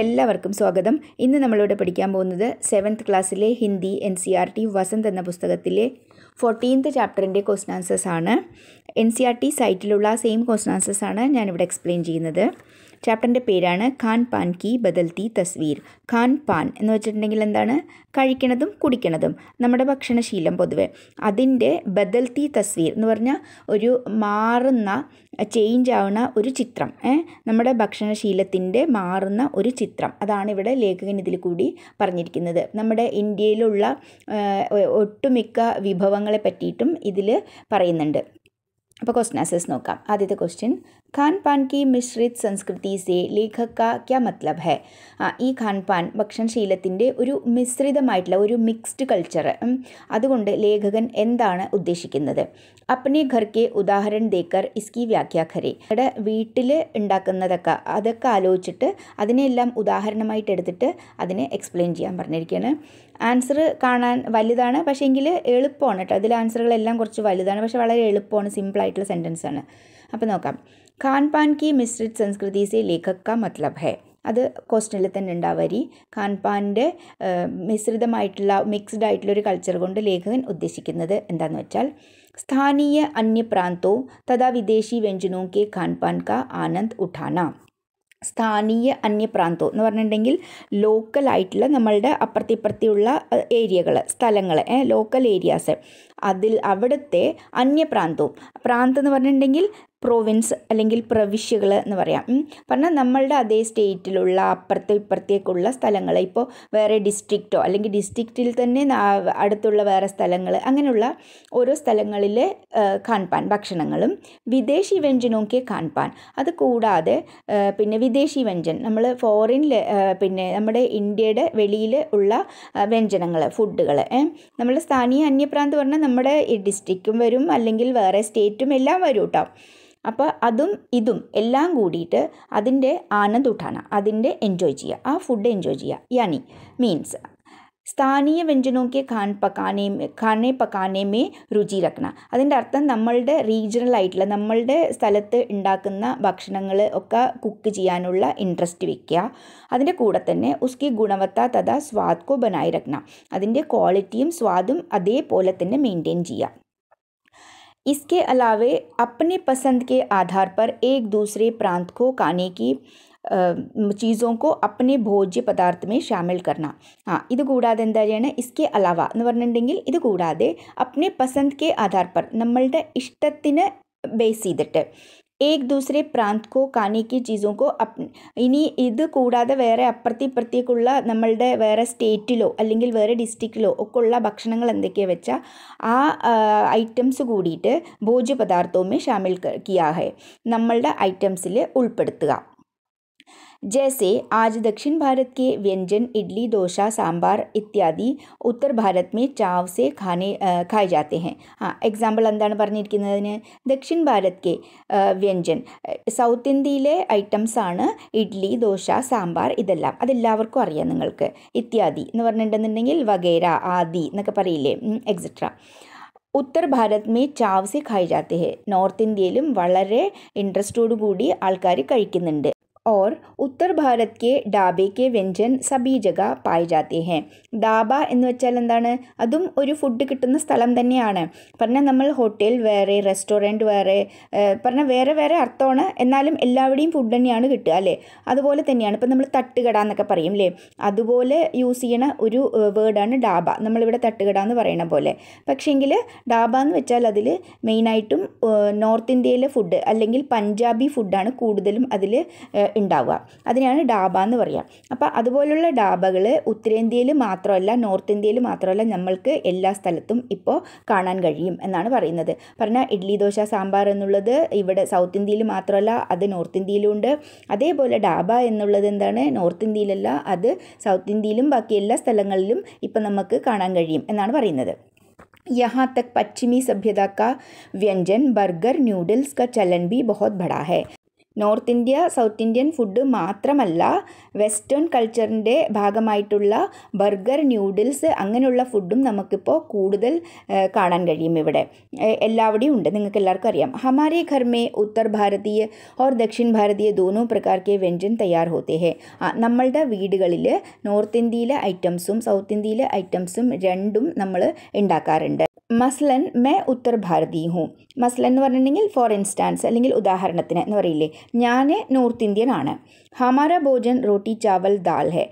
എല്ലാവർക്കും സ്വാഗതം ഇന്ന് നമ്മളിവിടെ പഠിക്കാൻ പോകുന്നത് സെവൻത്ത് ക്ലാസ്സിലെ Hindi N C R T Vasant എന്ന പുസ്തകത്തിലെ ഫോർട്ടീൻത്ത് ചാപ്റ്ററിൻ്റെ ക്വസ്റ്റൻ ആൻസേഴ്സ് ആണ് എൻ സി ആർ ടി സൈറ്റിലുള്ള സെയിം ക്വസ്റ്റൻ ആൻസേഴ്സ് ആണ് ഞാനിവിടെ എക്സ്പ്ലെയിൻ ചെയ്യുന്നത് ചാപ്റ്ററിൻ്റെ പേരാണ് ഖാൻ പാൻ കി ബദൽത്തി തസ്വീർ ഖാൻ പാൻ എന്ന് വെച്ചിട്ടുണ്ടെങ്കിൽ എന്താണ് കഴിക്കണതും കുടിക്കണതും നമ്മുടെ ഭക്ഷണശീലം പൊതുവെ അതിൻ്റെ ബദൽത്തി തസ്വീർ എന്ന് പറഞ്ഞാൽ ഒരു മാറുന്ന ചേഞ്ച് ആവുന്ന ഒരു ചിത്രം നമ്മുടെ ഭക്ഷണശീലത്തിൻ്റെ മാറുന്ന ഒരു ചിത്രം അതാണ് ഇവിടെ ലേഖകൻ ഇതിൽ കൂടി പറഞ്ഞിരിക്കുന്നത് നമ്മുടെ ഇന്ത്യയിലുള്ള ഒട്ടുമിക്ക വിഭവങ്ങളെ പറ്റിയിട്ടും ഇതിൽ പറയുന്നുണ്ട് അപ്പോൾ ക്വസ്റ്റ്യൻ ആൻസേഴ്സ് നോക്കാം ആദ്യത്തെ ക്വസ്റ്റ്യൻ ഖാൻ പാൻ കി മിശ്രിത് സംസ്കൃതി സെ ലേഖക്ക ക്യാ മത്ലബ് ഹെ ഈ ഖാൻ പാൻ ഭക്ഷണശീലത്തിൻ്റെ ഒരു മിശ്രിതമായിട്ടുള്ള ഒരു മിക്സ്ഡ് കൾച്ചർ അതുകൊണ്ട് ലേഖകൻ എന്താണ് ഉദ്ദേശിക്കുന്നത് അപ്നെ ഖർക്കെ ഉദാഹരൺ ദേക്കർ ഇസ്കി വ്യാഖ്യാഖരെ ഖരെ ഇവിടെ വീട്ടിൽ ഉണ്ടാക്കുന്നതൊക്കെ അതൊക്കെ ആലോചിച്ചിട്ട് അതിനെയെല്ലാം ഉദാഹരണമായിട്ട് എടുത്തിട്ട് അതിനെ എക്സ്പ്ലെയിൻ ചെയ്യാൻ പറഞ്ഞിരിക്കുകയാണ് ആൻസർ കാണാൻ വലുതാണ് പക്ഷേ എങ്കിൽ എളുപ്പമാണ് കേട്ടോ ഇതിലെ ആൻസറുകളെല്ലാം കുറച്ച് വലുതാണ് പക്ഷേ വളരെ എളുപ്പമാണ് സിമ്പിളായിട്ടുള്ള സെൻറ്റൻസ് ആണ് അപ്പോൾ നോക്കാം ഖാൻ പാൻ കി മിശ്രിത് സംസ്കൃതി സി ലേഖക്ക മത്ലബ് ഹെ അത് ക്വസ്റ്റനിൽ തന്നെ ഉണ്ടാവും വരി ഖാൻ പാൻ്റെ മിശ്രിതമായിട്ടുള്ള മിക്സ്ഡ് ആയിട്ടുള്ള ഒരു കൾച്ചർ കൊണ്ട് ലേഖകൻ ഉദ്ദേശിക്കുന്നത് എന്താണെന്ന് വെച്ചാൽ സ്ഥാനീയ അന്യ തഥാ വിദേശി വ്യഞ്ജനോ കെ ഖാൻ പാൻ കാ ആനന്ദ് ഉഠാന സ്ഥാനീയ അന്യപ്രാന്തോ എന്ന് പറഞ്ഞിട്ടുണ്ടെങ്കിൽ ലോക്കലായിട്ടുള്ള നമ്മളുടെ അപ്പുറത്തിപ്പുറത്തിയുള്ള ഏരിയകൾ സ്ഥലങ്ങൾ ലോക്കൽ ഏരിയാസ് അതിൽ അവിടുത്തെ അന്യപ്രാന്തവും പ്രാന്തം എന്ന് പറഞ്ഞിട്ടുണ്ടെങ്കിൽ പ്രൊവിൻസ് അല്ലെങ്കിൽ പ്രവിശ്യകൾ എന്ന് പറയാം പറഞ്ഞാൽ നമ്മളുടെ അതേ സ്റ്റേറ്റിലുള്ള അപ്പുറത്തെ ഇപ്പുറത്തേക്കുള്ള സ്ഥലങ്ങൾ ഇപ്പോൾ വേറെ ഡിസ്ട്രിക്റ്റോ അല്ലെങ്കിൽ ഡിസ്ട്രിക്റ്റിൽ തന്നെ അടുത്തുള്ള വേറെ സ്ഥലങ്ങൾ അങ്ങനെയുള്ള ഓരോ സ്ഥലങ്ങളിലെ കാൺപാൻ ഭക്ഷണങ്ങളും വിദേശി വ്യഞ്ജനമൊക്കെ കാൺപാൻ അത് കൂടാതെ പിന്നെ വിദേശി വ്യഞ്ജൻ നമ്മൾ ഫോറിനിൽ പിന്നെ നമ്മുടെ ഇന്ത്യയുടെ വെളിയിൽ ഉള്ള വ്യഞ്ജനങ്ങൾ ഫുഡുകൾ നമ്മുടെ സ്ഥാനീയ അന്യപ്രാന്ത് പറഞ്ഞാൽ നമ്മുടെ ഡിസ്ട്രിക്റ്റും വരും അല്ലെങ്കിൽ വേറെ സ്റ്റേറ്റും എല്ലാം വരും കേട്ടോ അപ്പോൾ അതും ഇതും എല്ലാം കൂടിയിട്ട് അതിൻ്റെ ആനന്ദ് ഉഠാന അതിൻ്റെ എൻജോയ് ചെയ്യുക ആ ഫുഡ് എൻജോയ് ചെയ്യുക യാനി മീൻസ് സ്ഥാനീയ വ്യഞ്ജനമൊക്കെ ഖാൻ പക്കാനെ ഖാനെ പക്കാനെ മേ രുചി രക്കണം അതിൻ്റെ അർത്ഥം നമ്മളുടെ റീജിയണൽ ആയിട്ടുള്ള നമ്മളുടെ സ്ഥലത്ത് ഉണ്ടാക്കുന്ന ഭക്ഷണങ്ങൾ ഒക്കെ കുക്ക് ചെയ്യാനുള്ള ഇൻട്രസ്റ്റ് വെക്കുക അതിൻ്റെ കൂടെ തന്നെ ഉസ്കി ഗുണവത്ത തഥാ സ്വാദ് കോ ബനായി രക്കണം അതിൻ്റെ ക്വാളിറ്റിയും സ്വാദും അതേപോലെ തന്നെ മെയിൻറ്റെയിൻ ചെയ്യുക ഇസ്കെ अलावे അപ്പനെ പസന്ദ് കെ ആധാർ പർ ഏക് ദൂസരെ പ്രാന്ത് കോ खाने ചീज़ോं को अपने ഭോജ്യ പദാർത്ഥമേ ഷാമിൽ കർണ ആ ഇത് കൂടാതെ എന്താ ചെയ്യണേ ഇസ്കെ അലാവ എന്ന് പറഞ്ഞിട്ടുണ്ടെങ്കിൽ ഇത് കൂടാതെ അപ്നെ പസന്ത് കെ ആധാർ പർ നമ്മളുടെ ഇഷ്ടത്തിന് ബേസ് ചെയ്തിട്ട് ഏക് ദൂസരെ പ്രാന്തക്കോ കാനേക്ക് ചീസോക്കോ അപ് ഇനി ഇത് കൂടാതെ വേറെ അപ്പുറത്തി ഇപ്പുറത്തേക്കുള്ള നമ്മളുടെ വേറെ സ്റ്റേറ്റിലോ അല്ലെങ്കിൽ വേറെ ഡിസ്ട്രിക്റ്റിലോ ഒക്കെ ഉള്ള ഭക്ഷണങ്ങൾ എന്തൊക്കെയാണ് വെച്ചാൽ ആ ഐറ്റംസ് കൂടിയിട്ട് ഭോജ്യ പദാർത്ഥവുമേ ഷാമിൽ കിയാഹെ നമ്മളുടെ ഐറ്റംസിൽ ഉൾപ്പെടുത്തുക जैसे आज दक्षिण भारत के व्यंजन इडली डोसा सांबार ഇത്യാദി ഉത്തർ ഭാരത് മേ ചാവ് സെ ഖാനെ ഖായ് ജാത്തെ ഹെ ആ എക്സാമ്പിൾ എന്താണ് പറഞ്ഞിരിക്കുന്നതിന് ദക്ഷിൺ ഭാരത് കെ വ്യഞ്ജൻ സൗത്ത് ഇന്ത്യയിലെ ഐറ്റംസ് ആണ് ഇഡ്ഡലി ദോശ സാമ്പാർ ഇതെല്ലാം അതെല്ലാവർക്കും അറിയാം നിങ്ങൾക്ക് ഇത്യാദി എന്ന് പറഞ്ഞിട്ടുണ്ടെന്നുണ്ടെങ്കിൽ വഗേര ആദി എന്നൊക്കെ പറയില്ലേ എക്സെട്ര ഉത്തർ ഭാരത് മേ ചാവ് സെ ഖായ് ജാത്തെ ഹെ നോർത്ത് ഇന്ത്യയിലും വളരെ ഇൻട്രസ്റ്റോടു കൂടി ആൾക്കാർ കഴിക്കുന്നുണ്ട് और उत्तर भारत के ഡാബെ കെ വ്യഞ്ജൻ സബീജക പായ്ജാത്തിഹെ ദാബ എന്ന് വെച്ചാൽ എന്താണ് അതും ഒരു ഫുഡ് കിട്ടുന്ന സ്ഥലം തന്നെയാണ് പറഞ്ഞാൽ നമ്മൾ ഹോട്ടൽ വേറെ റെസ്റ്റോറൻറ്റ് വേറെ പറഞ്ഞാൽ വേറെ വേറെ അർത്ഥമാണ് എന്നാലും എല്ലാവരുടെയും ഫുഡ് തന്നെയാണ് കിട്ടുക അല്ലേ അതുപോലെ തന്നെയാണ് ഇപ്പം നമ്മൾ തട്ടുകട എന്നൊക്കെ പറയും അല്ലേ അതുപോലെ യൂസ് ചെയ്യണ ഒരു വേർഡാണ് ഡാബ നമ്മളിവിടെ തട്ടുകട എന്ന് പറയണ പോലെ പക്ഷേങ്കിൽ ഡാബ എന്ന് വെച്ചാൽ അതിൽ മെയിനായിട്ടും നോർത്ത് ഇന്ത്യയിലെ ഫുഡ് അല്ലെങ്കിൽ പഞ്ചാബി ഫുഡാണ് കൂടുതലും അതിൽ ഉണ്ടാവുക അതിനെയാണ് ഡാബ എന്ന് പറയുക അപ്പോൾ അതുപോലുള്ള ഡാബകൾ ഉത്തരേന്ത്യയിൽ മാത്രമല്ല നോർത്ത് ഇന്ത്യയിൽ മാത്രമല്ല നമ്മൾക്ക് എല്ലാ സ്ഥലത്തും ഇപ്പോൾ കാണാൻ കഴിയും എന്നാണ് പറയുന്നത് പറഞ്ഞാൽ ഇഡ്ഡലി ദോശ സാമ്പാർ എന്നുള്ളത് ഇവിടെ സൗത്ത് ഇന്ത്യയിൽ മാത്രമല്ല അത് നോർത്ത് ഇന്ത്യയിലും ഉണ്ട് അതേപോലെ ഡാബ എന്നുള്ളത് എന്താണ് നോർത്ത് ഇന്ത്യയിലല്ല അത് സൗത്ത് ഇന്ത്യയിലും ബാക്കി എല്ലാ സ്ഥലങ്ങളിലും ഇപ്പം നമുക്ക് കാണാൻ കഴിയും എന്നാണ് പറയുന്നത് യഹാ तक पश्चिमी सभ्यता का व्यंजन बर्गर नूडल्स का चलन भी बहुत बढ़ा है North India South Indian food മാത്രമല്ല വെസ്റ്റേൺ കൾച്ചറിൻ്റെ ഭാഗമായിട്ടുള്ള ബർഗർ ന്യൂഡിൽസ് അങ്ങനെയുള്ള ഫുഡും നമുക്കിപ്പോൾ കൂടുതൽ കാണാൻ കഴിയും ഇവിടെ എല്ലാവിടെയും ഉണ്ട് നിങ്ങൾക്ക് എല്ലാവർക്കും അറിയാം ഹമാരെ ഘർമേ ഉത്തർ ഭാരതീയ ഓർ ദക്ഷിൺ ഭാരതീയ ദോനോ പ്രകാർ വ്യഞ്ജൻ തയ്യാർ ഹോത്തേ ഹെ നമ്മളുടെ വീടുകളിൽ നോർത്ത് ഇന്ത്യയിലെ ഐറ്റംസും സൗത്ത് ഇന്ത്യയിലെ ഐറ്റംസും രണ്ടും നമ്മൾ ഉണ്ടാക്കാറുണ്ട് മസ്ലൻ മേ ഉത്തർ ഭാരതി ഹൂ മസ്ലൻ എന്ന് പറഞ്ഞിട്ടുണ്ടെങ്കിൽ ഫോർ ഇൻസ്റ്റാൻസ് അല്ലെങ്കിൽ ഉദാഹരണത്തിന് എന്ന് പറയില്ലേ ഞാൻ നോർത്ത് ഇന്ത്യൻ ആണ് ഹമാര ഭോജൻ റോട്ടി ചാവൽ ദാൽ ഹെ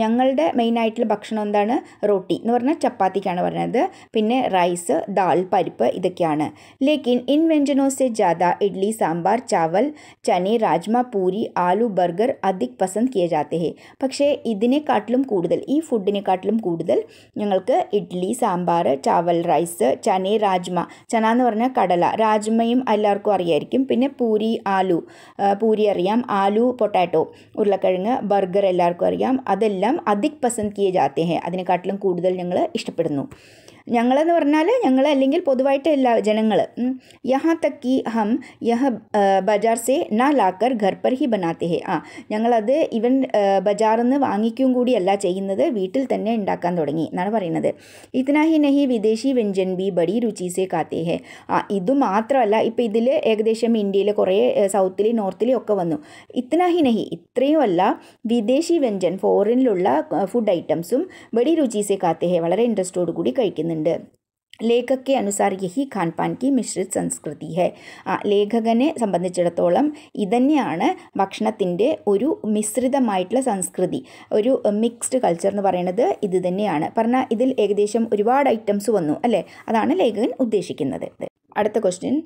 ഞങ്ങളുടെ മെയിനായിട്ടുള്ള ഭക്ഷണം എന്താണ് റോട്ടി എന്ന് പറഞ്ഞാൽ ചപ്പാത്തിക്കാണ് പറയുന്നത് പിന്നെ റൈസ് ദാൽ പരിപ്പ് ഇതൊക്കെയാണ് ലേക്കിൻ ഇൻ വ്യഞ്ജനോസെ ജാഥ ഇഡ്ലി സാമ്പാർ ചാവൽ ചനി രാജ്മ പൂരി ആലു ബർഗർ അധിക് പസന്ദ് കിയ ജാത്ത ഹെ പക്ഷേ ഇതിനെക്കാട്ടിലും കൂടുതൽ ഈ ഫുഡിനെക്കാട്ടിലും കൂടുതൽ ഞങ്ങൾക്ക് ഇഡ്ലി സാമ്പാർ ചാവൽ റൈസ് ചനി രാജ്മ ചന എന്ന് പറഞ്ഞാൽ കടല രാജ്മയും എല്ലാവർക്കും അറിയായിരിക്കും പിന്നെ പൂരി ആലു പൂരി അറിയാം ആലു പൊട്ടാറ്റോ കേട്ടോ ഉരുളക്കിഴങ്ങ് ബർഗർ എല്ലാവർക്കും അറിയാം അതെല്ലാം അധിക് പസന്ദ് കിയ ജാത്തേ ഹെ അതിനെക്കാട്ടിലും കൂടുതൽ ഞങ്ങൾ ഇഷ്ടപ്പെടുന്നു ഞങ്ങളെന്ന് പറഞ്ഞാൽ ഞങ്ങൾ അല്ലെങ്കിൽ പൊതുവായിട്ട് എല്ലാ ജനങ്ങൾ യഹ തക്കി ഹം യഹ ബജാർ സേ ന ലാക്കർ ഘർ പർ ഹി ബനാത്തെ ഹെ ആ ഞങ്ങളത് ഇവൻ ബജാറിന്ന് നിന്ന് വാങ്ങിക്കും കൂടിയല്ല ചെയ്യുന്നത് വീട്ടിൽ തന്നെ ഉണ്ടാക്കാൻ തുടങ്ങി എന്നാണ് പറയുന്നത് ഇതിനാഹി നഹി വിദേശി വ്യഞ്ജൻ ബി ബഡി രുചി സേ കാത്തെ ഹെ ആ ഇത് മാത്രമല്ല ഇപ്പോൾ ഇതിൽ ഏകദേശം ഇന്ത്യയിൽ കുറേ സൗത്തിൽ നോർത്തിൽ ഒക്കെ വന്നു ഇത്തനാഹി നഹി ഇത്രയും അല്ല വിദേശി വ്യഞ്ജൻ ഫോറിനിലുള്ള ഫുഡ് ഐറ്റംസും ബഡി രുചി സേ കാത്തെ ഹെ വളരെ ഇൻട്രസ്റ്റോടു കൂടി കഴിക്കുന്നുണ്ട് ഉണ്ട് ലേഖക്കെ കെ അനുസാർ യഹി ഖാൻപാൻ കി മിശ്രിത് സംസ്കൃതി ഹെ ലേഖകനെ സംബന്ധിച്ചിടത്തോളം ഇതന്നെയാണ് ഭക്ഷണത്തിൻ്റെ ഒരു മിശ്രിതമായിട്ടുള്ള സംസ്കൃതി ഒരു മിക്സ്ഡ് കൾച്ചർ എന്ന് പറയുന്നത് ഇത് തന്നെയാണ് പറഞ്ഞാൽ ഇതിൽ ഏകദേശം ഒരുപാട് ഐറ്റംസ് വന്നു അല്ലേ അതാണ് ലേഖകൻ ഉദ്ദേശിക്കുന്നത് അടുത്ത ക്വസ്റ്റ്യൻ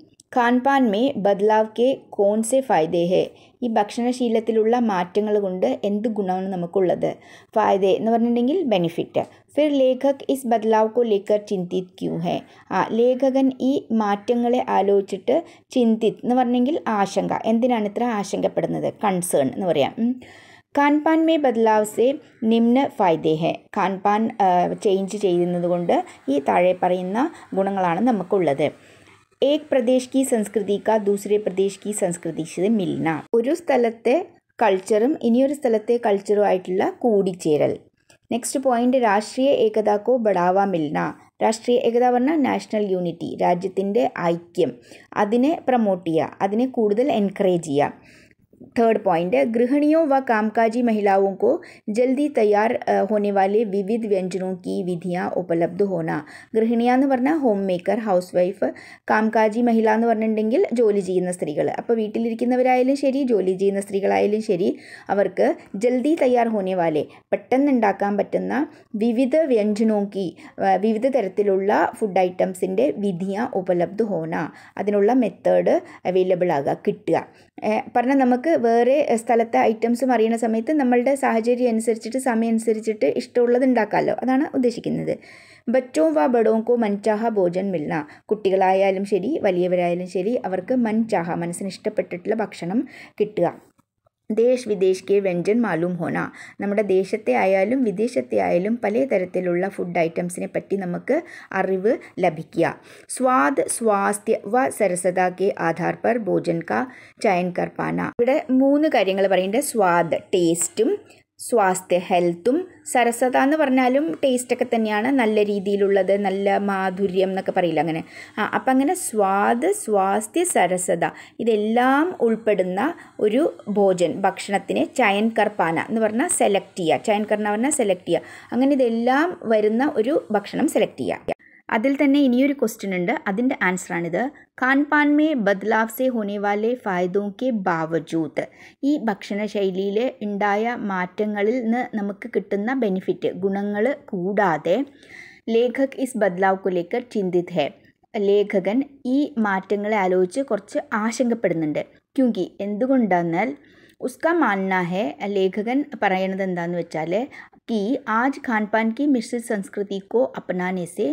പാൻ മേ ബദ്ലാവ് കെ കോൺസെ ഫായ്ദേ ഹെ ഈ ഭക്ഷണശീലത്തിലുള്ള മാറ്റങ്ങൾ കൊണ്ട് എന്ത് ഗുണമാണ് നമുക്കുള്ളത് ഫായ്ദേ എന്ന് പറഞ്ഞിട്ടുണ്ടെങ്കിൽ ബെനിഫിറ്റ് ഫിർ ലേഖക് ഇസ് ബദലാവ് കോ ലേക്കർ ചിന്തിത് ക്യൂ ഹെ ആ ലേഖകൻ ഈ മാറ്റങ്ങളെ ആലോചിച്ചിട്ട് ചിന്തിത് എന്ന് പറഞ്ഞെങ്കിൽ ആശങ്ക എന്തിനാണ് ഇത്ര ആശങ്കപ്പെടുന്നത് കൺസേൺ എന്ന് പറയാം खान മേ में बदलाव से നിമ്ന ഫൈദേഹെ ഖാൻപാൻ ചേഞ്ച് ചെയ്യുന്നത് കൊണ്ട് ഈ താഴെ പറയുന്ന ഗുണങ്ങളാണ് നമുക്കുള്ളത് ഏക് പ്രദേശ് കി സംസ്കൃതിക്ക ദൂസരെ പ്രദേശ് കി സംസ്കൃതി മിൽന ഒരു സ്ഥലത്തെ കൾച്ചറും ഇനിയൊരു സ്ഥലത്തെ കൾച്ചറും ആയിട്ടുള്ള കൂടിച്ചേരൽ नेक्स्ट പോയിന്റ് രാഷ്ട്രീയ ഏകതാക്കോ ബഡാവ മിൽന രാഷ്ട്രീയ ഏകത പറഞ്ഞാൽ നാഷണൽ യൂണിറ്റി രാജ്യത്തിൻ്റെ ഐക്യം അതിനെ പ്രൊമോട്ട് ചെയ്യുക അതിനെ കൂടുതൽ എൻകറേജ് ചെയ്യുക थर्ड पॉइंट है गृहिणियों व कामकाजी महिलाओं को ജൽദി തയ്യാർ ഹോനെ വാലെ വിവിധ് വ്യഞ്ജനോं की വിധിയാ ഉപലബ്ധ ഹോന ഗൃഹിണിയ എന്ന് പറഞ്ഞാൽ ഹോം മേക്കർ ഹൗസ് വൈഫ് കാംകാജി മഹിള എന്ന് പറഞ്ഞിട്ടുണ്ടെങ്കിൽ ജോലി ചെയ്യുന്ന സ്ത്രീകൾ അപ്പോൾ വീട്ടിലിരിക്കുന്നവരായാലും ശരി ജോലി ചെയ്യുന്ന സ്ത്രീകളായാലും ശരി അവർക്ക് ജൽദി തയ്യാർ ഹോനെ വാലെ പെട്ടെന്ന് ഉണ്ടാക്കാൻ പറ്റുന്ന വിവിധ വ്യഞ്ജനോക്കി വിവിധ തരത്തിലുള്ള ഫുഡ് ഐറ്റംസിൻ്റെ വിധിയ ഉപലബ്ധ ഹോന അതിനുള്ള മെത്തേഡ് അവൈലബിൾ ആകുക കിട്ടുക പറഞ്ഞാൽ നമുക്ക് വേറെ സ്ഥലത്തെ ഐറ്റംസും അറിയുന്ന സമയത്ത് നമ്മളുടെ സാഹചര്യം അനുസരിച്ചിട്ട് സമയം അനുസരിച്ചിട്ട് ഇഷ്ടമുള്ളത് ഉണ്ടാക്കാമല്ലോ അതാണ് ഉദ്ദേശിക്കുന്നത് ബച്ചോ വാ ബഡോങ്കോ മൻചാഹ ഭോജൻ മിൽന കുട്ടികളായാലും ശരി വലിയവരായാലും ശരി അവർക്ക് മൻചാഹ മനസ്സിന് ഇഷ്ടപ്പെട്ടിട്ടുള്ള ഭക്ഷണം കിട്ടുക ദേശ് വിദേശ് കെ വ്യഞ്ജൻ മാലൂം ഹോന നമ്മുടെ ദേശത്തെ ആയാലും വിദേശത്തെ ആയാലും പല തരത്തിലുള്ള ഫുഡ് ഐറ്റംസിനെ പറ്റി നമുക്ക് അറിവ് ലഭിക്കുക സ്വാദ് സ്വാസ്ഥ്യ വ സരസത കെ ആധാർ പർ ഭോജൻ കാ ചയൻ കർപ്പാന ഇവിടെ മൂന്ന് കാര്യങ്ങൾ പറയുന്നുണ്ട് സ്വാദ് ടേസ്റ്റും സ്വാസ്ഥ്യ ഹെൽത്തും സരസത എന്ന് പറഞ്ഞാലും ടേസ്റ്റൊക്കെ തന്നെയാണ് നല്ല രീതിയിലുള്ളത് നല്ല മാധുര്യം എന്നൊക്കെ പറയില്ല അങ്ങനെ ആ അപ്പം അങ്ങനെ സ്വാദ് സ്വാസ്ഥ്യ സരസത ഇതെല്ലാം ഉൾപ്പെടുന്ന ഒരു ഭോജൻ ഭക്ഷണത്തിനെ ചയൻ കർപ്പാന എന്ന് പറഞ്ഞാൽ സെലക്ട് ചെയ്യുക ചയൻ കർണ പറഞ്ഞാൽ സെലക്ട് ചെയ്യുക അങ്ങനെ ഇതെല്ലാം വരുന്ന ഒരു ഭക്ഷണം സെലക്ട് ചെയ്യുക അതിൽ തന്നെ ഇനിയൊരു ക്വസ്റ്റ്യൻ ഉണ്ട് അതിൻ്റെ ആൻസറാണിത് ഖാൻപാൻ മേ ബദ്ലാവ് സെ ഹോനെ വാലെ ഫായതോ കെ ബാവജൂത്ത് ഈ ഭക്ഷണ ശൈലിയിൽ ഉണ്ടായ മാറ്റങ്ങളിൽ നിന്ന് നമുക്ക് കിട്ടുന്ന ബെനിഫിറ്റ് ഗുണങ്ങൾ കൂടാതെ ലേഖക് ഇസ് ബദ്ലാവ് കുലേക്കർ ചിന്തിത് ഹെ ലേഖകൻ ഈ മാറ്റങ്ങളെ ആലോചിച്ച് കുറച്ച് ആശങ്കപ്പെടുന്നുണ്ട് ക്യൂങ്കി എന്തുകൊണ്ടെന്നാൽ ഉസ്ക മാന്നാഹെ ലേഖകൻ പറയണത് എന്താണെന്ന് വെച്ചാൽ कि आज ഖാൻപാൻ കി മിശ്രിത സംസ്കൃതിക്കോ അപ്നാനേസെ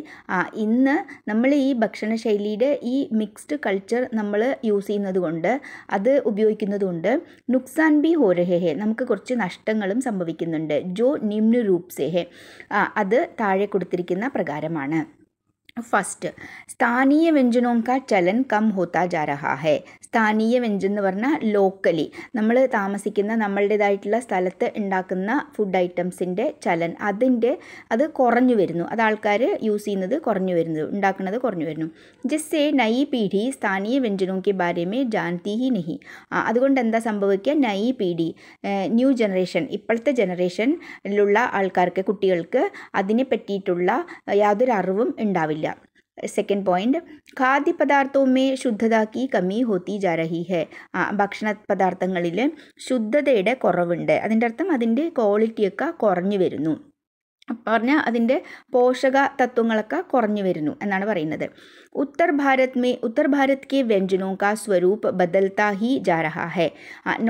ഇന്ന് നമ്മൾ ഈ ഭക്ഷണശൈലിയുടെ ഈ മിക്സ്ഡ് കൾച്ചർ നമ്മൾ യൂസ് ചെയ്യുന്നത് കൊണ്ട് അത് ഉപയോഗിക്കുന്നത് കൊണ്ട് നുക്സാൻ ബി ഹോരഹെ നമുക്ക് കുറച്ച് നഷ്ടങ്ങളും സംഭവിക്കുന്നുണ്ട് ജോ നിമ്നു രൂപ്സെഹെ അത് താഴെ കൊടുത്തിരിക്കുന്ന പ്രകാരമാണ് ഫസ്റ്റ് സ്ഥാനീയ വ്യഞ്ജനവും ചലൻ കം ഹോത്താ ജാ സ്ഥാനീയ വ്യഞ്ജൻ എന്ന് പറഞ്ഞാൽ ലോക്കലി നമ്മൾ താമസിക്കുന്ന നമ്മളുടേതായിട്ടുള്ള സ്ഥലത്ത് ഉണ്ടാക്കുന്ന ഫുഡ് ഐറ്റംസിൻ്റെ ചലൻ അതിൻ്റെ അത് കുറഞ്ഞു വരുന്നു അത് ആൾക്കാർ യൂസ് ചെയ്യുന്നത് കുറഞ്ഞു വരുന്നു ഉണ്ടാക്കുന്നത് കുറഞ്ഞു വരുന്നു ജിസ്സേ നൈ പീഡി സ്ഥാനീയ വ്യഞ്ജനോക്കെ ബാര്യമേ ജാൻതി ഹി നഹി അതുകൊണ്ട് എന്താ സംഭവിക്കുക നൈ പീഡി ന്യൂ ജനറേഷൻ ഇപ്പോഴത്തെ ജനറേഷനിലുള്ള ആൾക്കാർക്ക് കുട്ടികൾക്ക് അതിനെ പറ്റിയിട്ടുള്ള യാതൊരു അറിവും ഉണ്ടാവില്ല സെക്കൻഡ് പോയിന്റ് खाद्य പദാർത്ഥവും में കമി ഹോത്തി ജാ रही है ഭക്ഷണ പദാർത്ഥങ്ങളിൽ ശുദ്ധതയുടെ കുറവുണ്ട് അതിൻ്റെ അർത്ഥം അതിൻ്റെ ക്വാളിറ്റിയൊക്കെ കുറഞ്ഞു വരുന്നു പറഞ്ഞാൽ അതിൻ്റെ പോഷക തത്വങ്ങളൊക്കെ കുറഞ്ഞു വരുന്നു എന്നാണ് പറയുന്നത് ഉത്തർ ഭാരത് മേ ഉത്തർ ഭാരത് കെ വ്യഞ്ജനോ കാ സ്വരൂപ് ബദൽത്താ ഹി ജാരഹാ ഹെ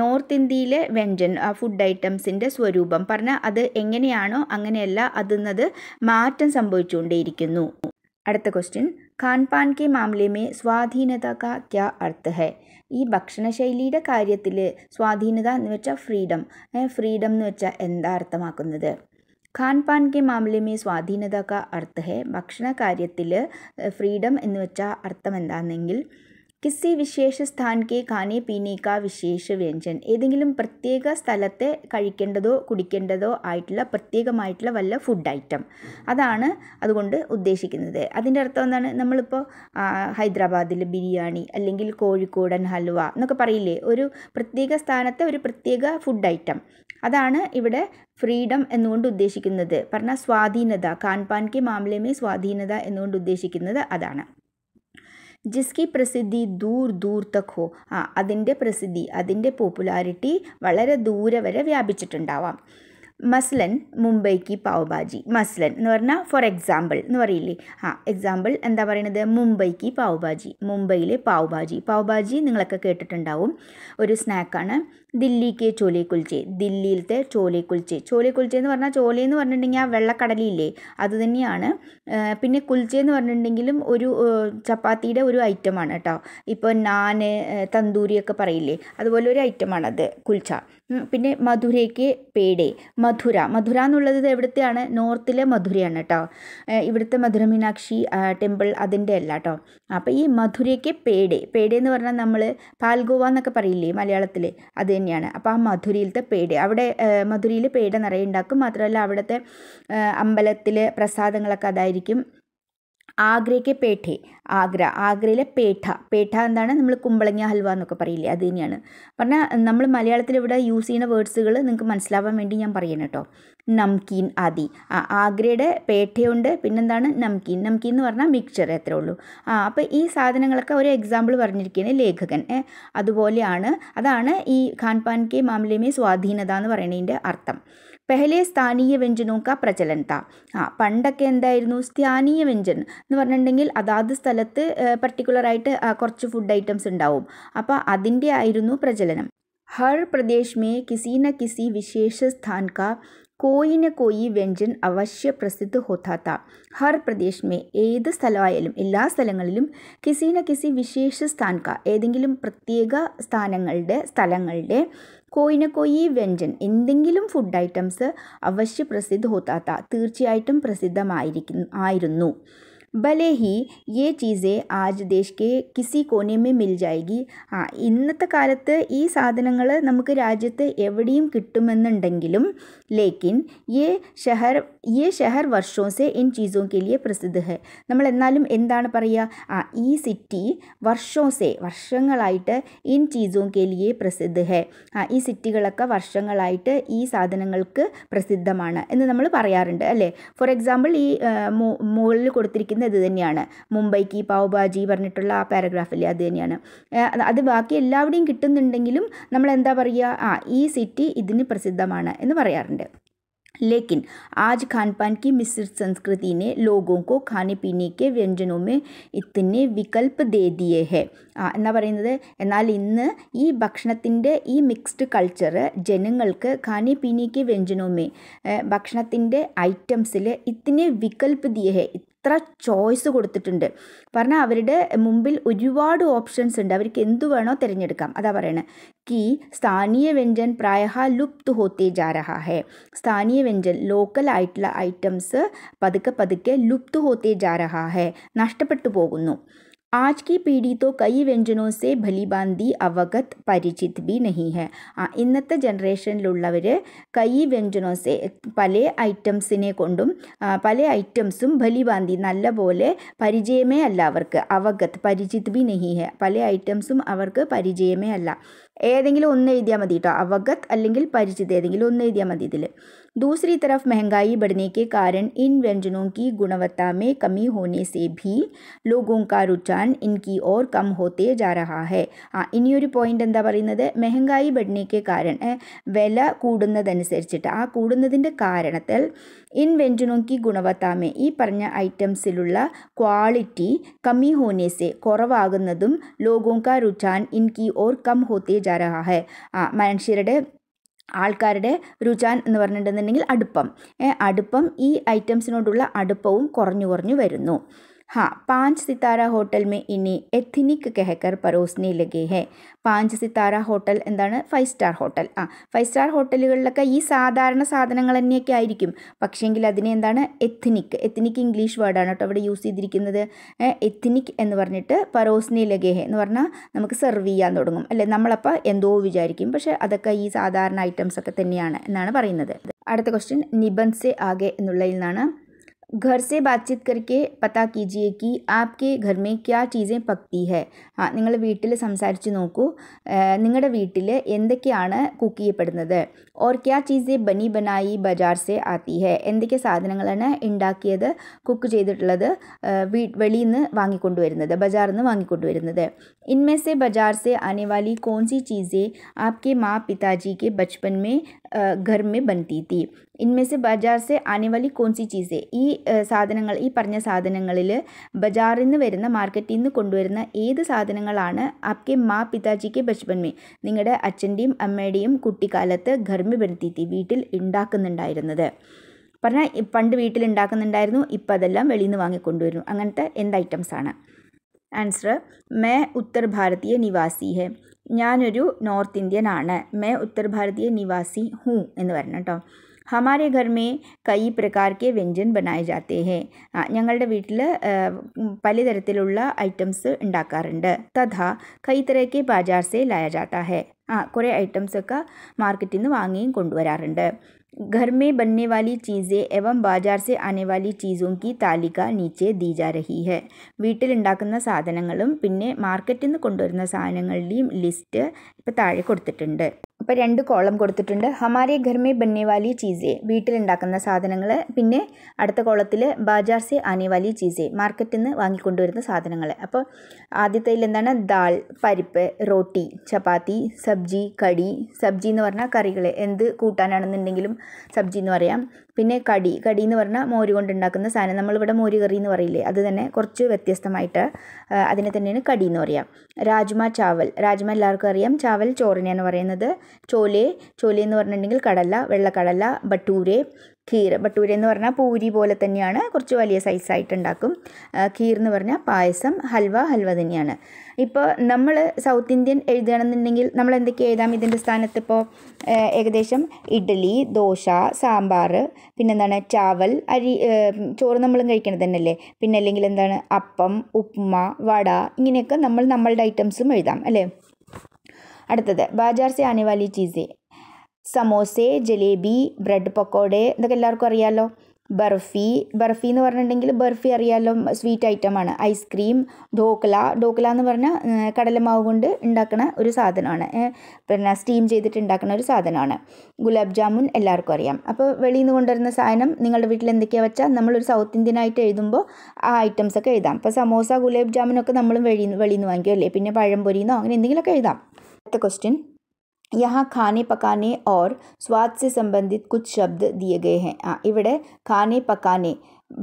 നോർത്ത് ഇന്ത്യയിലെ വ്യഞ്ജൻ ഫുഡ് ഐറ്റംസിൻ്റെ സ്വരൂപം പറഞ്ഞാൽ അത് എങ്ങനെയാണോ അങ്ങനെയല്ല അതിന്നത് മാറ്റം സംഭവിച്ചുകൊണ്ടേയിരിക്കുന്നു അടുത്ത ക്വസ്റ്റ്യൻ ഖാൻപാൻ കെ മാമലെ സ്വാധീനത കാ ക്യാ അർത്ഥ ഹെ ഈ ഭക്ഷണശൈലിയുടെ കാര്യത്തിൽ സ്വാധീനത എന്ന് വെച്ചാൽ ഫ്രീഡം ഫ്രീഡം എന്ന് വെച്ചാൽ എന്താ അർത്ഥമാക്കുന്നത് ഖാൻപാൻ കെ മാമലെ സ്വാധീനത കാ അർത്ഥ ഹെ ഭക്ഷണ കാര്യത്തിൽ ഫ്രീഡം എന്ന് വെച്ചാൽ അർത്ഥം എന്താണെങ്കിൽ കിസി വിശേഷ സ്ഥാൻകെ കാനെ പീനേക്ക വിശേഷ വ്യഞ്ജൻ ഏതെങ്കിലും പ്രത്യേക സ്ഥലത്തെ കഴിക്കേണ്ടതോ കുടിക്കേണ്ടതോ ആയിട്ടുള്ള പ്രത്യേകമായിട്ടുള്ള വല്ല ഫുഡ് ഐറ്റം അതാണ് അതുകൊണ്ട് ഉദ്ദേശിക്കുന്നത് അതിൻ്റെ അർത്ഥം എന്താണ് നമ്മളിപ്പോൾ ഹൈദരാബാദിൽ ബിരിയാണി അല്ലെങ്കിൽ കോഴിക്കോടൻ ഹൽവ എന്നൊക്കെ പറയില്ലേ ഒരു പ്രത്യേക സ്ഥാനത്തെ ഒരു പ്രത്യേക ഫുഡ് ഐറ്റം അതാണ് ഇവിടെ ഫ്രീഡം എന്നുകൊണ്ട് ഉദ്ദേശിക്കുന്നത് പറഞ്ഞാൽ സ്വാധീനത കാൻപാൻ കെ മാമലമേ സ്വാധീനത എന്നുകൊണ്ട് ഉദ്ദേശിക്കുന്നത് അതാണ് ജിസ്കി പ്രസിദ്ധി ദൂർ ദൂർ തക്കോ ആ അതിൻ്റെ പ്രസിദ്ധി അതിൻ്റെ പോപ്പുലാരിറ്റി വളരെ ദൂരെ വരെ വ്യാപിച്ചിട്ടുണ്ടാവാം മസ്ലൻ മുംബൈക്ക് പാവ് ഭാജി മസ്ലൻ എന്ന് പറഞ്ഞാൽ ഫോർ എക്സാമ്പിൾ എന്ന് പറയില്ലേ ആ എക്സാമ്പിൾ എന്താ പറയണത് മുംബൈക്ക് പാവ് ഭാജി മുംബൈയിലെ പാവ് ഭാജി പാവ് നിങ്ങളൊക്കെ കേട്ടിട്ടുണ്ടാവും ഒരു സ്നാക്കാണ് ദില്ലിക്ക് ചോലെ കുൽച്ചെ ദില്ലിയിലത്തെ ചോലെ കുൽച്ചെ ചോലെ കുൽച്ചെ എന്ന് പറഞ്ഞാൽ ചോലെ എന്ന് പറഞ്ഞിട്ടുണ്ടെങ്കിൽ ആ വെള്ളക്കടലില്ലേ അത് തന്നെയാണ് പിന്നെ കുൽച്ചെ എന്ന് പറഞ്ഞിട്ടുണ്ടെങ്കിലും ഒരു ചപ്പാത്തിയുടെ ഒരു ഐറ്റമാണ് കേട്ടോ ഇപ്പോൾ നാന് തന്തൂരിയൊക്കെ പറയില്ലേ അതുപോലെ ഒരു ഐറ്റമാണത് കുൽച്ച പിന്നെ മധുരയ്ക്ക് പേടെ മധുര മധുര എന്നുള്ളത് എവിടുത്തെയാണ് നോർത്തിലെ മധുരയാണ് കേട്ടോ ഇവിടുത്തെ മധുര മീനാക്ഷി ടെമ്പിൾ അതിൻ്റെ അല്ല കേട്ടോ അപ്പോൾ ഈ മധുരയ്ക്ക് പേടെ പേടെ എന്ന് പറഞ്ഞാൽ നമ്മൾ പാൽഗോവ എന്നൊക്കെ പറയില്ലേ മലയാളത്തിൽ അത് തന്നെയാണ് അപ്പോൾ ആ മധുരയിലത്തെ പേടെ അവിടെ മധുരയിൽ പേട നിറയെ ഉണ്ടാക്കും മാത്രമല്ല അവിടുത്തെ അമ്പലത്തിലെ പ്രസാദങ്ങളൊക്കെ അതായിരിക്കും ആഗ്രയ്ക്ക് പേഠേ ആഗ്ര ആഗ്രയിലെ പേഠ പേഠ എന്താണ് നമ്മൾ കുമ്പളങ്ങ ഹൽവ എന്നൊക്കെ പറയില്ലേ അത് തന്നെയാണ് പറഞ്ഞാൽ നമ്മൾ മലയാളത്തിൽ ഇവിടെ യൂസ് ചെയ്യുന്ന വേർഡ്സുകൾ നിങ്ങൾക്ക് മനസ്സിലാവാൻ വേണ്ടി ഞാൻ പറയണം കേട്ടോ നംകീൻ ആദി ആ ആഗ്രയുടെ പേഠയുണ്ട് പിന്നെന്താണ് നംകീൻ നംകീൻ എന്ന് പറഞ്ഞാൽ മിക്സ്ചർ എത്ര ഉള്ളൂ ആ അപ്പോൾ ഈ സാധനങ്ങളൊക്കെ ഒരു എക്സാമ്പിൾ പറഞ്ഞിരിക്കുകയാണ് ലേഖകൻ അതുപോലെയാണ് അതാണ് ഈ ഖാൻപാൻ കെ മാമലേമി സ്വാധീനത എന്ന് പറയുന്നതിൻ്റെ അർത്ഥം പെഹലെ സ്ഥാനീയ व्यंजनों കാ പ്രചലൻ താ ആ പണ്ടൊക്കെ എന്തായിരുന്നു സ്ഥാനീയ വ്യഞ്ജൻ എന്ന് പറഞ്ഞിട്ടുണ്ടെങ്കിൽ അതാത് സ്ഥലത്ത് പർട്ടിക്കുലറായിട്ട് കുറച്ച് ഫുഡ് ഐറ്റംസ് ഉണ്ടാവും അപ്പോൾ അതിൻ്റെ ആയിരുന്നു പ്രചലനം ഹർ പ്രദേശ് മേ കിസി ന കിസി വിശേഷ സ്ഥാൻ കാ കോയിന കോയി വ്യഞ്ജൻ അവശ്യ പ്രസിദ്ധ ഹോത്താത്ത ഹർ പ്രദേശ് മേ ഏത് സ്ഥലമായാലും എല്ലാ സ്ഥലങ്ങളിലും കിസി ന കിസി വിശേഷ സ്ഥാൻ കാ ഏതെങ്കിലും പ്രത്യേക സ്ഥാനങ്ങളുടെ സ്ഥലങ്ങളുടെ കോയിന കൊയ്യി വ്യഞ്ജൻ എന്തെങ്കിലും ഫുഡ് ഐറ്റംസ് അവശ്യ പ്രസിദ്ധ ഹോത്താത്ത തീർച്ചയായിട്ടും പ്രസിദ്ധമായിരിക്കും ആയിരുന്നു ഭലേ ഹി യേ ചീസേ ആജ് ദേശ്കെ കിസി കോനേമേ മിൽ ജായ്കി ആ ഇന്നത്തെ കാലത്ത് ഈ സാധനങ്ങൾ നമുക്ക് രാജ്യത്ത് എവിടെയും കിട്ടുമെന്നുണ്ടെങ്കിലും ലേക്കിൻ യേ ഷഹർ ഈ ഷെഹർ വർഷോസെ ഇൻ ചീസോ കെലിയെ പ്രസിദ്ധ ഹെ നമ്മൾ എന്നാലും എന്താണ് പറയുക ആ ഈ സിറ്റി വർഷോസെ വർഷങ്ങളായിട്ട് ഇൻ ചീസോ കെലിയെ പ്രസിദ്ധ ഹെ ആ ഈ സിറ്റികളൊക്കെ വർഷങ്ങളായിട്ട് ഈ സാധനങ്ങൾക്ക് പ്രസിദ്ധമാണ് എന്ന് നമ്മൾ പറയാറുണ്ട് അല്ലേ ഫോർ എക്സാമ്പിൾ ഈ മുകളിൽ കൊടുത്തിരിക്കുന്ന ഇത് തന്നെയാണ് മുംബൈക്ക് പാവ്ഭാജി പറഞ്ഞിട്ടുള്ള ആ പാരഗ്രാഫിലെ അത് തന്നെയാണ് അത് ബാക്കി എല്ലാവിടെയും കിട്ടുന്നുണ്ടെങ്കിലും നമ്മൾ എന്താ പറയുക ആ ഈ സിറ്റി ഇതിന് പ്രസിദ്ധമാണ് എന്ന് പറയാറുണ്ട് लेकिन आज खान पान की मिश्रित संस्कृति ने लोगों को खाने पीने के व्यंजनों में ഇത്തിനെ വികൽപ്പ് ദേ ദിയേ ഹെ എന്നാ പറയുന്നത് എന്നാൽ ഇന്ന് ഈ ഭക്ഷണത്തിൻ്റെ ഈ മിക്സ്ഡ് കൾച്ചറ് ജനങ്ങൾക്ക് ഖാനി പീനേക്ക് വ്യഞ്ജനവുമേ ഭക്ഷണത്തിൻ്റെ ഐറ്റംസിൽ ഇത്തിനെ വികൽപ്പ് ദിയഹേ ഹെ എത്ര ചോയ്സ് കൊടുത്തിട്ടുണ്ട് പറഞ്ഞാൽ അവരുടെ മുമ്പിൽ ഒരുപാട് ഓപ്ഷൻസ് ഉണ്ട് അവർക്ക് എന്തു വേണോ തിരഞ്ഞെടുക്കാം അതാ പറയണേ കി സ്ഥാനീയ വ്യഞ്ജൻ പ്രായഹ ലുപ്ത് ഹോത്തേ ജാരഹ ഹെ സ്ഥാനീയ വ്യഞ്ജൻ ലോക്കൽ ആയിട്ടുള്ള ഐറ്റംസ് പതുക്കെ പതുക്കെ ലുപ്ത് ഹോത്തേ ജാരഹ ഹെ നഷ്ടപ്പെട്ടു പോകുന്നു आज की पीढ़ी तो कई व्यंजनों से भली बांधी अवगत परिचित भी नहीं है इन जनरेशन कई व्यंजनों से पल ईटम्स पल ईटमस भली बांधी नोल परचयमे अलग अवगत भी नहीं है पल ईटमस परचयमे अल ഏതെങ്കിലും ഒന്ന് എഴുതിയാൽ മതി കേട്ടോ അവഗത് അല്ലെങ്കിൽ പരിചിത ഏതെങ്കിലും ഒന്ന് എഴുതിയാൽ മതി ഇതിൽ ദൂസരി തരഫ് മെഹങ്കായി ബഡ്നേക്ക് കാരൻ ഇൻ വ്യഞ്ജനോ കി ഗുണവത്താമേ കമ്മി में സേ ഭി से भी लोगों ഇൻ കി ഓർ കം ഹോത്തേ होते जा ആ ഇനിയൊരു പോയിൻ്റ് എന്താ പറയുന്നത് മെഹങ്കായി ബഡ്നേക്ക് കാരൻ വില കൂടുന്നതനുസരിച്ചിട്ട് ആ കൂടുന്നതിൻ്റെ കാരണത്തിൽ ഇൻ വ്യഞ്ജനോ കി ഗുണവത്താമേ ഈ പറഞ്ഞ ഐറ്റംസിലുള്ള ക്വാളിറ്റി കമ്മി ഹോനേസെ കുറവാകുന്നതും ലോകോങ്ക രുചാൻ കി ഓർ കം ഹോത്തേ जा रहा ഹെ മനുഷ്യരുടെ ആൾക്കാരുടെ രുചാൻ എന്ന് പറഞ്ഞിട്ടുണ്ടെന്നുണ്ടെങ്കിൽ അടുപ്പം അടുപ്പം ഈ ഐറ്റംസിനോടുള്ള അടുപ്പവും കുറഞ്ഞു കുറഞ്ഞു വരുന്നു हाँ पाँच सितारा होटल में ഇനി എഥനിക് കെഹക്കർ പരോസ്നി ലഗേ ഹെ പാഞ്ച് സിത്താര ഹോട്ടൽ എന്താണ് ഫൈവ് സ്റ്റാർ ഹോട്ടൽ ആ ഫൈവ് സ്റ്റാർ ഹോട്ടലുകളിലൊക്കെ ഈ സാധാരണ സാധനങ്ങൾ തന്നെയൊക്കെ ആയിരിക്കും പക്ഷേങ്കിൽ അതിനെ എന്താണ് എഥനിക് എഥനിക് ഇംഗ്ലീഷ് വേർഡാണ് കേട്ടോ അവിടെ യൂസ് ചെയ്തിരിക്കുന്നത് എഥനിക് എന്ന് പറഞ്ഞിട്ട് പരോസ്നി ലഗേ ഹെ എന്ന് പറഞ്ഞാൽ നമുക്ക് സെർവ് ചെയ്യാൻ തുടങ്ങും അല്ലേ നമ്മളപ്പോൾ എന്തോ വിചാരിക്കും പക്ഷേ അതൊക്കെ ഈ സാധാരണ ഐറ്റംസ് ഒക്കെ തന്നെയാണ് എന്നാണ് പറയുന്നത് അടുത്ത ക്വസ്റ്റ്യൻ നിബൻസെ ആകെ എന്നുള്ളതിൽ നിന്നാണ് घर से बातचीत करके पता कीजिए कि आपके घर में क्या चीज़ें पकती है ആ നിങ്ങൾ വീട്ടിൽ സംസാരിച്ച് നോക്കൂ നിങ്ങളുടെ വീട്ടിൽ എന്തൊക്കെയാണ് കുക്ക് ചെയ്യപ്പെടുന്നത് ഓർ ക്യാ ചീസേ ബനി ബനായി ബജാർ സെ ആത്തി ഹെ എന്തൊക്കെ സാധനങ്ങളാണ് ഉണ്ടാക്കിയത് കുക്ക് ചെയ്തിട്ടുള്ളത് വീ വെളിയിൽ നിന്ന് വാങ്ങിക്കൊണ്ടുവരുന്നത് ബജാറിൽ നിന്ന് വാങ്ങിക്കൊണ്ടുവരുന്നത് ഇൻമേ സെ ബജാർ സെ ആനെ വാലി കോൺ സി ചീസേ ആപ്കെ മാ പിതാജി കെ ബച്ചപ്പൻ മേ घर में बनती थी ഇൻമേ സെ ബജാർ സെ ആനെ വലി കോൺസി ചീസെ ഈ സാധനങ്ങൾ ഈ പറഞ്ഞ സാധനങ്ങളിൽ ബജാറിൽ നിന്ന് വരുന്ന മാർക്കറ്റിൽ നിന്ന് കൊണ്ടുവരുന്ന ഏത് സാധനങ്ങളാണ് ആപ്കെ മാ പിതാജിക്ക് ബച്ച്പൻമേ നിങ്ങളുടെ അച്ഛൻ്റെയും അമ്മയുടെയും കുട്ടിക്കാലത്ത് ഘർമ്മി ബന്തീത്തി വീട്ടിൽ ഉണ്ടാക്കുന്നുണ്ടായിരുന്നത് പറഞ്ഞാൽ പണ്ട് വീട്ടിൽ ഉണ്ടാക്കുന്നുണ്ടായിരുന്നു ഇപ്പം അതെല്ലാം വെളിയിൽ നിന്ന് വാങ്ങിക്കൊണ്ടുവരുന്നു അങ്ങനത്തെ എന്ത് ഐറ്റംസാണ് ആൻസർ മേ ഉത്തർ ഭാരതീയ നിവാസി ഹെ ഞാനൊരു നോർത്ത് ഇന്ത്യൻ ആണ് മേ ഉത്തർ ഭാരതീയ നിവാസി ഹൂ എന്ന് വരണം കേട്ടോ ഹമാരെ ഘർമേ കൈ പ്രകാർക്ക് വ്യഞ്ജൻ ബനായി ജാത്തേ ഹേ ഞങ്ങളുടെ വീട്ടിൽ പലതരത്തിലുള്ള ഐറ്റംസ് ഉണ്ടാക്കാറുണ്ട് തഥാ കൈ തരക്ക് ബാജാർസേ ലായ ജാത്ത ഹേ ആ കുറേ ഐറ്റംസൊക്കെ മാർക്കറ്റിൽ നിന്ന് വാങ്ങിയും കൊണ്ടുവരാറുണ്ട് घर में बनने वाली चीज़ें एवं बाजार से आने वाली चीज़ों की तालिका नीचे दी जा रही है വീട്ടിലുണ്ടാക്കുന്ന സാധനങ്ങളും പിന്നെ മാർക്കറ്റിൽ നിന്ന് കൊണ്ടുവരുന്ന സാധനങ്ങളുടെയും ലിസ്റ്റ് ഇപ്പോൾ താഴെ കൊടുത്തിട്ടുണ്ട് അപ്പോൾ രണ്ട് കോളം കൊടുത്തിട്ടുണ്ട് ഹമാരെ ഘർമേ ബന്നെ വാലി ചീസേ വീട്ടിലുണ്ടാക്കുന്ന സാധനങ്ങൾ പിന്നെ അടുത്ത കോളത്തിൽ ബാജാർ സെ ആനെ വാലി ചീസേ മാർക്കറ്റിൽ നിന്ന് വാങ്ങിക്കൊണ്ടുവരുന്ന സാധനങ്ങൾ അപ്പോൾ ആദ്യത്തേതിൽ എന്താണ് ദാൽ പരിപ്പ് റോട്ടി ചപ്പാത്തി സബ്ജി കടി സബ്ജി എന്ന് പറഞ്ഞാൽ കറികൾ എന്ത് കൂട്ടാനാണെന്നുണ്ടെങ്കിലും സബ്ജി എന്ന് പറയാം പിന്നെ കടി കടി എന്ന് പറഞ്ഞാൽ മോര് കൊണ്ടുണ്ടാക്കുന്ന സാധനം നമ്മളിവിടെ മോര് കറി എന്ന് പറയില്ലേ അത് തന്നെ കുറച്ച് വ്യത്യസ്തമായിട്ട് അതിനെ തന്നെയാണ് കടി എന്ന് പറയാം രാജ്മ ചാവൽ രാജ്മ എല്ലാവർക്കും അറിയാം ചാവൽ ചോറിനെയാണ് പറയുന്നത് ചോലെ ചോലെ എന്ന് പറഞ്ഞിട്ടുണ്ടെങ്കിൽ കടല വെള്ളക്കടല ബട്ടൂരെ ഖീർ ബട്ടൂര എന്ന് പറഞ്ഞാൽ പൂരി പോലെ തന്നെയാണ് കുറച്ച് വലിയ സൈസായിട്ട് ഉണ്ടാക്കും ഖീർ എന്ന് പറഞ്ഞാൽ പായസം ഹൽവ ഹൽവ തന്നെയാണ് ഇപ്പോൾ നമ്മൾ സൗത്ത് ഇന്ത്യൻ എഴുതുകയാണെന്നുണ്ടെങ്കിൽ നമ്മൾ എന്തൊക്കെ എഴുതാം ഇതിൻ്റെ സ്ഥാനത്ത് ഇപ്പോൾ ഏകദേശം ഇഡ്ഡലി ദോശ സാമ്പാർ പിന്നെന്താണ് ചാവൽ അരി ചോറ് നമ്മളും കഴിക്കണത് തന്നെയല്ലേ പിന്നെ അല്ലെങ്കിൽ എന്താണ് അപ്പം ഉപ്മ വട ഇങ്ങനെയൊക്കെ നമ്മൾ നമ്മളുടെ ഐറ്റംസും എഴുതാം അല്ലേ അടുത്തത് ബാജാർ സെ ആനവാലി ചീസേ സമോസ ജലേബി ബ്രെഡ് പക്കോടെ ഇതൊക്കെ എല്ലാവർക്കും അറിയാമല്ലോ ബർഫി ബർഫി എന്ന് പറഞ്ഞിട്ടുണ്ടെങ്കിൽ ബർഫി അറിയാമല്ലോ സ്വീറ്റ് ഐറ്റമാണ് ഐസ്ക്രീം ഡോക്ല ഡോക്ല എന്ന് പറഞ്ഞാൽ കടലമാവ് കൊണ്ട് ഉണ്ടാക്കുന്ന ഒരു സാധനമാണ് പിന്നെ സ്റ്റീം ചെയ്തിട്ട് ഉണ്ടാക്കുന്ന ഒരു സാധനമാണ് ഗുലാബ് ജാമുൻ എല്ലാവർക്കും അറിയാം അപ്പോൾ വെളിയിൽ നിന്ന് കൊണ്ടുവരുന്ന സാധനം നിങ്ങളുടെ വീട്ടിൽ എന്തൊക്കെയാ വെച്ചാൽ നമ്മളൊരു സൗത്ത് ഇന്ത്യൻ ആയിട്ട് എഴുതുമ്പോൾ ആ ഐറ്റംസ് ഒക്കെ എഴുതാം അപ്പോൾ സമോസ ഗുലാബ് ജാമുനൊക്കെ നമ്മളും വെളിയിൽ നിന്ന് വെളിയിൽ നിന്ന് വാങ്ങിക്കുമല്ലേ പിന്നെ പഴംപൊരിന്നോ അങ്ങനെ എന്തെങ്കിലുമൊക്കെ എഴുതാം അടുത്ത ക്വസ്റ്റ്യൻ यहाँ खाने पकाने और സ്വാദ് से സംബന്ധിത് കുച്ച് शब्द दिए गए ഹെ ആ ഇവിടെ ഖാനെ പക്കാനെ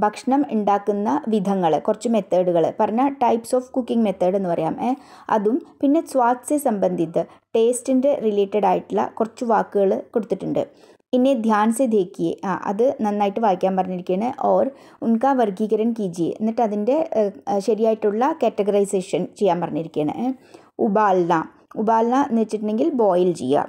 ഭക്ഷണം ഉണ്ടാക്കുന്ന വിധങ്ങൾ കുറച്ച് മെത്തേഡുകൾ പറഞ്ഞ ടൈപ്സ് ഓഫ് കുക്കിംഗ് മെത്തേഡ് എന്ന് പറയാം ഏ അതും പിന്നെ സ്വാദ്സെ സംബന്ധിത് ടേസ്റ്റിൻ്റെ റിലേറ്റഡ് ആയിട്ടുള്ള കുറച്ച് വാക്കുകൾ കൊടുത്തിട്ടുണ്ട് ഇന്നെ ധ്യാൻ സെ ദേക്കിയെ ആ അത് നന്നായിട്ട് വായിക്കാൻ പറഞ്ഞിരിക്കുകയാണ് ഓർ ഉൻക വർഗീകരൻ കീജിയെ എന്നിട്ട് അതിൻ്റെ ശരിയായിട്ടുള്ള കാറ്റഗറൈസേഷൻ ചെയ്യാൻ പറഞ്ഞിരിക്കുകയാണ് ഉബാൽന ഉബാൽന എന്ന് വെച്ചിട്ടുണ്ടെങ്കിൽ ബോയിൽ ചെയ്യുക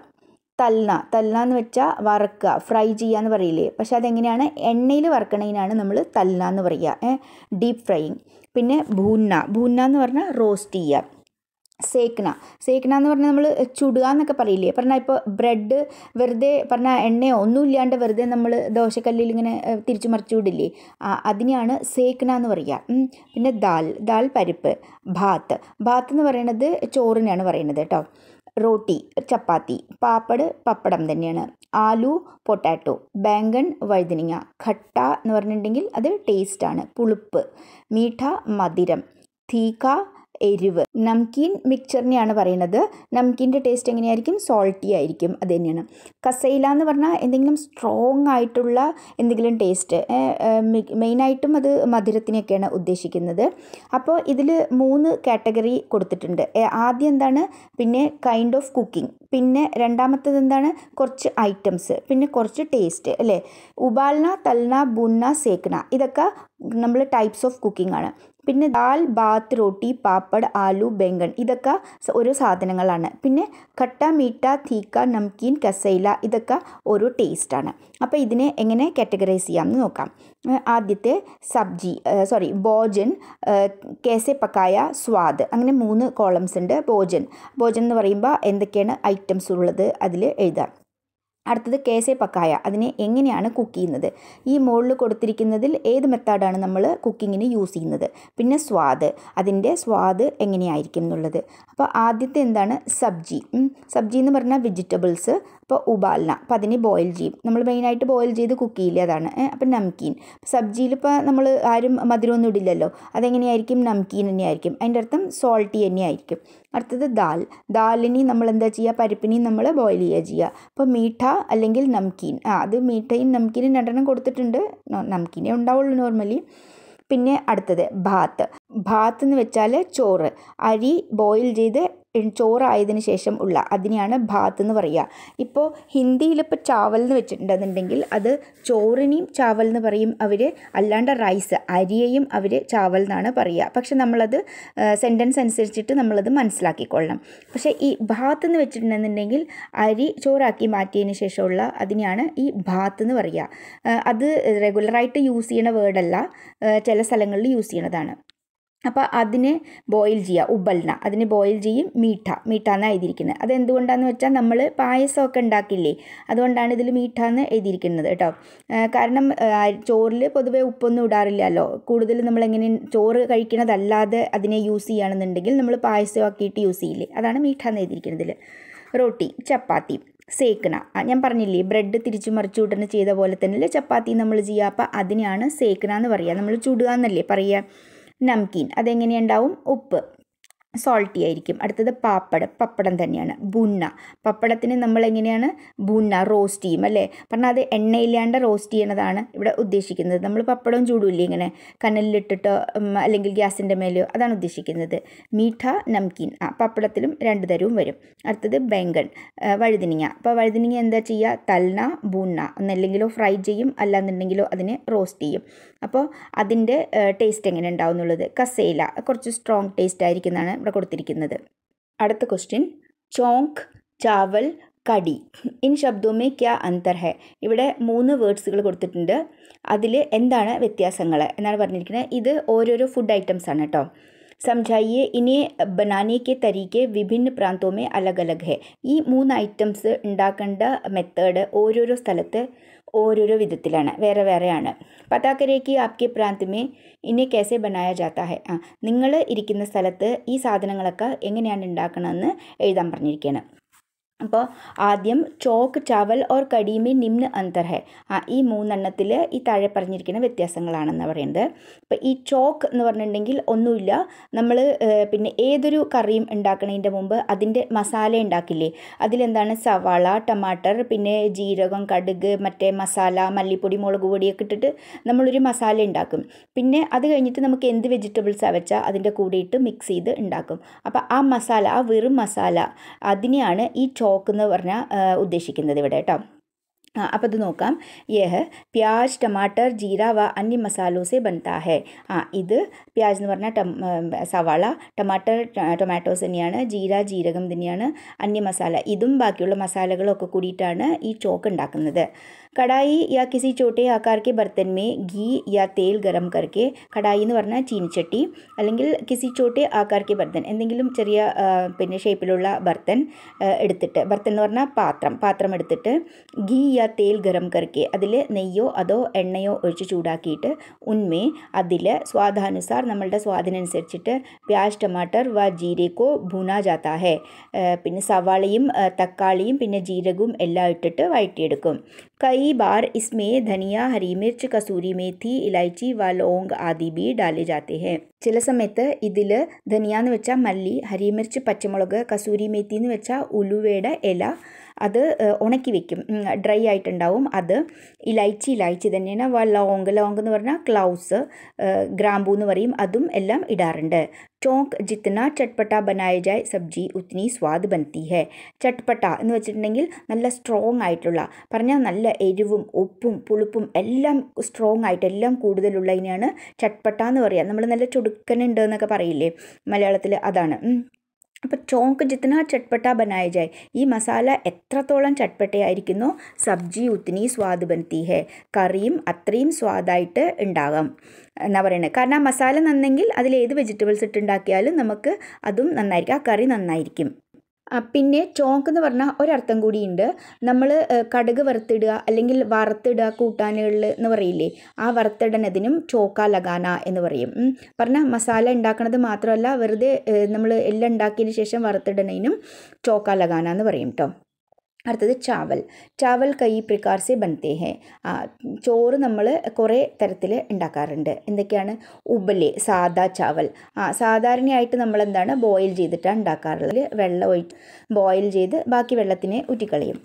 തൽന തൽന എന്ന് വെച്ചാൽ വറുക്കുക ഫ്രൈ ചെയ്യുക എന്ന് പറയില്ലേ പക്ഷെ അതെങ്ങനെയാണ് എണ്ണയിൽ വറുക്കണതിനാണ് നമ്മൾ തൽന എന്ന് പറയുക ഡീപ്പ് ഫ്രൈയിങ് പിന്നെ ഭൂന്ന ഭൂന്ന എന്ന് പറഞ്ഞാൽ റോസ്റ്റ് ചെയ്യുക സേക്കണ സേക്കണ എന്ന് പറഞ്ഞാൽ നമ്മൾ ചുടുക എന്നൊക്കെ പറയില്ലേ പറഞ്ഞാൽ ഇപ്പോൾ ബ്രെഡ് വെറുതെ പറഞ്ഞാൽ എണ്ണയോ ഒന്നും ഇല്ലാണ്ട് വെറുതെ നമ്മൾ ദോശക്കല്ലിൽ ഇങ്ങനെ തിരിച്ചു മറിച്ചു വിടില്ലേ അതിനെയാണ് സേക്കണ എന്ന് പറയുക പിന്നെ ദാൽ ദാൽ പരിപ്പ് ഭാത്ത് ഭാത്ത് എന്ന് പറയുന്നത് ചോറിനാണ് പറയുന്നത് കേട്ടോ റോട്ടി ചപ്പാത്തി പാപ്പട് പപ്പടം തന്നെയാണ് ആലു പൊട്ടാറ്റോ ബാങ്കൺ വഴുതനങ്ങ ഖട്ട എന്ന് പറഞ്ഞിട്ടുണ്ടെങ്കിൽ അത് ടേസ്റ്റാണ് പുളിപ്പ് മീഠ മധുരം തീക്ക എരിവ് നംകീൻ മിക്സറിനെയാണ് പറയുന്നത് നംകീൻ്റെ ടേസ്റ്റ് എങ്ങനെയായിരിക്കും സോൾട്ടി ആയിരിക്കും അത് തന്നെയാണ് കസൈല എന്ന് പറഞ്ഞാൽ എന്തെങ്കിലും സ്ട്രോങ് ആയിട്ടുള്ള എന്തെങ്കിലും ടേസ്റ്റ് മെയിനായിട്ടും അത് മധുരത്തിനെയൊക്കെയാണ് ഉദ്ദേശിക്കുന്നത് അപ്പോൾ ഇതിൽ മൂന്ന് കാറ്റഗറി കൊടുത്തിട്ടുണ്ട് ആദ്യം എന്താണ് പിന്നെ കൈൻഡ് ഓഫ് കുക്കിംഗ് പിന്നെ രണ്ടാമത്തത് എന്താണ് കുറച്ച് ഐറ്റംസ് പിന്നെ കുറച്ച് ടേസ്റ്റ് അല്ലേ ഉബാൽന തൽന ബുന്ന സേക്ന ഇതൊക്കെ നമ്മൾ ടൈപ്സ് ഓഫ് കുക്കിംഗ് ആണ് പിന്നെ ദാൽ ബാത്ത് റോട്ടി പാപ്പട് ആലു ബെങ്കൺ ഇതൊക്കെ ഓരോ സാധനങ്ങളാണ് പിന്നെ കട്ട മീട്ട തീക്ക നംകീൻ കസൈല ഇതൊക്കെ ഓരോ ടേസ്റ്റാണ് അപ്പോൾ ഇതിനെ എങ്ങനെ കാറ്റഗറൈസ് ചെയ്യാമെന്ന് നോക്കാം ആദ്യത്തെ സബ്ജി സോറി ഭോജൻ കേസെ പക്കായ സ്വാദ് അങ്ങനെ മൂന്ന് കോളംസ് ഉണ്ട് ഭോജൻ ഭോജൻ എന്ന് പറയുമ്പോൾ എന്തൊക്കെയാണ് ഐറ്റംസ് ഉള്ളത് അതിൽ എഴുതാം അടുത്തത് കേസെ പക്കായ അതിനെ എങ്ങനെയാണ് കുക്ക് ചെയ്യുന്നത് ഈ മോളിൽ കൊടുത്തിരിക്കുന്നതിൽ ഏത് മെത്തേഡാണ് നമ്മൾ കുക്കിങ്ങിന് യൂസ് ചെയ്യുന്നത് പിന്നെ സ്വാദ് അതിൻ്റെ സ്വാദ് എങ്ങനെയായിരിക്കും എന്നുള്ളത് അപ്പോൾ ആദ്യത്തെ എന്താണ് സബ്ജി സബ്ജി എന്ന് പറഞ്ഞാൽ വെജിറ്റബിൾസ് അപ്പോൾ ഉബാൽന അപ്പോൾ അതിനെ ബോയിൽ ചെയ്യും നമ്മൾ മെയിനായിട്ട് ബോയിൽ ചെയ്ത് കുക്ക് ചെയ്യില്ല അതാണ് അപ്പം നംകീൻ സബ്ജിയിൽ ഇപ്പോൾ നമ്മൾ ആരും മധുരമൊന്നും ഇടില്ലല്ലോ അതെങ്ങനെയായിരിക്കും നംകീൻ തന്നെയായിരിക്കും അതിൻ്റെ അർത്ഥം സോൾട്ടി തന്നെയായിരിക്കും അടുത്തത് ദാൽ ദാലിനി നമ്മൾ എന്താ ചെയ്യുക പരിപ്പിനി നമ്മൾ ബോയിൽ ചെയ്യുക ചെയ്യുക അപ്പോൾ മീഠ അല്ലെങ്കിൽ നംകീൻ ആ അത് മീഠയും നംകീനും രണ്ടെണ്ണം കൊടുത്തിട്ടുണ്ട് നംകീനേ ഉണ്ടാവുള്ളൂ നോർമലി പിന്നെ അടുത്തത് ഭാത്ത് ഭാത്ത് എന്ന് വെച്ചാൽ ചോറ് അരി ബോയിൽ ചെയ്ത് ചോറായതിന് ശേഷം ഉള്ള അതിനെയാണ് ഭാത്ത് എന്ന് പറയുക ഇപ്പോൾ ഹിന്ദിയിൽ ഇപ്പോൾ ചാവൽ എന്ന് വെച്ചിട്ടുണ്ടെന്നുണ്ടെങ്കിൽ അത് ചോറിനെയും ചാവൽ എന്ന് പറയും അവർ അല്ലാണ്ട് റൈസ് അരിയെയും അവർ ചാവൽ എന്നാണ് പറയുക പക്ഷെ നമ്മളത് സെൻറ്റൻസ് അനുസരിച്ചിട്ട് നമ്മളത് മനസ്സിലാക്കിക്കൊള്ളണം പക്ഷേ ഈ ഭാത്ത് എന്ന് വെച്ചിട്ടുണ്ടെന്നുണ്ടെങ്കിൽ അരി ചോറാക്കി മാറ്റിയതിന് ശേഷമുള്ള അതിനെയാണ് ഈ ഭാത്ത് എന്ന് പറയുക അത് റെഗുലറായിട്ട് യൂസ് ചെയ്യണ വേർഡല്ല ചില സ്ഥലങ്ങളിൽ യൂസ് ചെയ്യണതാണ് അപ്പോൾ അതിനെ ബോയിൽ ചെയ്യുക ഉബൽന അതിനെ ബോയിൽ ചെയ്യും മീഠ മീഠ എന്നാണ് എഴുതിയിരിക്കുന്നത് അതെന്തുകൊണ്ടാന്ന് വെച്ചാൽ നമ്മൾ പായസമൊക്കെ ഉണ്ടാക്കില്ലേ അതുകൊണ്ടാണ് ഇതിൽ മീഠ എന്ന് എഴുതിയിരിക്കുന്നത് കേട്ടോ കാരണം ചോറിൽ പൊതുവേ ഉപ്പൊന്നും ഇടാറില്ലല്ലോ കൂടുതൽ നമ്മൾ എങ്ങനെ ചോറ് കഴിക്കണതല്ലാതെ അതിനെ യൂസ് ചെയ്യുകയാണെന്നുണ്ടെങ്കിൽ നമ്മൾ പായസമാക്കിയിട്ട് യൂസ് ചെയ്യില്ലേ അതാണ് മീഠ എന്ന് എഴുതിയിരിക്കുന്നതിൽ റൊട്ടി ചപ്പാത്തി സേക്കണ ഞാൻ പറഞ്ഞില്ലേ ബ്രെഡ് തിരിച്ചു മറിച്ചു കൂട്ടണ ചെയ്ത പോലെ തന്നെ ചപ്പാത്തി നമ്മൾ ചെയ്യുക അപ്പോൾ അതിനെയാണ് സേക്കണ എന്ന് പറയുക നമ്മൾ ചുടുക എന്നല്ലേ പറയുക നംകീൻ അതെങ്ങനെയുണ്ടാവും ഉപ്പ് സോൾട്ടി ആയിരിക്കും അടുത്തത് പാപ്പടം പപ്പടം തന്നെയാണ് ബുന്ന പപ്പടത്തിന് നമ്മൾ എങ്ങനെയാണ് ബുന്ന റോസ്റ്റ് ചെയ്യും അല്ലേ പറഞ്ഞാൽ അത് എണ്ണയില്ലാണ്ട് റോസ്റ്റ് ചെയ്യണതാണ് ഇവിടെ ഉദ്ദേശിക്കുന്നത് നമ്മൾ പപ്പടം ചൂടില്ലേ ഇങ്ങനെ കനലിലിട്ടിട്ടോ അല്ലെങ്കിൽ ഗ്യാസിൻ്റെ മേലെയോ അതാണ് ഉദ്ദേശിക്കുന്നത് മീഠ നംകീൻ ആ പപ്പടത്തിലും രണ്ട് തരവും വരും അടുത്തത് ബെങ്കൺ വഴുതിനിങ്ങ അപ്പോൾ വഴുതിനിങ്ങ എന്താ ചെയ്യുക തൽന ബുന്ന ഒന്നല്ലെങ്കിലോ ഫ്രൈ ചെയ്യും അല്ലാന്നുണ്ടെങ്കിലോ അതിനെ റോസ്റ്റ് ചെയ്യും അപ്പോൾ അതിൻ്റെ ടേസ്റ്റ് എങ്ങനെ ഉണ്ടാവും എന്നുള്ളത് കസേല കുറച്ച് സ്ട്രോങ് ടേസ്റ്റ് ആയിരിക്കുന്നതാണ് ഇവിടെ കൊടുത്തിരിക്കുന്നത് അടുത്ത ക്വസ്റ്റ്യൻ ചോങ്ക് ചാവൽ കടി ഇൻ ശബ്ദോമേ ക്യാ അന്തർ ഹെ ഇവിടെ മൂന്ന് വേർഡ്സുകൾ കൊടുത്തിട്ടുണ്ട് അതിൽ എന്താണ് വ്യത്യാസങ്ങൾ എന്നാണ് പറഞ്ഞിരിക്കുന്നത് ഇത് ഓരോരോ ഫുഡ് ഐറ്റംസ് ആണ് കേട്ടോ സംജായിയെ ഇനി ബനാനിക്ക് തരീക്ക് വിഭിന്ന പ്രാന്തവുമേ അലഗ് അലഗ് ഹെ ഈ മൂന്ന് ഐറ്റംസ് ഉണ്ടാക്കേണ്ട മെത്തേഡ് ഓരോരോ സ്ഥലത്ത് ഓരോരോ വിധത്തിലാണ് വേറെ വേറെയാണ് പതാക്കരേക്ക് ആപ്കി പ്രാന്തമേ ഇനി കേസെ ബനായ ജാത്ത ഹെ ആ നിങ്ങൾ ഇരിക്കുന്ന സ്ഥലത്ത് ഈ സാധനങ്ങളൊക്കെ എങ്ങനെയാണ് ഉണ്ടാക്കണമെന്ന് എഴുതാൻ പറഞ്ഞിരിക്കുകയാണ് അപ്പോൾ ആദ്യം ചോക്ക് ചവൽ ഓർ കടീമി നിമ്ന അന്തർ ഹെ ആ ഈ മൂന്നെണ്ണത്തിൽ ഈ താഴെ പറഞ്ഞിരിക്കുന്ന വ്യത്യാസങ്ങളാണെന്ന് പറയുന്നത് അപ്പോൾ ഈ ചോക്ക് എന്ന് പറഞ്ഞിട്ടുണ്ടെങ്കിൽ ഒന്നുമില്ല നമ്മൾ പിന്നെ ഏതൊരു കറിയും ഉണ്ടാക്കുന്നതിൻ്റെ മുമ്പ് അതിൻ്റെ മസാല ഉണ്ടാക്കില്ലേ അതിലെന്താണ് സവാള ടമാട്ടർ പിന്നെ ജീരകം കടുക് മറ്റേ മസാല മല്ലിപ്പൊടി മുളക് പൊടിയൊക്കെ ഇട്ടിട്ട് നമ്മളൊരു മസാല ഉണ്ടാക്കും പിന്നെ അത് കഴിഞ്ഞിട്ട് നമുക്ക് എന്ത് വെജിറ്റബിൾസ് അവച്ചാൽ അതിൻ്റെ കൂടെ ഇട്ട് മിക്സ് ചെയ്ത് ഉണ്ടാക്കും അപ്പോൾ ആ മസാല ആ വെറും മസാല അതിനെയാണ് ഈ ചോ ഷോക്ക് എന്ന് പറഞ്ഞാൽ ഉദ്ദേശിക്കുന്നത് ഇവിടെ കേട്ടോ അപ്പോൾ ഇത് നോക്കാം യഹ് പ്യാജ് ടമാട്ടർ ജീര വ അന്യ മസാലോസെ ബന്താ ഹെ ആ ഇത് പ്യാജ് എന്ന് പറഞ്ഞാൽ ടം സവാള ടമാട്ടർ ടൊമാറ്റോസ് തന്നെയാണ് ജീര ജീരകം തന്നെയാണ് അന്യ മസാല ഇതും ബാക്കിയുള്ള മസാലകളൊക്കെ കൂടിയിട്ടാണ് ഈ ചോക്ക് ഉണ്ടാക്കുന്നത് കടായി യാ किसी छोटे ആക്കാർക്ക് കെ ബർത്തൻ ഗീ യാ തേൽ ഗരം കർക്കെ കടായി എന്ന് പറഞ്ഞാൽ ചീനിച്ചട്ടി അല്ലെങ്കിൽ കിസി ചോട്ടെ ആക്കാർക്ക് ബർത്തൻ എന്തെങ്കിലും ചെറിയ പിന്നെ ഷേപ്പിലുള്ള ബർത്തൻ എടുത്തിട്ട് ബർത്തൻ എന്ന് പറഞ്ഞാൽ പാത്രം പാത്രം എടുത്തിട്ട് ഗീ യാ തേൽ ഗരം കർക്കെ അതിൽ നെയ്യോ അതോ എണ്ണയോ ഒഴിച്ച് ചൂടാക്കിയിട്ട് ഉന്മേ അതിൽ സ്വാദാനുസാർ നമ്മളുടെ സ്വാദിനനുസരിച്ചിട്ട് പ്യാസ് ടമാട്ടർ വ ജീരക്കോ ഭുന ജാത്താ പിന്നെ സവാളയും തക്കാളിയും പിന്നെ ജീരകവും എല്ലാം ഇട്ടിട്ട് വഴറ്റിയെടുക്കും कई बार इसमें धनिया हरी मिर्च कसूरी मेथी इलायची व लौंग आदि भी डाले जाते हैं ചില സമയത്ത് ഇതിൽ ധനിയാന്ന് വെച്ചാൽ മല്ലി ഹരിമിർച്ച് പച്ചമുളക് കസൂരി മേത്തി എന്ന് വെച്ചാൽ ഉലുവയുടെ ഇല അത് ഉണക്കി വെക്കും ഡ്രൈ ആയിട്ടുണ്ടാവും അത് ഇലായ്ച്ചി ഇലായ്ച്ചി തന്നെയാണ് ലോങ് ലോങ് എന്ന് പറഞ്ഞാൽ ക്ലൗസ് ഗ്രാമ്പൂ എന്ന് പറയും അതും എല്ലാം ഇടാറുണ്ട് ചോക്ക് ജിത്തന ചട്ട്പട്ട ബനായ ജായ് സബ്ജി ഉത്തിനി സ്വാദ് ബനത്തി ഹെ ചട്ട്പട്ട എന്ന് വെച്ചിട്ടുണ്ടെങ്കിൽ നല്ല സ്ട്രോങ് ആയിട്ടുള്ള പറഞ്ഞാൽ നല്ല എരിവും ഉപ്പും പുളിപ്പും എല്ലാം സ്ട്രോങ് ആയിട്ട് എല്ലാം കൂടുതലുള്ളതിനെയാണ് ചട്ട്പട്ട എന്ന് പറയുക നമ്മൾ നല്ല ചുടു കൊടുക്കനുണ്ട് എന്നൊക്കെ പറയില്ലേ മലയാളത്തിൽ അതാണ് അപ്പോൾ ചോങ്ക് ജിത്തന ചട്ട്പട്ട ബനായ ജായ് ഈ മസാല എത്രത്തോളം ചട്ട്പട്ടയായിരിക്കുന്നു സബ്ജി ഉത്തിനി സ്വാദ് ബനത്തി ഹേ കറിയും അത്രയും സ്വാദായിട്ട് ഉണ്ടാകാം എന്നാ പറയുന്നത് കാരണം ആ മസാല നന്നെങ്കിൽ അതിൽ ഏത് വെജിറ്റബിൾസ് ഇട്ടുണ്ടാക്കിയാലും നമുക്ക് അതും നന്നായിരിക്കും ആ കറി നന്നായിരിക്കും പിന്നെ ചോങ്ക് എന്ന് പറഞ്ഞാൽ ഒരർത്ഥം കൂടിയുണ്ട് നമ്മൾ കടുക് വറുത്തിടുക അല്ലെങ്കിൽ വറുത്തിടുക കൂട്ടാനുകളിൽ എന്ന് പറയില്ലേ ആ വറുത്തിടുന്നതിനും ചോക്ക ലഗാന എന്ന് പറയും പറഞ്ഞാൽ മസാല ഉണ്ടാക്കുന്നത് മാത്രമല്ല വെറുതെ നമ്മൾ എല്ലാം ഉണ്ടാക്കിയതിന് ശേഷം വറുത്തിടുന്നതിനും ചോക്ക ലഗാന എന്ന് പറയും കേട്ടോ അടുത്തത് ചാവൽ ചാവൽ കൈ പ്രകാർ ബന്തേ ഹെ ചോറ് നമ്മൾ കുറേ തരത്തിൽ ഉണ്ടാക്കാറുണ്ട് എന്തൊക്കെയാണ് ഉബലെ സാദാ ചാവൽ ആ സാധാരണയായിട്ട് നമ്മൾ എന്താണ് ബോയിൽ ചെയ്തിട്ടാണ് ഉണ്ടാക്കാറുള്ളത് വെള്ളം ഒഴി ബോയിൽ ചെയ്ത് ബാക്കി വെള്ളത്തിനെ ഊറ്റിക്കളയും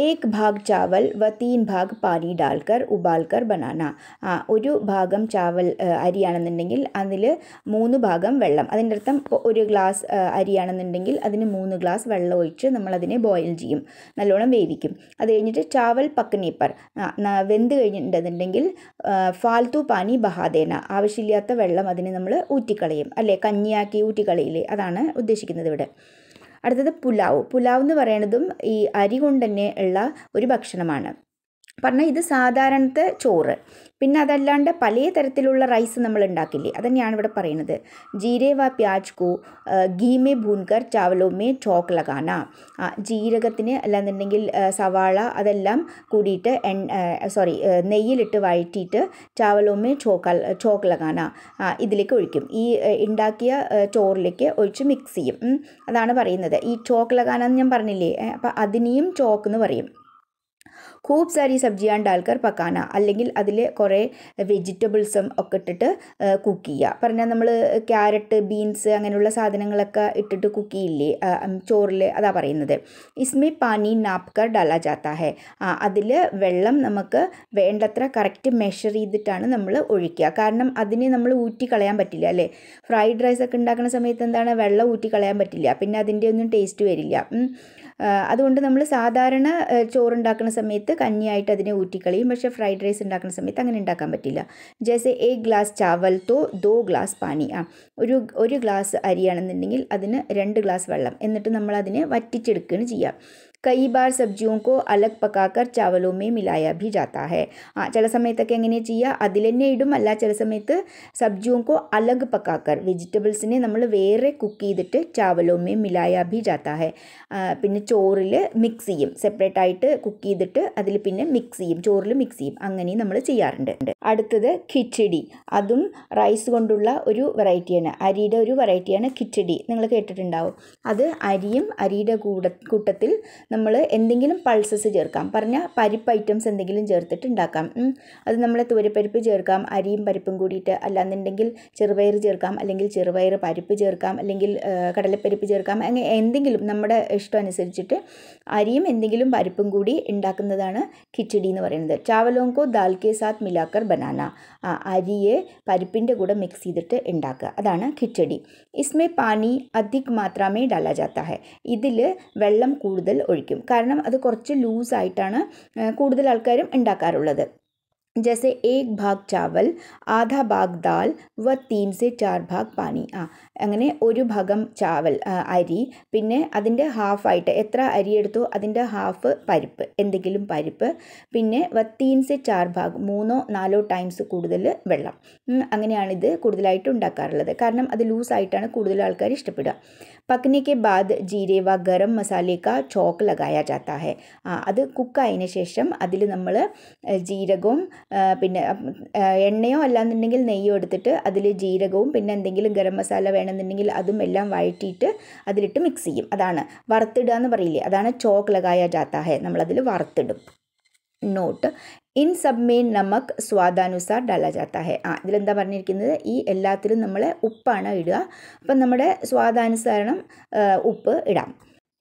एक भाग चावल व तीन ഭാഗ് പാനി डालकर उबालकर बनाना ആ ഒരു ഭാഗം ചാവൽ അരിയാണെന്നുണ്ടെങ്കിൽ അതിൽ മൂന്ന് ഭാഗം വെള്ളം അതിൻ്റെ അർത്ഥം ഒരു ഗ്ലാസ് അരിയാണെന്നുണ്ടെങ്കിൽ അതിന് മൂന്ന് ഗ്ലാസ് വെള്ളം ഒഴിച്ച് നമ്മളതിനെ ബോയിൽ ചെയ്യും നല്ലോണം വേവിക്കും അത് കഴിഞ്ഞിട്ട് ചാവൽ പക്കനീപ്പർ വെന്ത് കഴിഞ്ഞിട്ടുണ്ടെന്നുണ്ടെങ്കിൽ ഫാൽത്തു പാനി ബഹാദേന ആവശ്യമില്ലാത്ത വെള്ളം അതിനെ നമ്മൾ ഊറ്റിക്കളയും അല്ലേ കഞ്ഞിയാക്കി ഊറ്റിക്കളയില്ലേ അതാണ് ഉദ്ദേശിക്കുന്നത് ഇവിടെ അടുത്തത് പുലാവ് പുലാവ് എന്ന് പറയുന്നതും ഈ അരി കൊണ്ട് തന്നെ ഉള്ള ഒരു ഭക്ഷണമാണ് പറഞ്ഞാൽ ഇത് സാധാരണത്തെ ചോറ് പിന്നെ അതല്ലാണ്ട് പല തരത്തിലുള്ള റൈസ് നമ്മൾ ഉണ്ടാക്കില്ലേ അത് തന്നെയാണ് ഇവിടെ പറയുന്നത് ജീരേ വ പ്യാജ് കോ ഗീമേ ഭൂൻകർ ചാവലോമേ ചോക്ക് ലഗാന ജീരകത്തിന് അല്ലാന്നുണ്ടെങ്കിൽ സവാള അതെല്ലാം കൂടിയിട്ട് എൺ സോറി നെയ്യിലിട്ട് വഴറ്റിയിട്ട് ചാവലോമേ ചോക്ക ചോക്ക് ലഗാന ഇതിലേക്ക് ഒഴിക്കും ഈ ഉണ്ടാക്കിയ ചോറിലേക്ക് ഒഴിച്ച് മിക്സ് ചെയ്യും അതാണ് പറയുന്നത് ഈ ചോക്ക് ലഗാന എന്ന് ഞാൻ പറഞ്ഞില്ലേ അപ്പം അതിനെയും ചോക്ക് എന്ന് പറയും ഖൂബ് സാരി സബ്ജിയാൻ ഡാൽക്കർ പക്കാന അല്ലെങ്കിൽ അതിൽ കുറേ വെജിറ്റബിൾസും ഒക്കെ ഇട്ടിട്ട് കുക്ക് ചെയ്യുക പറഞ്ഞാൽ നമ്മൾ ക്യാരറ്റ് ബീൻസ് അങ്ങനെയുള്ള സാധനങ്ങളൊക്കെ ഇട്ടിട്ട് കുക്ക് ചെയ്യില്ലേ ചോറിൽ അതാ പറയുന്നത് ഇസ്മി പാനി നാപ്കർ ഡാലാ ജാത്താഹെ ആ അതിൽ വെള്ളം നമുക്ക് വേണ്ടത്ര കറക്റ്റ് മെഷർ ചെയ്തിട്ടാണ് നമ്മൾ ഒഴിക്കുക കാരണം അതിനെ നമ്മൾ ഊറ്റി കളയാൻ പറ്റില്ല അല്ലേ ഫ്രൈഡ് റൈസ് ഒക്കെ ഉണ്ടാക്കുന്ന സമയത്ത് എന്താണ് വെള്ളം ഊറ്റി കളയാൻ പറ്റില്ല പിന്നെ അതിൻ്റെ ഒന്നും ടേസ്റ്റ് വരില്ല അതുകൊണ്ട് നമ്മൾ സാധാരണ ചോറുണ്ടാക്കുന്ന സമയത്ത് കഞ്ഞിയായിട്ട് അതിനെ ഊറ്റിക്കളയും പക്ഷേ ഫ്രൈഡ് റൈസ് ഉണ്ടാക്കുന്ന സമയത്ത് അങ്ങനെ ഉണ്ടാക്കാൻ പറ്റില്ല ജേസെ എ ഗ്ലാസ് ചാവൽ തോ ദോ ഗ്ലാസ് പാനി ആ ഒരു ഒരു ഗ്ലാസ് അരിയാണെന്നുണ്ടെങ്കിൽ അതിന് രണ്ട് ഗ്ലാസ് വെള്ളം എന്നിട്ട് നമ്മൾ അതിനെ വറ്റിച്ചെടുക്കുകയാണ് ചെയ്യുക कई बार सब्जियों को अलग पकाकर चावलों में मिलाया भी जाता है ആ ചില समय तक ചെയ്യുക അതിൽ തന്നെ ഇടും അല്ല ചില സമയത്ത് സബ്ജിയോങ്കോ അലഗ് പക്കാക്കർ വെജിറ്റബിൾസിനെ നമ്മൾ വേറെ കുക്ക് ചെയ്തിട്ട് में मिलाया भी जाता है പിന്നെ ചോറിൽ മിക്സ് ചെയ്യും സെപ്പറേറ്റ് ആയിട്ട് കുക്ക് ചെയ്തിട്ട് അതിൽ പിന്നെ മിക്സ് ചെയ്യും ചോറിൽ മിക്സ് ചെയ്യും അങ്ങനെ നമ്മൾ ചെയ്യാറുണ്ട് അടുത്തത് കിച്ചടി അതും റൈസ് കൊണ്ടുള്ള ഒരു വെറൈറ്റിയാണ് അരിയുടെ ഒരു വെറൈറ്റിയാണ് കിച്ചടി നിങ്ങൾ കേട്ടിട്ടുണ്ടാവും അത് അരിയും അരിയുടെ കൂട കൂട്ടത്തിൽ നമ്മൾ എന്തെങ്കിലും പൾസസ് ചേർക്കാം പറഞ്ഞാൽ പരിപ്പ് ഐറ്റംസ് എന്തെങ്കിലും ചേർത്തിട്ട് ഉണ്ടാക്കാം അത് നമ്മൾ തൂരപ്പരിപ്പ് ചേർക്കാം അരിയും പരിപ്പും കൂടിയിട്ട് അല്ലാന്നുണ്ടെങ്കിൽ ചെറുപയർ ചേർക്കാം അല്ലെങ്കിൽ ചെറുപയർ പരിപ്പ് ചേർക്കാം അല്ലെങ്കിൽ കടലപ്പരിപ്പ് ചേർക്കാം അങ്ങനെ എന്തെങ്കിലും നമ്മുടെ ഇഷ്ടം അനുസരിച്ചിട്ട് അരിയും എന്തെങ്കിലും പരിപ്പും കൂടി ഉണ്ടാക്കുന്നതാണ് കിച്ചടി എന്ന് പറയുന്നത് ചാവലോങ്കോ ദാൽ കെ സാത്ത് മിലാക്കർ ബനാന അരിയെ പരിപ്പിൻ്റെ കൂടെ മിക്സ് ചെയ്തിട്ട് ഉണ്ടാക്കുക അതാണ് കിച്ചടി ഇസ്മേ പാനി അധിക് മാത്രമേ ഡാലാ ജാത്ത ഹെ ഇതിൽ വെള്ളം കൂടുതൽ ഒഴിക്കും ഒഴിക്കും കാരണം അത് കുറച്ച് ലൂസായിട്ടാണ് കൂടുതൽ ആൾക്കാരും ഉണ്ടാക്കാറുള്ളത് ജെസെ ഏക് ഭാഗ് ചാവൽ ആധാ ഭാഗ് ദാൽ വ തീൻ സെ ചാർ ഭാഗ് പാനി ആ അങ്ങനെ ഒരു ഭാഗം ചാവൽ അരി പിന്നെ അതിൻ്റെ ഹാഫായിട്ട് എത്ര അരി എടുത്തോ അതിൻ്റെ ഹാഫ് പരിപ്പ് എന്തെങ്കിലും പരിപ്പ് പിന്നെ വത്തീൻസ് ചാർ ഭാഗം മൂന്നോ നാലോ ടൈംസ് കൂടുതൽ വെള്ളം അങ്ങനെയാണിത് കൂടുതലായിട്ട് ഉണ്ടാക്കാറുള്ളത് കാരണം അത് ലൂസായിട്ടാണ് കൂടുതൽ ആൾക്കാർ ഇഷ്ടപ്പെടുക പക്നിക്ക് ബാദ് ജീരെ ഗരം മസാലക്ക ചോക്ക് ലഗായ ജാത്ത ആ അത് കുക്കായതിനു ശേഷം അതിൽ നമ്മൾ ജീരകവും പിന്നെ എണ്ണയോ അല്ലാന്നുണ്ടെങ്കിൽ നെയ്യോ എടുത്തിട്ട് അതിൽ ജീരകവും പിന്നെ എന്തെങ്കിലും ഗരം മസാല വേണമെന്നുണ്ടെങ്കിൽ അതും എല്ലാം വഴറ്റിയിട്ട് അതിലിട്ട് മിക്സ് ചെയ്യും അതാണ് വറുത്തിടുക എന്ന് പറയില്ലേ അതാണ് ചോക്ക് ലഗായ ജാത്താഹെ നമ്മളതിൽ വറുത്തിടും നോട്ട് ഇൻ സബ് മീൻ നമക്ക് സ്വാദാനുസാർ ഡാല ജാത്ത ആ ഇതിലെന്താ പറഞ്ഞിരിക്കുന്നത് ഈ എല്ലാത്തിലും നമ്മൾ ഉപ്പാണ് ഇടുക അപ്പം നമ്മുടെ സ്വാദാനുസരണം ഉപ്പ് ഇടാം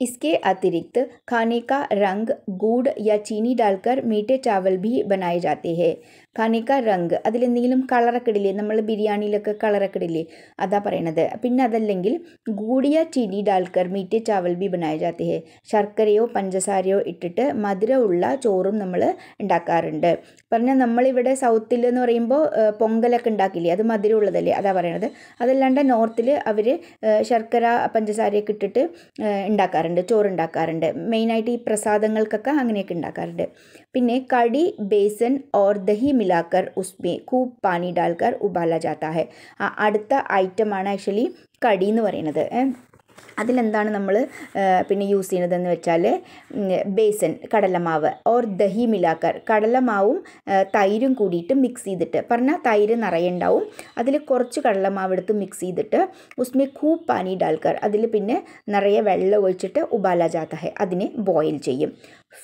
इसके अतिरिक्त खाने का रंग गुड़ या चीनी डालकर मीठे चावल भी बनाए जाते हैं खाने का रंग അതിലെന്തെങ്കിലും കളറൊക്കെ ഇടില്ലേ നമ്മൾ ബിരിയാണിയിലൊക്കെ കളറൊക്കെ ഇടില്ലേ അതാ പറയണത് പിന്നെ അതല്ലെങ്കിൽ ഗൂടിയ ചീനി ഡാൽക്കർ മീറ്റേ ചാവൽ ബി ബനായ ജാത്തെ ഹെ ശർക്കരയോ പഞ്ചസാരയോ ഇട്ടിട്ട് മധുരമുള്ള ചോറും നമ്മൾ ഉണ്ടാക്കാറുണ്ട് പറഞ്ഞാൽ നമ്മളിവിടെ സൗത്തിൽ എന്ന് പറയുമ്പോൾ പൊങ്കലൊക്കെ ഉണ്ടാക്കില്ലേ അത് ഉള്ളതല്ലേ അതാ പറയണത് അതല്ലാണ്ട് നോർത്തിൽ അവർ ശർക്കര പഞ്ചസാരയൊക്കെ ഇട്ടിട്ട് ഉണ്ടാക്കാറുണ്ട് ഉണ്ടാക്കാറുണ്ട് മെയിനായിട്ട് ഈ പ്രസാദങ്ങൾക്കൊക്കെ അങ്ങനെയൊക്കെ ഉണ്ടാക്കാറുണ്ട് പിന്നെ കടി ബേസൻ ഓർ ദഹി മിലാക്കർ ഉസ്മി കൂബ് പാനി ഡാൽക്കർ ഉബാല ജാത്താഹെ ഹെ അടുത്ത ഐറ്റമാണ് ആക്ച്വലി കടി എന്ന് പറയുന്നത് അതിലെന്താണ് നമ്മൾ പിന്നെ യൂസ് ചെയ്യുന്നതെന്ന് വെച്ചാൽ ബേസൻ കടലമാവ് ഓർ ദഹി മിലാക്കർ കടലമാവും തൈരും കൂടിയിട്ട് മിക്സ് ചെയ്തിട്ട് പറഞ്ഞാൽ തൈര് നിറയുണ്ടാവും അതിൽ കുറച്ച് കടലമാവ് എടുത്ത് മിക്സ് ചെയ്തിട്ട് ഉസ്മെ കൂബ് പാനി ഡാൽക്കർ അതിൽ പിന്നെ നിറയെ വെള്ളം ഒഴിച്ചിട്ട് ഉബാല ജാത്തഹെ അതിനെ ബോയിൽ ചെയ്യും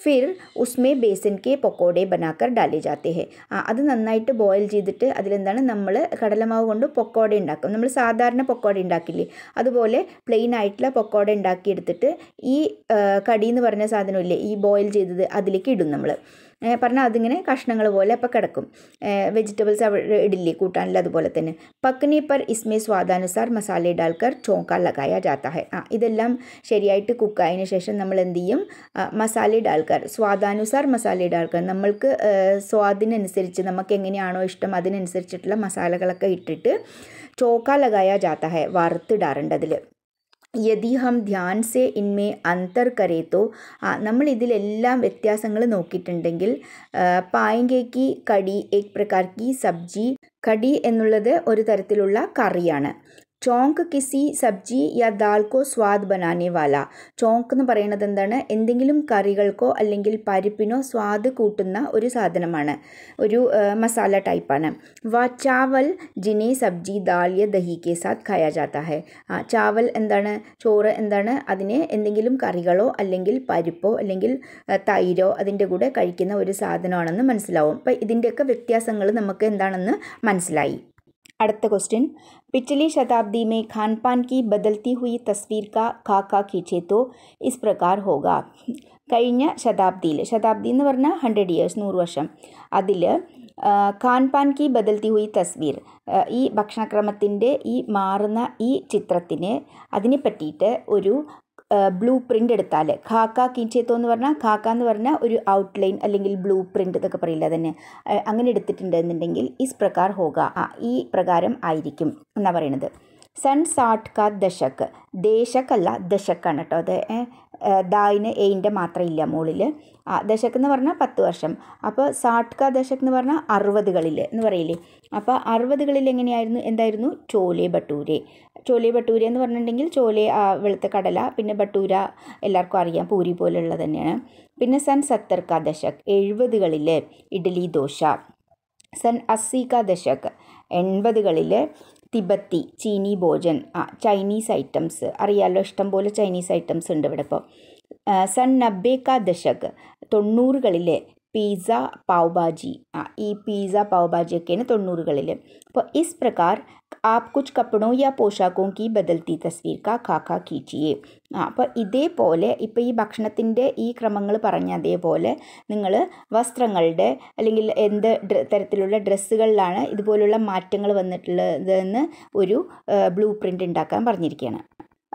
ഫിർ ഉസ്മേ ബേസൻക്ക് പൊക്കോടെ ബനാക്കർ ഡാലി ജാത്തെ ഹെ ആ അത് നന്നായിട്ട് ബോയിൽ ചെയ്തിട്ട് അതിലെന്താണ് നമ്മൾ കടലമാവ് കൊണ്ട് പൊക്കോട ഉണ്ടാക്കും നമ്മൾ സാധാരണ പൊക്കോട ഉണ്ടാക്കില്ലേ അതുപോലെ പ്ലെയിൻ ആയിട്ടുള്ള പൊക്കോട ഉണ്ടാക്കിയെടുത്തിട്ട് ഈ കടി എന്ന് പറഞ്ഞ സാധനമില്ലേ ഈ ബോയിൽ ചെയ്തത് അതിലേക്ക് ഇടും നമ്മൾ പറഞ്ഞാൽ അതിങ്ങനെ കഷ്ണങ്ങൾ പോലെ അപ്പം കിടക്കും വെജിറ്റബിൾസ് അവിടെ ഇഡില്ലേ കൂട്ടാനുള്ള അതുപോലെ തന്നെ പക്കനി പർ ഇസ്മേ സ്വാദാനുസാർ മസാല ഇടാൽക്കർ ചോക്ക ലഗായ ജാത്ത ഹെ ആ ഇതെല്ലാം ശരിയായിട്ട് കുക്കായതിനു ശേഷം നമ്മൾ എന്ത് ചെയ്യും മസാല ഇടാൽക്കർ സ്വാദാനുസാർ മസാല ഇടാൽക്കർ നമ്മൾക്ക് സ്വാദിനനുസരിച്ച് നമുക്ക് എങ്ങനെയാണോ ഇഷ്ടം അതിനനുസരിച്ചിട്ടുള്ള മസാലകളൊക്കെ ഇട്ടിട്ട് ചോക്ക ലഗായ ജാത്ത ഹെ വറുത്തിടാറുണ്ട് അതിൽ യതി ഹം ധ്യാൻ സേ ഇൻമേ അന്തർ കരേത്തോ ആ നമ്മൾ ഇതിലെല്ലാം വ്യത്യാസങ്ങൾ നോക്കിയിട്ടുണ്ടെങ്കിൽ പായങ്കേക്ക് കടി ഏക് പ്രകാർക്ക് സബ്ജി കടി എന്നുള്ളത് ഒരു തരത്തിലുള്ള കറിയാണ് ചോങ്ക് കിസി സബ്ജി യാ ദാൽക്കോ സ്വാദ് ബനാനെ വാല ചോങ്ക് എന്ന് പറയുന്നത് എന്താണ് എന്തെങ്കിലും കറികൾക്കോ അല്ലെങ്കിൽ പരിപ്പിനോ സ്വാദ് കൂട്ടുന്ന ഒരു സാധനമാണ് ഒരു മസാല ടൈപ്പാണ് വ ചാവൽ ജിനെ സബ്ജി ദാൽ യ ദഹി കെ സാത്ത് ഖായ ജാത്ത ഹെ ആ ചാവൽ എന്താണ് ചോറ് എന്താണ് അതിനെ എന്തെങ്കിലും കറികളോ അല്ലെങ്കിൽ പരിപ്പോ അല്ലെങ്കിൽ തൈരോ അതിൻ്റെ കൂടെ കഴിക്കുന്ന ഒരു സാധനമാണെന്ന് മനസ്സിലാവും അപ്പം ഇതിൻ്റെയൊക്കെ വ്യത്യാസങ്ങൾ നമുക്ക് എന്താണെന്ന് മനസ്സിലായി അടുത്ത ക്വസ്റ്റ്യൻ പിറ്റലി शताब्दी ഖാൻപാൻ खान पान की തസ്വീർ കാ तस्वीर का തോ ഇസ് പ്രകാർ इस प्रकार होगा കഴിഞ്ഞ ശതാബ്ദിയിൽ ശതാബ്ദി എന്ന് പറഞ്ഞാൽ ഹൺഡ്രഡ് ഇയേഴ്സ് നൂറ് വർഷം അതിൽ ഖാൻ പാൻ കി ബദൽത്തി ഹുയി തസ്വീർ ഈ ഭക്ഷണക്രമത്തിൻ്റെ ഈ മാറുന്ന ഈ ചിത്രത്തിന് അതിനെ പറ്റിയിട്ട് ഒരു ബ്ലൂ പ്രിൻ്റ് എടുത്താൽ ഖാക്ക കീഞ്ചേത്തോ എന്ന് പറഞ്ഞാൽ ഖാക്ക എന്ന് പറഞ്ഞാൽ ഒരു ഔട്ട്ലൈൻ അല്ലെങ്കിൽ ബ്ലൂ പ്രിൻ്റ് എന്നൊക്കെ പറയില്ല തന്നെ അങ്ങനെ എന്നുണ്ടെങ്കിൽ ഇസ് പ്രകാർ ഹോക ഈ പ്രകാരം ആയിരിക്കും എന്നാണ് പറയണത് സൺ സാട്ട് കാ ദശക്ക് ദേശക്കല്ല ദശക്കാണ് കേട്ടോ അത് ദായിന് എയിൻ്റെ മാത്രമില്ല മുകളിൽ ആ ദശക് എന്ന് പറഞ്ഞാൽ പത്ത് വർഷം അപ്പോൾ സാട്ട്ക ദശക് എന്ന് പറഞ്ഞാൽ അറുപതുകളിൽ എന്ന് പറയില്ലേ അപ്പോൾ അറുപതുകളിൽ എങ്ങനെയായിരുന്നു എന്തായിരുന്നു ചോലെ ബട്ടൂരെ ചോലെ ബട്ടൂര എന്ന് പറഞ്ഞിട്ടുണ്ടെങ്കിൽ ചോലെ വെളുത്ത കടല പിന്നെ ബട്ടൂര എല്ലാവർക്കും അറിയാം പൂരി പോലെയുള്ളത് തന്നെയാണ് പിന്നെ സൺ സത്തർക്ക കാ ദശക് എഴുപതുകളിൽ ഇഡ്ഡലി ദോശ സൺ അസ്സിക്ക കാ ദശക് എൺപതുകളിൽ തിബത്തി ചീനി ഭോജൻ ആ ചൈനീസ് ഐറ്റംസ് അറിയാലോ ഇഷ്ടംപോലെ ചൈനീസ് ഐറ്റംസ് ഉണ്ട് ഇവിടെ ഇപ്പോൾ സൺ നബ്ബേക്ക ദശക് തൊണ്ണൂറുകളിലെ പിസ്സ പാവ് ഭാജി ആ ഈ പിസ്സ പാവ് ഭാജിയൊക്കെയാണ് തൊണ്ണൂറുകളിൽ അപ്പോൾ ഇസ് പ്രകാർ आप कुछ കപ്പടോ യാ പോഷാകോം കി ബദൽത്തി തസ്വീർ കാ ഖാഖ കീച്ചിയേ ആ അപ്പോൾ ഇതേപോലെ ഇപ്പോൾ ഈ ഭക്ഷണത്തിൻ്റെ ഈ ക്രമങ്ങൾ പറഞ്ഞ അതേപോലെ നിങ്ങൾ വസ്ത്രങ്ങളുടെ അല്ലെങ്കിൽ എന്ത് തരത്തിലുള്ള ഡ്രസ്സുകളിലാണ് ഇതുപോലുള്ള മാറ്റങ്ങൾ വന്നിട്ടുള്ളതെന്ന് ഒരു ബ്ലൂ പ്രിൻ്റ് ഉണ്ടാക്കാൻ പറഞ്ഞിരിക്കുകയാണ്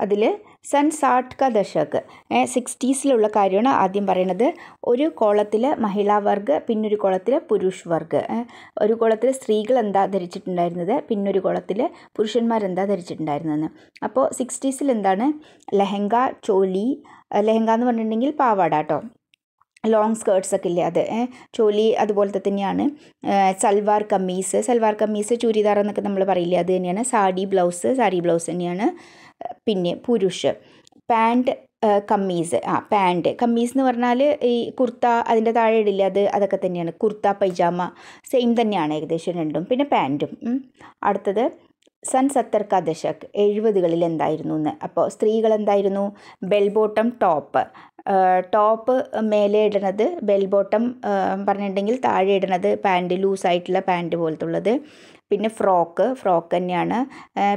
അതിൽ സൺ സാട്ട് ക ദശക് സിക്സ്റ്റീസിലുള്ള കാര്യമാണ് ആദ്യം പറയുന്നത് ഒരു കോളത്തിൽ മഹിളാ വർഗ് പിന്നൊരു കോളത്തിൽ പുരുഷ് വർഗ് ഒരു കോളത്തിൽ സ്ത്രീകൾ എന്താ ധരിച്ചിട്ടുണ്ടായിരുന്നത് പിന്നൊരു കോളത്തിൽ പുരുഷന്മാർ എന്താ ധരിച്ചിട്ടുണ്ടായിരുന്നതെന്ന് അപ്പോൾ സിക്സ്റ്റീസിൽ എന്താണ് ലഹങ്ക ചോലി ലഹങ്ക എന്ന് പറഞ്ഞിട്ടുണ്ടെങ്കിൽ പാവാട കേട്ടോ ലോങ് സ്കേർട്ട്സ് ഒക്കെ ഇല്ലേ അത് ചോലി അതുപോലത്തെ തന്നെയാണ് സൽവാർ കമ്മീസ് സൽവാർ കമ്മീസ് ചുരിദാർ എന്നൊക്കെ നമ്മൾ പറയില്ലേ അത് തന്നെയാണ് സാരി ബ്ലൗസ് സാരി ബ്ലൗസ് തന്നെയാണ് പിന്നെ പുരുഷ് പാൻറ് കമ്മീസ് ആ പാൻറ് കമ്മീസ് എന്ന് പറഞ്ഞാൽ ഈ കുർത്ത അതിൻ്റെ താഴെ ഇടില്ല അത് അതൊക്കെ തന്നെയാണ് കുർത്ത പൈജാമ സെയിം തന്നെയാണ് ഏകദേശം രണ്ടും പിന്നെ പാൻറ്റും അടുത്തത് സൺ സത്തർ കാ ദശക് എഴുപതുകളിൽ എന്തായിരുന്നു എന്ന് അപ്പോൾ സ്ത്രീകൾ എന്തായിരുന്നു ബെൽ ബോട്ടം ടോപ്പ് ടോപ്പ് മേലെ ഇടണത് ബെൽ ബോട്ടം പറഞ്ഞിട്ടുണ്ടെങ്കിൽ താഴെ ഇടണത് പാൻറ്റ് ലൂസായിട്ടുള്ള പാൻറ്റ് പോലത്തുള്ളത് പിന്നെ ഫ്രോക്ക് ഫ്രോക്ക് തന്നെയാണ്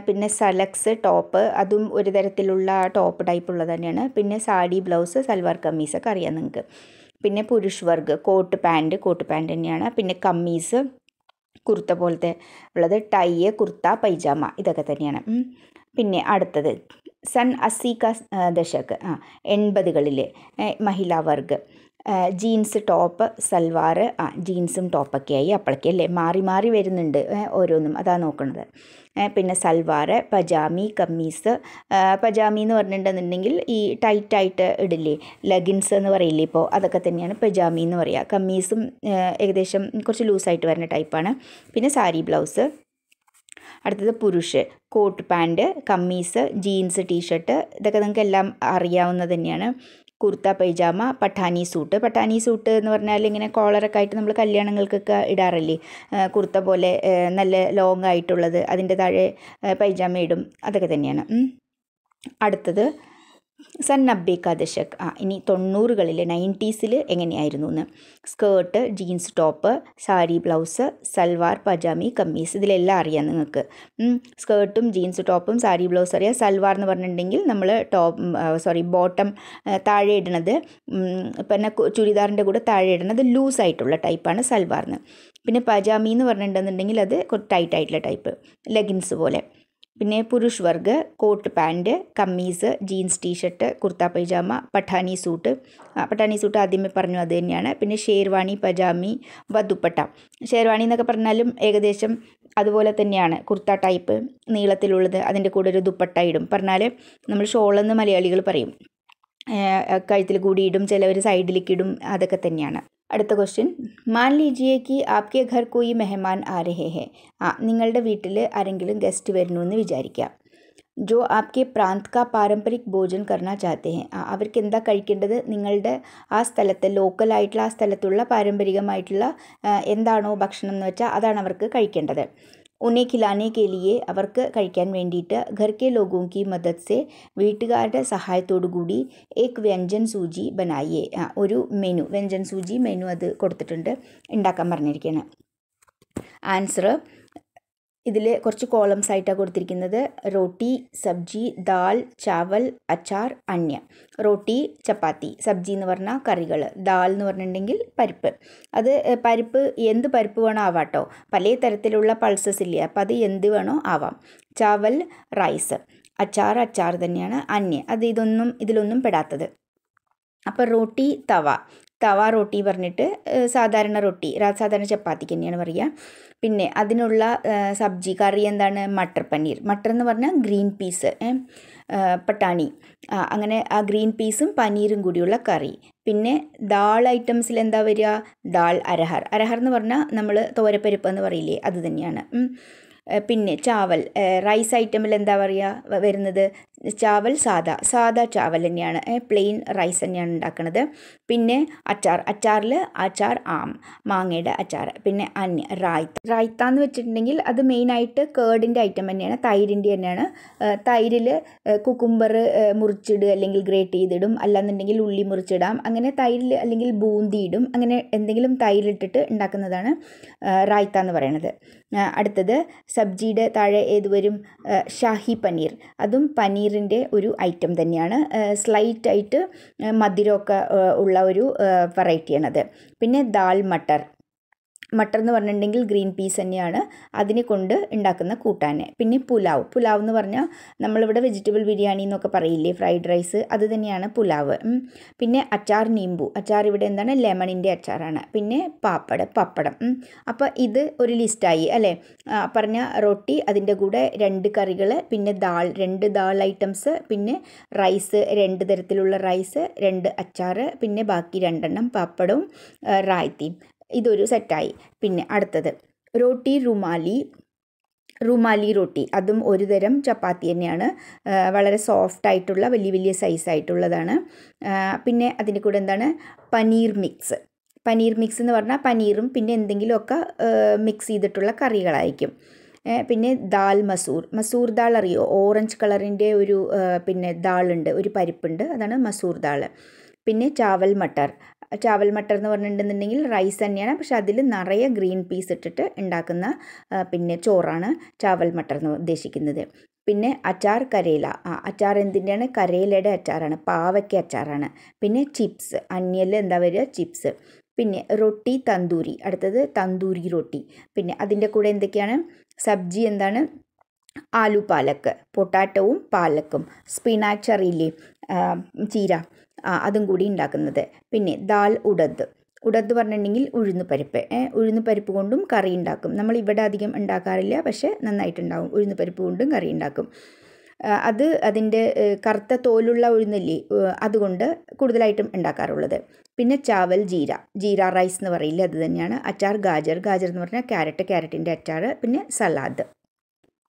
പിന്നെ സലക്സ് ടോപ്പ് അതും ഒരു തരത്തിലുള്ള ടോപ്പ് ടൈപ്പ് ഉള്ളത് തന്നെയാണ് പിന്നെ സാരി ബ്ലൗസ് സൽവാർ കമ്മീസൊക്കെ അറിയാം നിങ്ങൾക്ക് പിന്നെ പുരുഷ് വർഗ് കോട്ട് പാൻറ്റ് കോട്ട് പാൻറ്റ് തന്നെയാണ് പിന്നെ കമ്മീസ് കുർത്ത പോലത്തെ ഉള്ളത് ടൈ കുർത്ത പൈജാമ ഇതൊക്കെ തന്നെയാണ് പിന്നെ അടുത്തത് സൺ അസീക ദശക് ആ എൺപതുകളിലെ മഹിളാവർഗ് ജീൻസ് ടോപ്പ് സൽവാർ ആ ജീൻസും ടോപ്പൊക്കെയായി അപ്പോഴൊക്കെ അല്ലേ മാറി മാറി വരുന്നുണ്ട് ഓരോന്നും അതാണ് നോക്കുന്നത് പിന്നെ സൽവാർ പജാമി കമ്മീസ് പജാമി എന്ന് പറഞ്ഞിട്ടുണ്ടെന്നുണ്ടെങ്കിൽ ഈ ടൈറ്റായിട്ട് ഇടില്ലേ ലഗിൻസ് എന്ന് പറയില്ലേ ഇപ്പോൾ അതൊക്കെ തന്നെയാണ് പജാമി എന്ന് പറയുക കമ്മീസും ഏകദേശം കുറച്ച് ലൂസായിട്ട് വരുന്ന ടൈപ്പാണ് പിന്നെ സാരി ബ്ലൗസ് അടുത്തത് പുരുഷ് coat pant kameez jeans T-shirt ഇതൊക്കെ നിങ്ങൾക്ക് എല്ലാം അറിയാവുന്നത് തന്നെയാണ് കുർത്ത പൈജാമ പഠാനി സൂട്ട് പഠാനി സൂട്ട് എന്ന് പറഞ്ഞാൽ ഇങ്ങനെ കോളറൊക്കെ ആയിട്ട് നമ്മൾ കല്യാണങ്ങൾക്കൊക്കെ ഇടാറില്ലേ കുർത്ത പോലെ നല്ല ലോങ് ആയിട്ടുള്ളത് അതിൻ്റെ താഴെ പൈജാമ ഇടും അതൊക്കെ തന്നെയാണ് അടുത്തത് സൺ അബ്ബേക്ക ദശക് ആ ഇനി തൊണ്ണൂറുകളിൽ നയൻറ്റീസിൽ എങ്ങനെയായിരുന്നു എന്ന് skirt jeans top sari blouse salwar pajami kameez ഇതിലെല്ലാം അറിയാം നിങ്ങൾക്ക് സ്കേർട്ടും ജീൻസ് ടോപ്പും സാരി ബ്ലൗസ് അറിയാം സൽവാർ എന്ന് പറഞ്ഞിട്ടുണ്ടെങ്കിൽ നമ്മൾ ടോപ്പ് സോറി ബോട്ടം താഴെ ഇടണത് പിന്നെ ചുരിദാറിൻ്റെ കൂടെ താഴെ ഇടണത് ലൂസ് ആയിട്ടുള്ള ടൈപ്പാണ് സൽവാർ എന്ന് പിന്നെ പജാമി എന്ന് പറഞ്ഞിട്ടുണ്ടെന്നുണ്ടെങ്കിൽ അത് ടൈറ്റ് ആയിട്ടുള്ള ടൈപ്പ് ലെഗിൻസ് പോലെ പിന്നെ പുരുഷ് വർഗ് coat pant kameez jeans T-shirt kurta pyjama pathani suit pathani suit ആദ്യമേ പറഞ്ഞു അത് തന്നെയാണ് പിന്നെ ഷേർവാണി പജാമി വധുപ്പട്ട ഷേർവാണി എന്നൊക്കെ പറഞ്ഞാലും ഏകദേശം അതുപോലെ തന്നെയാണ് കുർത്ത ടൈപ്പ് നീളത്തിലുള്ളത് അതിൻ്റെ കൂടെ ഒരു ദുപ്പട്ട ഇടും പറഞ്ഞാൽ നമ്മൾ ഷോളെന്ന് മലയാളികൾ പറയും കഴുത്തിൽ കൂടി ഇടും ചിലവർ സൈഡിലേക്ക് ഇടും അതൊക്കെ തന്നെയാണ് അടുത്ത ക്വസ്റ്റ്യൻ മാൻ ലീജിയെ കി ആപ്കെ ഘർ കോയി മെഹമാൻ ആ രഹേ ഹെ ആ നിങ്ങളുടെ വീട്ടിൽ ആരെങ്കിലും ഗസ്റ്റ് വരുന്നു എന്ന് വിചാരിക്കാം ജോ ആപ്കെ പ്രാന്ത് കാ പാരമ്പരിക് ഭോജൻ കർണ ചാത്തേ ഹെ ആ അവർക്ക് എന്താ കഴിക്കേണ്ടത് നിങ്ങളുടെ ആ സ്ഥലത്തെ ലോക്കലായിട്ടുള്ള ആ സ്ഥലത്തുള്ള പാരമ്പരികമായിട്ടുള്ള എന്താണോ ഭക്ഷണം എന്ന് വെച്ചാൽ അതാണ് അവർക്ക് കഴിക്കേണ്ടത് ഉന്നെ खिलाने के लिए അവർക്ക് കഴിക്കാൻ വേണ്ടിയിട്ട് ഘർക്കെ ലോഗോ മദത്സെ വീട്ടുകാരുടെ സഹായത്തോടു കൂടി സഹായത്തോടുകൂടി ഏക് വ്യഞ്ജൻ സൂചി ബനായിയെ ഒരു മെനു വ്യഞ്ജൻ സൂചി മെനു അത് കൊടുത്തിട്ടുണ്ട് ഉണ്ടാക്കാൻ പറഞ്ഞിരിക്കുകയാണ് ആൻസർ ഇതിൽ കുറച്ച് കോളംസ് ആയിട്ടാണ് കൊടുത്തിരിക്കുന്നത് റോട്ടി സബ്ജി ദാൽ ചാവൽ അച്ചാർ അന്യ റോട്ടി ചപ്പാത്തി സബ്ജി എന്ന് പറഞ്ഞാൽ കറികൾ ദാൽ എന്ന് പറഞ്ഞിട്ടുണ്ടെങ്കിൽ പരിപ്പ് അത് പരിപ്പ് എന്ത് പരിപ്പ് വേണോ ആവാട്ടോ പല തരത്തിലുള്ള പൾസസ് ഇല്ലേ അപ്പം അത് എന്ത് വേണോ ആവാം ചാവൽ റൈസ് അച്ചാർ അച്ചാർ തന്നെയാണ് അന്യ അത് ഇതൊന്നും ഇതിലൊന്നും പെടാത്തത് അപ്പോൾ റോട്ടി തവ തവ റൊട്ടി പറഞ്ഞിട്ട് സാധാരണ റൊട്ടി സാധാരണ ചപ്പാത്തിക്ക് തന്നെയാണ് പറയുക പിന്നെ അതിനുള്ള സബ്ജി കറി എന്താണ് മട്ടർ പനീർ മട്ടർ എന്ന് പറഞ്ഞാൽ ഗ്രീൻ പീസ് പട്ടാണി അങ്ങനെ ആ ഗ്രീൻ പീസും പനീരും കൂടിയുള്ള കറി പിന്നെ ദാൾ ഐറ്റംസിൽ എന്താ വരിക ദാൾ അരഹർ അരഹർ എന്ന് പറഞ്ഞാൽ നമ്മൾ തോരപ്പരിപ്പ് എന്ന് പറയില്ലേ അത് തന്നെയാണ് പിന്നെ ചാവൽ റൈസ് ഐറ്റമിൽ എന്താ പറയുക വരുന്നത് ചാവൽ സാദാ സാദാ ചാവൽ തന്നെയാണ് പ്ലെയിൻ റൈസ് തന്നെയാണ് ഉണ്ടാക്കുന്നത് പിന്നെ അച്ചാർ അച്ചാറിൽ അച്ചാർ ആം മാങ്ങയുടെ അച്ചാർ പിന്നെ അന്യ റായ്ത്ത റായ്ത്ത എന്ന് വെച്ചിട്ടുണ്ടെങ്കിൽ അത് മെയിനായിട്ട് കേർഡിൻ്റെ ഐറ്റം തന്നെയാണ് തൈരിൻ്റെ തന്നെയാണ് തൈരിൽ കുക്കുംബർ മുറിച്ചിടുക അല്ലെങ്കിൽ ഗ്രേറ്റ് ചെയ്തിടും അല്ലാന്നുണ്ടെങ്കിൽ ഉള്ളി മുറിച്ചിടാം അങ്ങനെ തൈരിൽ അല്ലെങ്കിൽ ബൂന്തി ഇടും അങ്ങനെ എന്തെങ്കിലും തൈരിട്ടിട്ട് ഉണ്ടാക്കുന്നതാണ് റായ്ത്ത എന്ന് പറയുന്നത് അടുത്തത് സബ്ജിയുടെ താഴെ ഏത് വരും ഷാഹി പനീർ അതും പനീറിൻ്റെ ഒരു ഐറ്റം തന്നെയാണ് സ്ലൈറ്റായിട്ട് മധുരമൊക്കെ ഉള്ള ഒരു വെറൈറ്റിയാണത് പിന്നെ ദാൽ മട്ടർ മട്ടർ എന്ന് പറഞ്ഞിട്ടുണ്ടെങ്കിൽ ഗ്രീൻ പീസ് തന്നെയാണ് അതിനെ കൊണ്ട് ഉണ്ടാക്കുന്ന കൂട്ടാന് പിന്നെ പുലാവ് പുലാവ് എന്ന് പറഞ്ഞാൽ നമ്മളിവിടെ വെജിറ്റബിൾ ബിരിയാണി എന്നൊക്കെ പറയില്ലേ ഫ്രൈഡ് റൈസ് അത് തന്നെയാണ് പുലാവ് പിന്നെ അച്ചാർ നീമ്പു അച്ചാർ ഇവിടെ എന്താണ് ലെമണിൻ്റെ അച്ചാറാണ് പിന്നെ പാപ്പട പപ്പടം അപ്പോൾ ഇത് ഒരു ലിസ്റ്റായി അല്ലേ പറഞ്ഞ റൊട്ടി അതിൻ്റെ കൂടെ രണ്ട് കറികൾ പിന്നെ ദാൾ രണ്ട് ദാൾ ഐറ്റംസ് പിന്നെ റൈസ് രണ്ട് തരത്തിലുള്ള റൈസ് രണ്ട് അച്ചാർ പിന്നെ ബാക്കി രണ്ടെണ്ണം പപ്പടവും റായ്ത്തിയും ഇതൊരു സെറ്റായി പിന്നെ അടുത്തത് റോട്ടി റുമാലി റുമാലി റോട്ടി അതും ഒരു തരം ചപ്പാത്തി തന്നെയാണ് വളരെ സോഫ്റ്റ് ആയിട്ടുള്ള വലിയ വലിയ സൈസ് ആയിട്ടുള്ളതാണ് പിന്നെ അതിൻ്റെ കൂടെ എന്താണ് പനീർ മിക്സ് പനീർ മിക്സ് എന്ന് പറഞ്ഞാൽ പനീറും പിന്നെ എന്തെങ്കിലുമൊക്കെ മിക്സ് ചെയ്തിട്ടുള്ള കറികളായിരിക്കും പിന്നെ ദാൽ മസൂർ മസൂർ ദാൾ അറിയോ ഓറഞ്ച് കളറിൻ്റെ ഒരു പിന്നെ ദാളുണ്ട് ഒരു പരിപ്പുണ്ട് അതാണ് മസൂർ ദാൾ പിന്നെ ചാവൽ മട്ടർ ചാവൽ മട്ടർ എന്ന് പറഞ്ഞിട്ടുണ്ടെന്നുണ്ടെങ്കിൽ റൈസ് തന്നെയാണ് പക്ഷെ അതിൽ നിറയെ ഗ്രീൻ പീസ് ഇട്ടിട്ട് ഉണ്ടാക്കുന്ന പിന്നെ ചോറാണ് ചാവൽ മട്ടർ എന്ന് ഉദ്ദേശിക്കുന്നത് പിന്നെ അച്ചാർ കരേല ആ അച്ചാർ എന്തിൻ്റെയാണ് കരേലയുടെ അച്ചാറാണ് പാവയ്ക്ക അച്ചാറാണ് പിന്നെ ചിപ്സ് അന്യൽ എന്താ വരിക ചിപ്സ് പിന്നെ റൊട്ടി തന്തൂരി അടുത്തത് തന്തൂരി റൊട്ടി പിന്നെ അതിൻ്റെ കൂടെ എന്തൊക്കെയാണ് സബ്ജി എന്താണ് ആലു പാലക്ക് പൊട്ടാറ്റവും പാലക്കും സ്പിനാച്ചറിയില്ലേ ചീര അതും കൂടി ഉണ്ടാക്കുന്നത് പിന്നെ ദാൽ ഉടദ് ഉടത് പറഞ്ഞിട്ടുണ്ടെങ്കിൽ ഉഴുന്ന് പരിപ്പ് ഉഴുന്ന് പരിപ്പ് കൊണ്ടും കറി ഉണ്ടാക്കും നമ്മൾ ഇവിടെ അധികം ഉണ്ടാക്കാറില്ല പക്ഷേ നന്നായിട്ടുണ്ടാവും ഉഴുന്ന് പരിപ്പ് കൊണ്ടും കറി ഉണ്ടാക്കും അത് അതിൻ്റെ കറുത്ത തോലുള്ള ഉഴുന്നില്ലേ അതുകൊണ്ട് കൂടുതലായിട്ടും ഉണ്ടാക്കാറുള്ളത് പിന്നെ ചാവൽ ജീര ജീര റൈസ് എന്ന് പറയില്ല അത് തന്നെയാണ് അച്ചാർ ഗാജർ ഗാജർ എന്ന് പറഞ്ഞാൽ ക്യാരറ്റ് ക്യാരറ്റിൻ്റെ അച്ചാർ പിന്നെ സലാദ്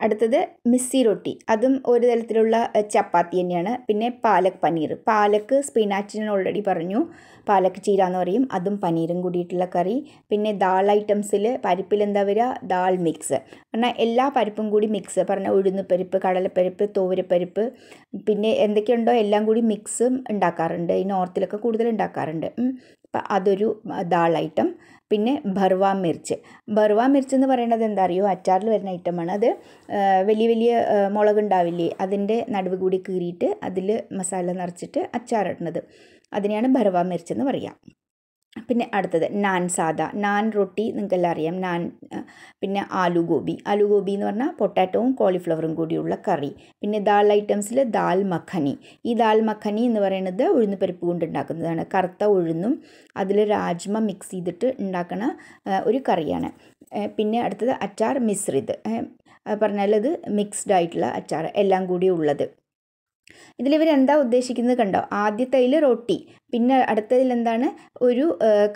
അടുത്തത് മിസ്സി റൊട്ടി അതും ഒരു തരത്തിലുള്ള ചപ്പാത്തി തന്നെയാണ് പിന്നെ പാലക് പനീർ പാലക്ക് സ്പിനാച്ചിന് ഓൾറെഡി പറഞ്ഞു പാലക്ക് ചീര എന്ന് പറയും അതും പനീറും കൂടിയിട്ടുള്ള കറി പിന്നെ ദാൾ ഐറ്റംസിൽ പരിപ്പിൽ എന്താ വരിക ദാൾ മിക്സ് പറഞ്ഞാൽ എല്ലാ പരിപ്പും കൂടി മിക്സ് പറഞ്ഞാൽ ഉഴുന്ന് പരിപ്പ് കടലപ്പരിപ്പ് തോരപ്പരിപ്പ് പിന്നെ എന്തൊക്കെയുണ്ടോ എല്ലാം കൂടി മിക്സും ഉണ്ടാക്കാറുണ്ട് ഈ നോർത്തിലൊക്കെ കൂടുതൽ ഉണ്ടാക്കാറുണ്ട് അപ്പം അതൊരു ദാൾ ഐറ്റം പിന്നെ ഭർവാ മിർച്ച് ഭർവാ മിർച്ച് എന്ന് പറയുന്നത് എന്താ അറിയോ അച്ചാറിൽ വരുന്ന ഐറ്റമാണ് അത് വലിയ വലിയ മുളകുണ്ടാവില്ലേ അതിൻ്റെ നടുവ് കൂടി കീറിയിട്ട് അതിൽ മസാല നിറച്ചിട്ട് അച്ചാറിടുന്നത് അതിനെയാണ് ഭർവാ മിർച്ച് എന്ന് പറയുക പിന്നെ അടുത്തത് നാൻ സാദ നാൻ റൊട്ടി നിങ്ങൾക്കെല്ലാം അറിയാം നാൻ പിന്നെ ആലു ഗോബി ആലു ഗോബി എന്ന് പറഞ്ഞാൽ പൊട്ടാറ്റോവും കോളിഫ്ലവറും കൂടിയുള്ള കറി പിന്നെ ദാൽ ഐറ്റംസിൽ ദാൽ മഖനി ഈ ദാൽ മഖനി എന്ന് പറയുന്നത് ഉഴുന്ന് പരിപ്പ് കൊണ്ട് ഉണ്ടാക്കുന്നതാണ് കറുത്ത ഉഴുന്നും അതിൽ രാജ്മ മിക്സ് ചെയ്തിട്ട് ഉണ്ടാക്കുന്ന ഒരു കറിയാണ് പിന്നെ അടുത്തത് അച്ചാർ മിശ്രിത് പറഞ്ഞാൽ അത് മിക്സ്ഡ് ആയിട്ടുള്ള അച്ചാർ എല്ലാം കൂടി ഉള്ളത് ഇതിലിവരെന്താ ഉദ്ദേശിക്കുന്നത് കണ്ടോ അതിൽ റൊട്ടി പിന്നെ അടുത്തതിൽ എന്താണ് ഒരു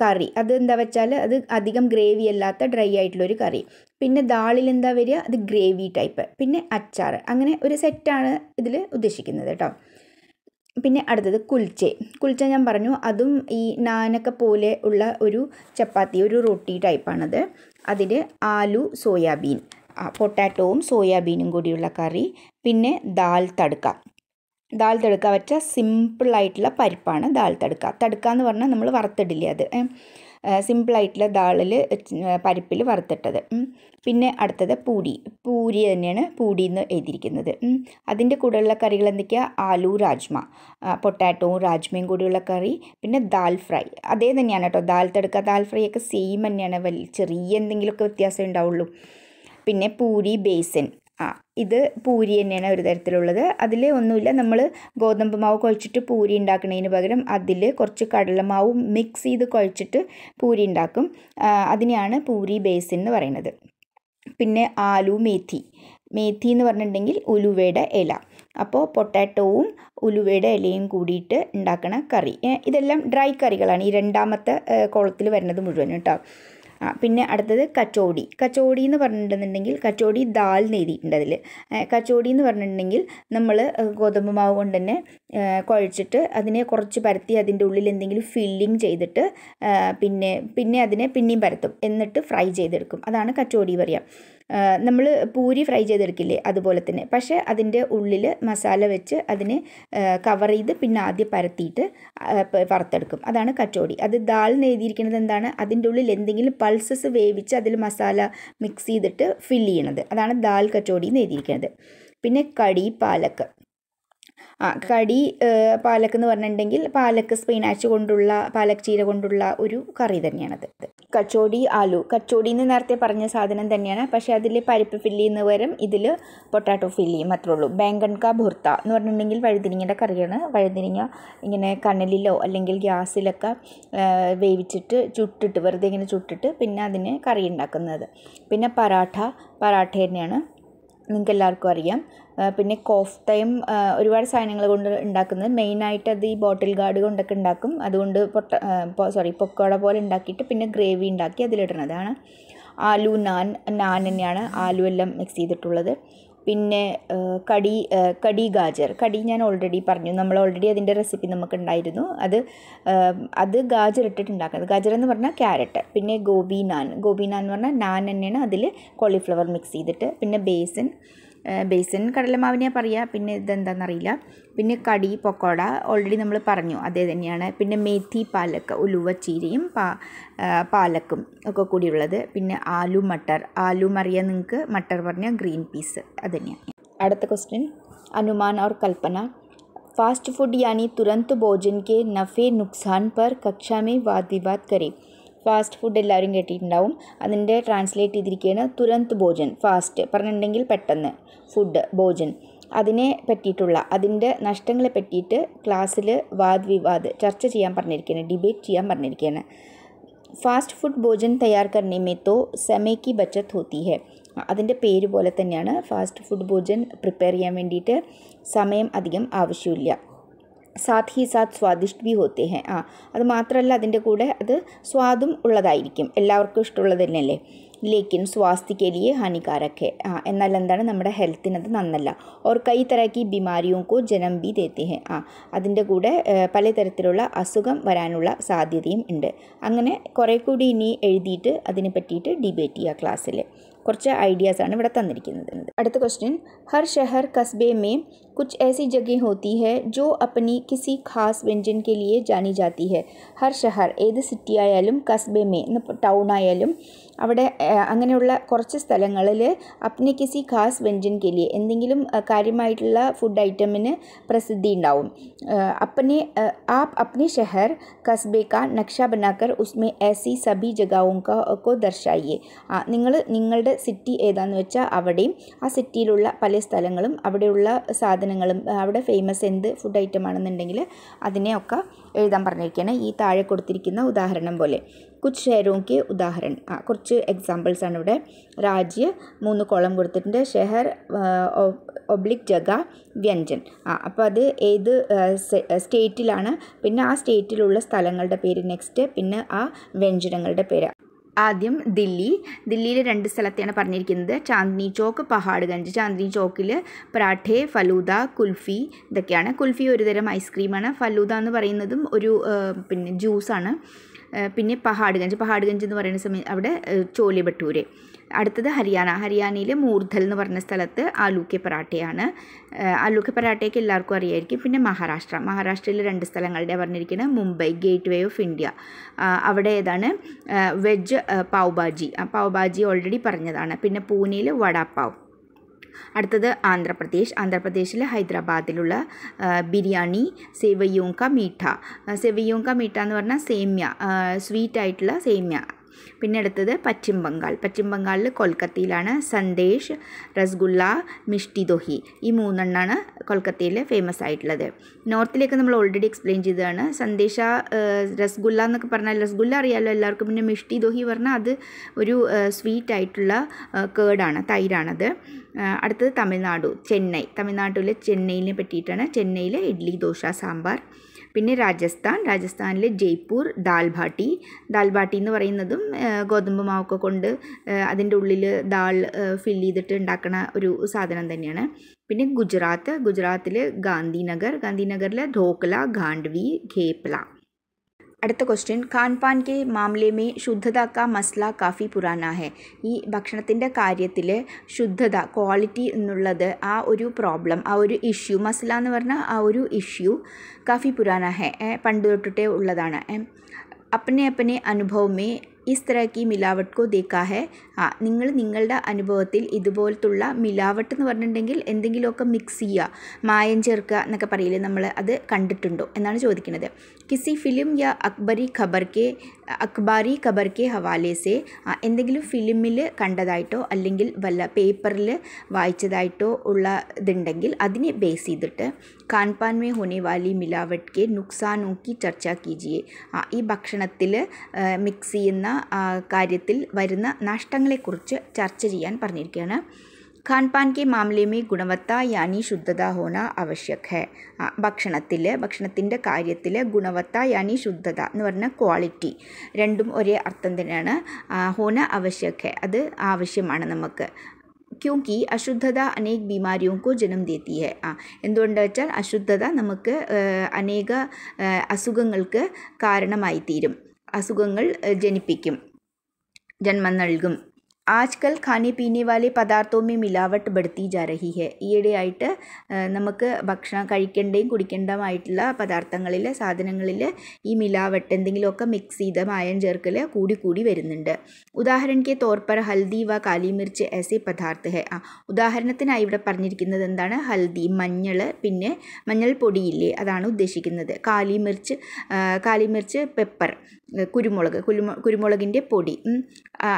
കറി അത് എന്താ വെച്ചാൽ അത് അധികം ഗ്രേവി അല്ലാത്ത ഡ്രൈ ആയിട്ടുള്ള ഒരു കറി പിന്നെ ദാളിൽ എന്താ വരിക അത് ഗ്രേവി ടൈപ്പ് പിന്നെ അച്ചാർ അങ്ങനെ ഒരു സെറ്റാണ് ഇതിൽ ഉദ്ദേശിക്കുന്നത് കേട്ടോ പിന്നെ അടുത്തത് കുൽച്ചെ കുൽച്ച ഞാൻ പറഞ്ഞു അതും ഈ നാനൊക്കെ പോലെ ഉള്ള ഒരു ചപ്പാത്തി ഒരു റൊട്ടി ടൈപ്പാണത് അതിൽ ആലു സോയാബീൻ പൊട്ടാറ്റോവും സോയാബീനും കൂടിയുള്ള കറി പിന്നെ ദാൽ തടുക്ക ദാൽ തടുക്ക വെച്ച സിമ്പിളായിട്ടുള്ള പരിപ്പാണ് ദാൽ തടുക്ക തടുക്ക എന്ന് പറഞ്ഞാൽ നമ്മൾ വറുത്തിടില്ല അത് സിമ്പിളായിട്ടുള്ള ദാളിൽ പരിപ്പിൽ വറുത്തിട്ടത് പിന്നെ അടുത്തത് പൂരി പൂരി തന്നെയാണ് പൂരി എന്ന് എഴുതിയിരിക്കുന്നത് അതിൻ്റെ കൂടെയുള്ള കറികൾ എന്തൊക്കെയാ ആലു രാജ്മ പൊട്ടാറ്റോവും രാജ്മയും കൂടിയുള്ള കറി പിന്നെ ദാൽ ഫ്രൈ അതേ തന്നെയാണ് കേട്ടോ ദാൽ തടുക്ക ദാൽ ഫ്രൈ ഒക്കെ സെയിം തന്നെയാണ് വലിയ ചെറിയ എന്തെങ്കിലുമൊക്കെ വ്യത്യാസമേ ഉണ്ടാവുള്ളൂ പിന്നെ പൂരി ബേസൻ ആ ഇത് പൂരി തന്നെയാണ് ഒരു തരത്തിലുള്ളത് അതിൽ ഒന്നുമില്ല നമ്മൾ ഗോതമ്പ് മാവ് കുഴച്ചിട്ട് പൂരി ഉണ്ടാക്കുന്നതിന് പകരം അതിൽ കുറച്ച് കടലമാവ് മിക്സ് ചെയ്ത് കുഴച്ചിട്ട് പൂരി ഉണ്ടാക്കും അതിനെയാണ് പൂരി ബേസ് എന്ന് പറയുന്നത് പിന്നെ ആലു മേത്തി മേത്തി എന്ന് പറഞ്ഞിട്ടുണ്ടെങ്കിൽ ഉലുവയുടെ ഇല അപ്പോൾ പൊട്ടാറ്റോവും ഉലുവയുടെ ഇലയും കൂടിയിട്ട് ഉണ്ടാക്കണ കറി ഇതെല്ലാം ഡ്രൈ കറികളാണ് ഈ രണ്ടാമത്തെ കുളത്തിൽ വരുന്നത് മുഴുവൻ കേട്ടോ പിന്നെ അടുത്തത് കച്ചോടി കച്ചോടി എന്ന് പറഞ്ഞിട്ടുണ്ടെങ്കിൽ കച്ചോടി ദാൽ എഴുതിയിട്ടുണ്ട് അതിൽ കച്ചോടി എന്ന് പറഞ്ഞിട്ടുണ്ടെങ്കിൽ നമ്മൾ ഗോതമ്പ് മാവ് കൊണ്ട് തന്നെ കുഴച്ചിട്ട് അതിനെ കുറച്ച് പരത്തി അതിൻ്റെ ഉള്ളിൽ എന്തെങ്കിലും ഫില്ലിങ് ചെയ്തിട്ട് പിന്നെ പിന്നെ അതിനെ പിന്നെയും പരത്തും എന്നിട്ട് ഫ്രൈ ചെയ്തെടുക്കും അതാണ് കച്ചോടി പറയുക നമ്മൾ പൂരി ഫ്രൈ ചെയ്തെടുക്കില്ലേ അതുപോലെ തന്നെ പക്ഷേ അതിൻ്റെ ഉള്ളിൽ മസാല വെച്ച് അതിനെ കവർ ചെയ്ത് പിന്നെ ആദ്യം പരത്തിയിട്ട് വറുത്തെടുക്കും അതാണ് കച്ചോടി അത് ദാളിന് എഴുതിയിരിക്കുന്നത് എന്താണ് അതിൻ്റെ ഉള്ളിൽ എന്തെങ്കിലും പൾസസ് വേവിച്ച് അതിൽ മസാല മിക്സ് ചെയ്തിട്ട് ഫില്ല് ചെയ്യണത് അതാണ് ദാൽ കച്ചോടി എന്ന് എഴുതിയിരിക്കുന്നത് പിന്നെ കടി പാലക്ക് ആ കടി പാലക്ക് എന്ന് പറഞ്ഞിട്ടുണ്ടെങ്കിൽ പാലക്ക് സ്പിനാച്ച് കൊണ്ടുള്ള പാലക് ചീര കൊണ്ടുള്ള ഒരു കറി തന്നെയാണത് കച്ചോടി ആലു കച്ചോടി എന്ന് നേരത്തെ പറഞ്ഞ സാധനം തന്നെയാണ് പക്ഷേ അതിൽ പരിപ്പ് ഫില്ലി എന്ന് വരും ഇതിൽ പൊട്ടാറ്റോ ഫില്ലി മാത്രമേ ഉള്ളൂ കാ ഭുർത്ത എന്ന് പറഞ്ഞിട്ടുണ്ടെങ്കിൽ വഴുതിരിങ്ങയുടെ കറിയാണ് വഴുതിരിങ്ങ ഇങ്ങനെ കനലിലോ അല്ലെങ്കിൽ ഗ്യാസിലൊക്കെ വേവിച്ചിട്ട് ചുട്ടിട്ട് വെറുതെ ഇങ്ങനെ ചുട്ടിട്ട് പിന്നെ അതിന് കറി ഉണ്ടാക്കുന്നത് പിന്നെ പറാട്ട പറാട്ട തന്നെയാണ് നിങ്ങൾക്ക് എല്ലാവർക്കും അറിയാം പിന്നെ കോഫ്തയും ഒരുപാട് സാധനങ്ങൾ കൊണ്ട് ഉണ്ടാക്കുന്നത് മെയിനായിട്ട് അത് ഈ ബോട്ടിൽ ഗാർഡ് കൊണ്ടൊക്കെ ഉണ്ടാക്കും അതുകൊണ്ട് പൊട്ട സോറി പൊക്കോട പോലെ ഉണ്ടാക്കിയിട്ട് പിന്നെ ഗ്രേവി ഉണ്ടാക്കി അതിലിടുന്നതാണ് ആലു നാൻ നാൻ തന്നെയാണ് ആലു എല്ലാം മിക്സ് ചെയ്തിട്ടുള്ളത് പിന്നെ കടി കടി ഗാജർ കടി ഞാൻ ഓൾറെഡി പറഞ്ഞു നമ്മൾ ഓൾറെഡി അതിൻ്റെ റെസിപ്പി നമുക്ക് ഉണ്ടായിരുന്നു അത് അത് ഗാജർ ഇട്ടിട്ട് ഉണ്ടാക്കുന്നത് ഗാജർ എന്ന് പറഞ്ഞാൽ ക്യാരറ്റ് പിന്നെ ഗോപി നാൻ ഗോപി നാൻ എന്ന് പറഞ്ഞാൽ നാൻ തന്നെയാണ് അതിൽ കോളിഫ്ലവർ മിക്സ് ചെയ്തിട്ട് പിന്നെ ബേസൻ ബേസൻ കടലമാവിനെ പറയുക പിന്നെ ഇതെന്താണെന്നറിയില്ല പിന്നെ കടി പൊക്കോട ഓൾറെഡി നമ്മൾ പറഞ്ഞു അതേ തന്നെയാണ് പിന്നെ മേത്തി പാലക്ക് ഉലുവ ചീരയും പാ പാലക്കും ഒക്കെ കൂടിയുള്ളത് പിന്നെ ആലു മട്ടർ ആലു അറിയാം നിങ്ങൾക്ക് മട്ടർ പറഞ്ഞാൽ ഗ്രീൻ പീസ് അത് തന്നെയാണ് അടുത്ത ക്വസ്റ്റ്യൻ അനുമാൻ ഓർ കൽപ്പന फास्ट फूड यानी तुरंत भोजन के नफ़े नुकसान पर कक्षा में वाद विवाद करें ഫാസ്റ്റ് ഫുഡ് എല്ലാവരും കേട്ടിട്ടുണ്ടാവും അതിൻ്റെ ട്രാൻസ്ലേറ്റ് ചെയ്തിരിക്കുകയാണ് തുരന്ത് ഭോജൻ ഫാസ്റ്റ് പറഞ്ഞിട്ടുണ്ടെങ്കിൽ പെട്ടെന്ന് ഫുഡ് ഭോജൻ അതിനെ പറ്റിയിട്ടുള്ള അതിൻ്റെ നഷ്ടങ്ങളെ പറ്റിയിട്ട് ക്ലാസ്സിൽ വാദ് വിവാദ് ചർച്ച ചെയ്യാൻ പറഞ്ഞിരിക്കുകയാണ് ഡിബേറ്റ് ചെയ്യാൻ പറഞ്ഞിരിക്കുകയാണ് ഫാസ്റ്റ് ഫുഡ് ഭോജൻ തയ്യാർ കരണേ സമയക്ക് ബച്ചത്ത് ഹോത്തി ഹെ അതിൻ്റെ പേര് പോലെ തന്നെയാണ് ഫാസ്റ്റ് ഫുഡ് ഭോജൻ പ്രിപ്പയർ ചെയ്യാൻ വേണ്ടിയിട്ട് സമയം അധികം ആവശ്യമില്ല സാത്ത് ഹി സാത് സ്വാദിഷ്ട് ബി ഹോത്തേ ഹെ ആ അത് മാത്രമല്ല അതിൻ്റെ കൂടെ അത് സ്വാദും ഉള്ളതായിരിക്കും എല്ലാവർക്കും ഇഷ്ടമുള്ളത് തന്നെയല്ലേ ലേക്കിൻ സ്വാസ്ഥ്യക്കേലിയെ ഹാനികാരക്ക് ആ എന്നാൽ എന്താണ് നമ്മുടെ ഹെൽത്തിനത് നന്നല്ല ഓർ കൈ തരക്കി ബിമാരിയോക്കോ ജനം ബി തേത്തി ഹെ ആ അതിൻ്റെ കൂടെ പലതരത്തിലുള്ള അസുഖം വരാനുള്ള സാധ്യതയും ഉണ്ട് അങ്ങനെ കുറേ കൂടി ഇനി എഴുതിയിട്ട് അതിനെ പറ്റിയിട്ട് ഡിബേറ്റ് ചെയ്യുക ക്ലാസ്സിൽ कुछ ऐडियासान इवे तक अड़ क्वस्टन हर शहर कस्बे में कुछ ऐसी जगह होती है जो अपनी किसी खास व्यंजन के लिए जानी जाती है हर शहर ऐसी सिटी आयु कस्बे में टाउन आयु അവിടെ അങ്ങനെയുള്ള കുറച്ച് സ്ഥലങ്ങളിൽ അപ്നെ കിസി ഖാസ് വ്യഞ്ജൻ കെലിയെ എന്തെങ്കിലും കാര്യമായിട്ടുള്ള ഫുഡ് ഐറ്റമിന് പ്രസിദ്ധി ഉണ്ടാവും അപ്പനെ ആപ് അപ്നെ ഷെഹർ കസ്ബേക്ക നക്ഷ ബനാക്കർ ഉസ്മേ ഏസി സബി ജഗാവും കോ ദർശായിയെ നിങ്ങൾ നിങ്ങളുടെ സിറ്റി ഏതാന്ന് വെച്ചാൽ അവിടെയും ആ സിറ്റിയിലുള്ള പല സ്ഥലങ്ങളും അവിടെയുള്ള സാധനങ്ങളും അവിടെ ഫേമസ് എന്ത് ഫുഡ് ഐറ്റം ആണെന്നുണ്ടെങ്കിൽ അതിനെയൊക്കെ എഴുതാൻ പറഞ്ഞിരിക്കുകയാണ് ഈ താഴെ കൊടുത്തിരിക്കുന്ന ഉദാഹരണം പോലെ കുച്ച് ഷെഹറും കെ ഉദാഹരൺ ആ കുറച്ച് എക്സാമ്പിൾസ് ആണ് ഇവിടെ രാജ്യ മൂന്ന് കോളം കൊടുത്തിട്ടുണ്ട് ഷെഹർ ഒബ്ലിക് ജഗ വ്യഞ്ജൻ ആ അപ്പോൾ അത് ഏത് സ്റ്റേറ്റിലാണ് പിന്നെ ആ സ്റ്റേറ്റിലുള്ള സ്ഥലങ്ങളുടെ പേര് നെക്സ്റ്റ് പിന്നെ ആ വ്യഞ്ജനങ്ങളുടെ പേര് ആദ്യം ദില്ലി ദില്ലിയിൽ രണ്ട് സ്ഥലത്തെയാണ് പറഞ്ഞിരിക്കുന്നത് ചാന്ദ്നി ചോക്ക് പഹാഡ്ഗഞ്ച് ചാന്ദ്നി ചോക്കിൽ പരാഠെ ഫലൂദ കുൽഫി ഇതൊക്കെയാണ് കുൽഫി ഒരുതരം ഐസ്ക്രീമാണ് ഫലൂദ എന്ന് പറയുന്നതും ഒരു പിന്നെ ജ്യൂസാണ് പിന്നെ പഹാഡ്ഗഞ്ച് പഹാഡ്ഗഞ്ച് എന്ന് പറയുന്ന സമയം അവിടെ ചോലെ ഭട്ടൂരെ അടുത്തത് ഹരിയാന ഹരിയാനയിലെ മൂർധൽ എന്ന് പറഞ്ഞ സ്ഥലത്ത് ആലൂക്കെ പൊറാട്ടയാണ് ആലൂക്കെ ആലൂ എല്ലാവർക്കും അറിയായിരിക്കും പിന്നെ മഹാരാഷ്ട്ര മഹാരാഷ്ട്രയിലെ രണ്ട് സ്ഥലങ്ങളുടെ പറഞ്ഞിരിക്കുന്നത് Mumbai gateway of India അവിടെ ഏതാണ് വെജ് പാവ്ഭാജി പാവ്ഭാജി ഓൾറെഡി പറഞ്ഞതാണ് പിന്നെ പൂനെയിൽ വടാപ്പാവ് അടുത്തത് ആന്ധ്രാപ്രദേശ് ആന്ധ്രാപ്രദേശിലെ ഹൈദരാബാദിലുള്ള ബിരിയാണി സെവയൂങ്ക മീഠ സെവയൂങ്ക മീഠ എന്ന് പറഞ്ഞാൽ സേമ്യ സ്വീറ്റ് ആയിട്ടുള്ള സേമ്യ പിന്നെ അടുത്തത് പശ്ചിമ ബംഗാൾ പശ്ചിമ ബംഗാളിൽ കൊൽക്കത്തയിലാണ് സന്ദേശ് റസ്ഗുല്ല മിഷ്ടി ദോഹി ഈ മൂന്നെണ്ണാണ് കൊൽക്കത്തയിൽ ഫേമസ് ആയിട്ടുള്ളത് നോർത്തിലേക്ക് നമ്മൾ ഓൾറെഡി എക്സ്പ്ലെയിൻ ചെയ്തതാണ് സന്ദേശ രസഗുല്ല എന്നൊക്കെ പറഞ്ഞാൽ രസഗുല്ല അറിയാമല്ലോ എല്ലാവർക്കും പിന്നെ മിഷ്ടി ദോഹി പറഞ്ഞാൽ അത് ഒരു സ്വീറ്റ് ആയിട്ടുള്ള കേടാണ് തൈരാണത് അടുത്തത് തമിഴ്നാടു ചെന്നൈ തമിഴ്നാട്ടിലെ ചെന്നൈയിനെ പറ്റിയിട്ടാണ് ചെന്നൈയിലെ ഇഡ്ഡലി ദോശ സാമ്പാർ പിന്നെ രാജസ്ഥാൻ രാജസ്ഥാനിലെ ജയ്പൂർ ദാൽ ബാട്ടി ദാൽ ബാട്ടി എന്ന് പറയുന്നതും ഗോതമ്പ് മാവൊക്കെ കൊണ്ട് അതിൻ്റെ ഉള്ളിൽ ദാൾ ഫിൽ ചെയ്തിട്ട് ഉണ്ടാക്കുന്ന ഒരു സാധനം തന്നെയാണ് പിന്നെ ഗുജറാത്ത് ഗുജറാത്തിൽ ഗാന്ധിനഗർ ഗാന്ധിനഗറിലെ ധോക്ല ഖാണ്ഡ്വി ഖേപ്ല അടുത്ത ക്വസ്റ്റ്യൻ ഖാൻപാൻ കെ മാമലെ മേ ശുദ്ധത കാ മസ്ല കാഫി പുരാനാ ഹെ ഈ ഭക്ഷണത്തിൻ്റെ കാര്യത്തിൽ ശുദ്ധത ക്വാളിറ്റി എന്നുള്ളത് ആ ഒരു പ്രോബ്ലം ആ ഒരു ഇഷ്യൂ മസ്ല എന്ന് പറഞ്ഞാൽ ആ ഒരു ഇഷ്യൂ കാഫി പുരാനാ ഹെ പണ്ട് തൊട്ടിട്ടേ ഉള്ളതാണ് അപ്പനെ അപ്പനെ അനുഭവമേ ഇസ് തരക്കി മിലാവട്ട് കോ मिलावट देखा ആ നിങ്ങൾ നിങ്ങളുടെ അനുഭവത്തിൽ ഇതുപോലത്തുള്ള മിലാവട്ട് എന്ന് പറഞ്ഞിട്ടുണ്ടെങ്കിൽ എന്തെങ്കിലുമൊക്കെ മിക്സ് ചെയ്യുക മായം ചേർക്കുക എന്നൊക്കെ പറയില്ലേ നമ്മൾ അത് കണ്ടിട്ടുണ്ടോ എന്നാണ് ചോദിക്കുന്നത് കിസി ഫിലിം യാ അക്ബരി ഖബർ കെ അക്ബാരി ഖബർ കെ ഹവാലേസെ എന്തെങ്കിലും ഫിലിമിൽ കണ്ടതായിട്ടോ അല്ലെങ്കിൽ വല്ല പേപ്പറിൽ വായിച്ചതായിട്ടോ ഉള്ള ഇതുണ്ടെങ്കിൽ അതിനെ ബേസ് ചെയ്തിട്ട് കാൻപാൻ മേ ഹോനെ വാലി മിലാവട്ട് കെ നുക്സാനോ കി ചർച്ച കീജിയെ ഈ ഭക്ഷണത്തിൽ മിക്സ് ചെയ്യുന്ന കാര്യത്തിൽ വരുന്ന നഷ്ടങ്ങൾ കാര്യങ്ങളെക്കുറിച്ച് ചർച്ച ചെയ്യാൻ പറഞ്ഞിരിക്കുകയാണ് ഖാൻപാൻ കെ മാമലേമി ഗുണവത്ത യാനി ശുദ്ധത ഹോന ആവശ്യക് ഹെ ഭക്ഷണത്തിൽ ഭക്ഷണത്തിൻ്റെ കാര്യത്തിൽ ഗുണവത്ത യാനി ശുദ്ധത എന്ന് പറഞ്ഞാൽ ക്വാളിറ്റി രണ്ടും ഒരേ അർത്ഥം തന്നെയാണ് ഹോന ആവശ്യക് ഹെ അത് ആവശ്യമാണ് നമുക്ക് ക്യൂക്കി അശുദ്ധത അനേക ബീമാരിയോക്കോ ജനം ദേത്തി ഹെ ആ എന്തുകൊണ്ട് വെച്ചാൽ അശുദ്ധത നമുക്ക് അനേക അസുഖങ്ങൾക്ക് കാരണമായി തീരും അസുഖങ്ങൾ ജനിപ്പിക്കും ജന്മം നൽകും ആജ്കൽ ഖാനി പീനെ വാലേ പദാർത്ഥവും മിലാവട്ട് ബെടുത്തി ജാ രഹി ഹെ ആയിട്ട് നമുക്ക് ഭക്ഷണം കഴിക്കേണ്ടതും കുടിക്കേണ്ടതുമായിട്ടുള്ള പദാർത്ഥങ്ങളിൽ സാധനങ്ങളിൽ ഈ മിലാവട്ട് എന്തെങ്കിലുമൊക്കെ മിക്സ് ചെയ്ത മായം ചേർക്കൽ കൂടി കൂടി വരുന്നുണ്ട് ഉദാഹരണം തോർപ്പർ ഹൽദി വ കാലിമിർച്ച് മിർച്ച് എസെ പദാർത്ഥ ഹെ ആ ഉദാഹരണത്തിനായി ഇവിടെ പറഞ്ഞിരിക്കുന്നത് എന്താണ് ഹൽദി മഞ്ഞൾ പിന്നെ മഞ്ഞൾ പൊടിയില്ലേ അതാണ് ഉദ്ദേശിക്കുന്നത് കാലിമിർച്ച് കാലിമിർച്ച് പെപ്പർ കുരുമുളക് കുരുമുളകിൻ്റെ പൊടി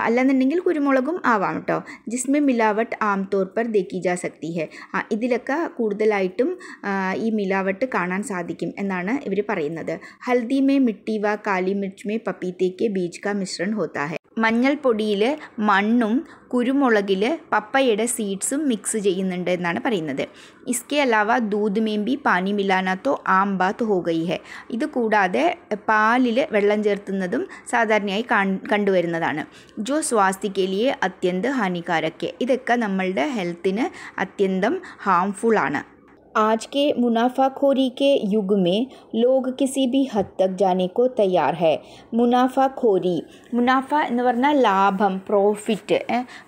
അല്ലെന്നുണ്ടെങ്കിൽ കുരുമുളകും ആവാം കേട്ടോ ജിസ്മെ മിലാവട്ട് ആംതോർ പർ ദേക്കി ജാ സക്തി ഹെ ഇതിലൊക്കെ കൂടുതലായിട്ടും ഈ മിലാവട്ട് കാണാൻ സാധിക്കും എന്നാണ് ഇവർ പറയുന്നത് ഹൽദി മേ മിട്ടി വ കാലി മിർച്ച് മേ പപ്പീത്തേക്ക് ബീജ് കാ മിശ്രൺ ഹോത്താ ഹെ മഞ്ഞൾപ്പൊടിയിൽ മണ്ണും കുരുമുളകിൽ പപ്പയുടെ സീഡ്സും മിക്സ് ചെയ്യുന്നുണ്ട് എന്നാണ് പറയുന്നത് ഇസ്കെ അലാവ ദൂത് മേമ്പി പാനി മിലാന തോ ആം ബാത്ത് ഹോഗയി ഇത് കൂടാതെ പാലിൽ വെള്ളം ചേർത്തുന്നതും സാധാരണയായി കണ്ടുവരുന്നതാണ് ജോ സ്വാസ്ഥിക്കലിയെ അത്യന്ത ഹാനികാരക്കെ ഇതൊക്കെ നമ്മളുടെ ഹെൽത്തിന് അത്യന്തം ആണ് आज के मुनाफाखोरी के युग में ലോക किसी भी हद तक जाने को തയ്യാർ है മുനാഫാഖോരി മുനാഫ എന്ന് പറഞ്ഞാൽ ലാഭം പ്രോഫിറ്റ്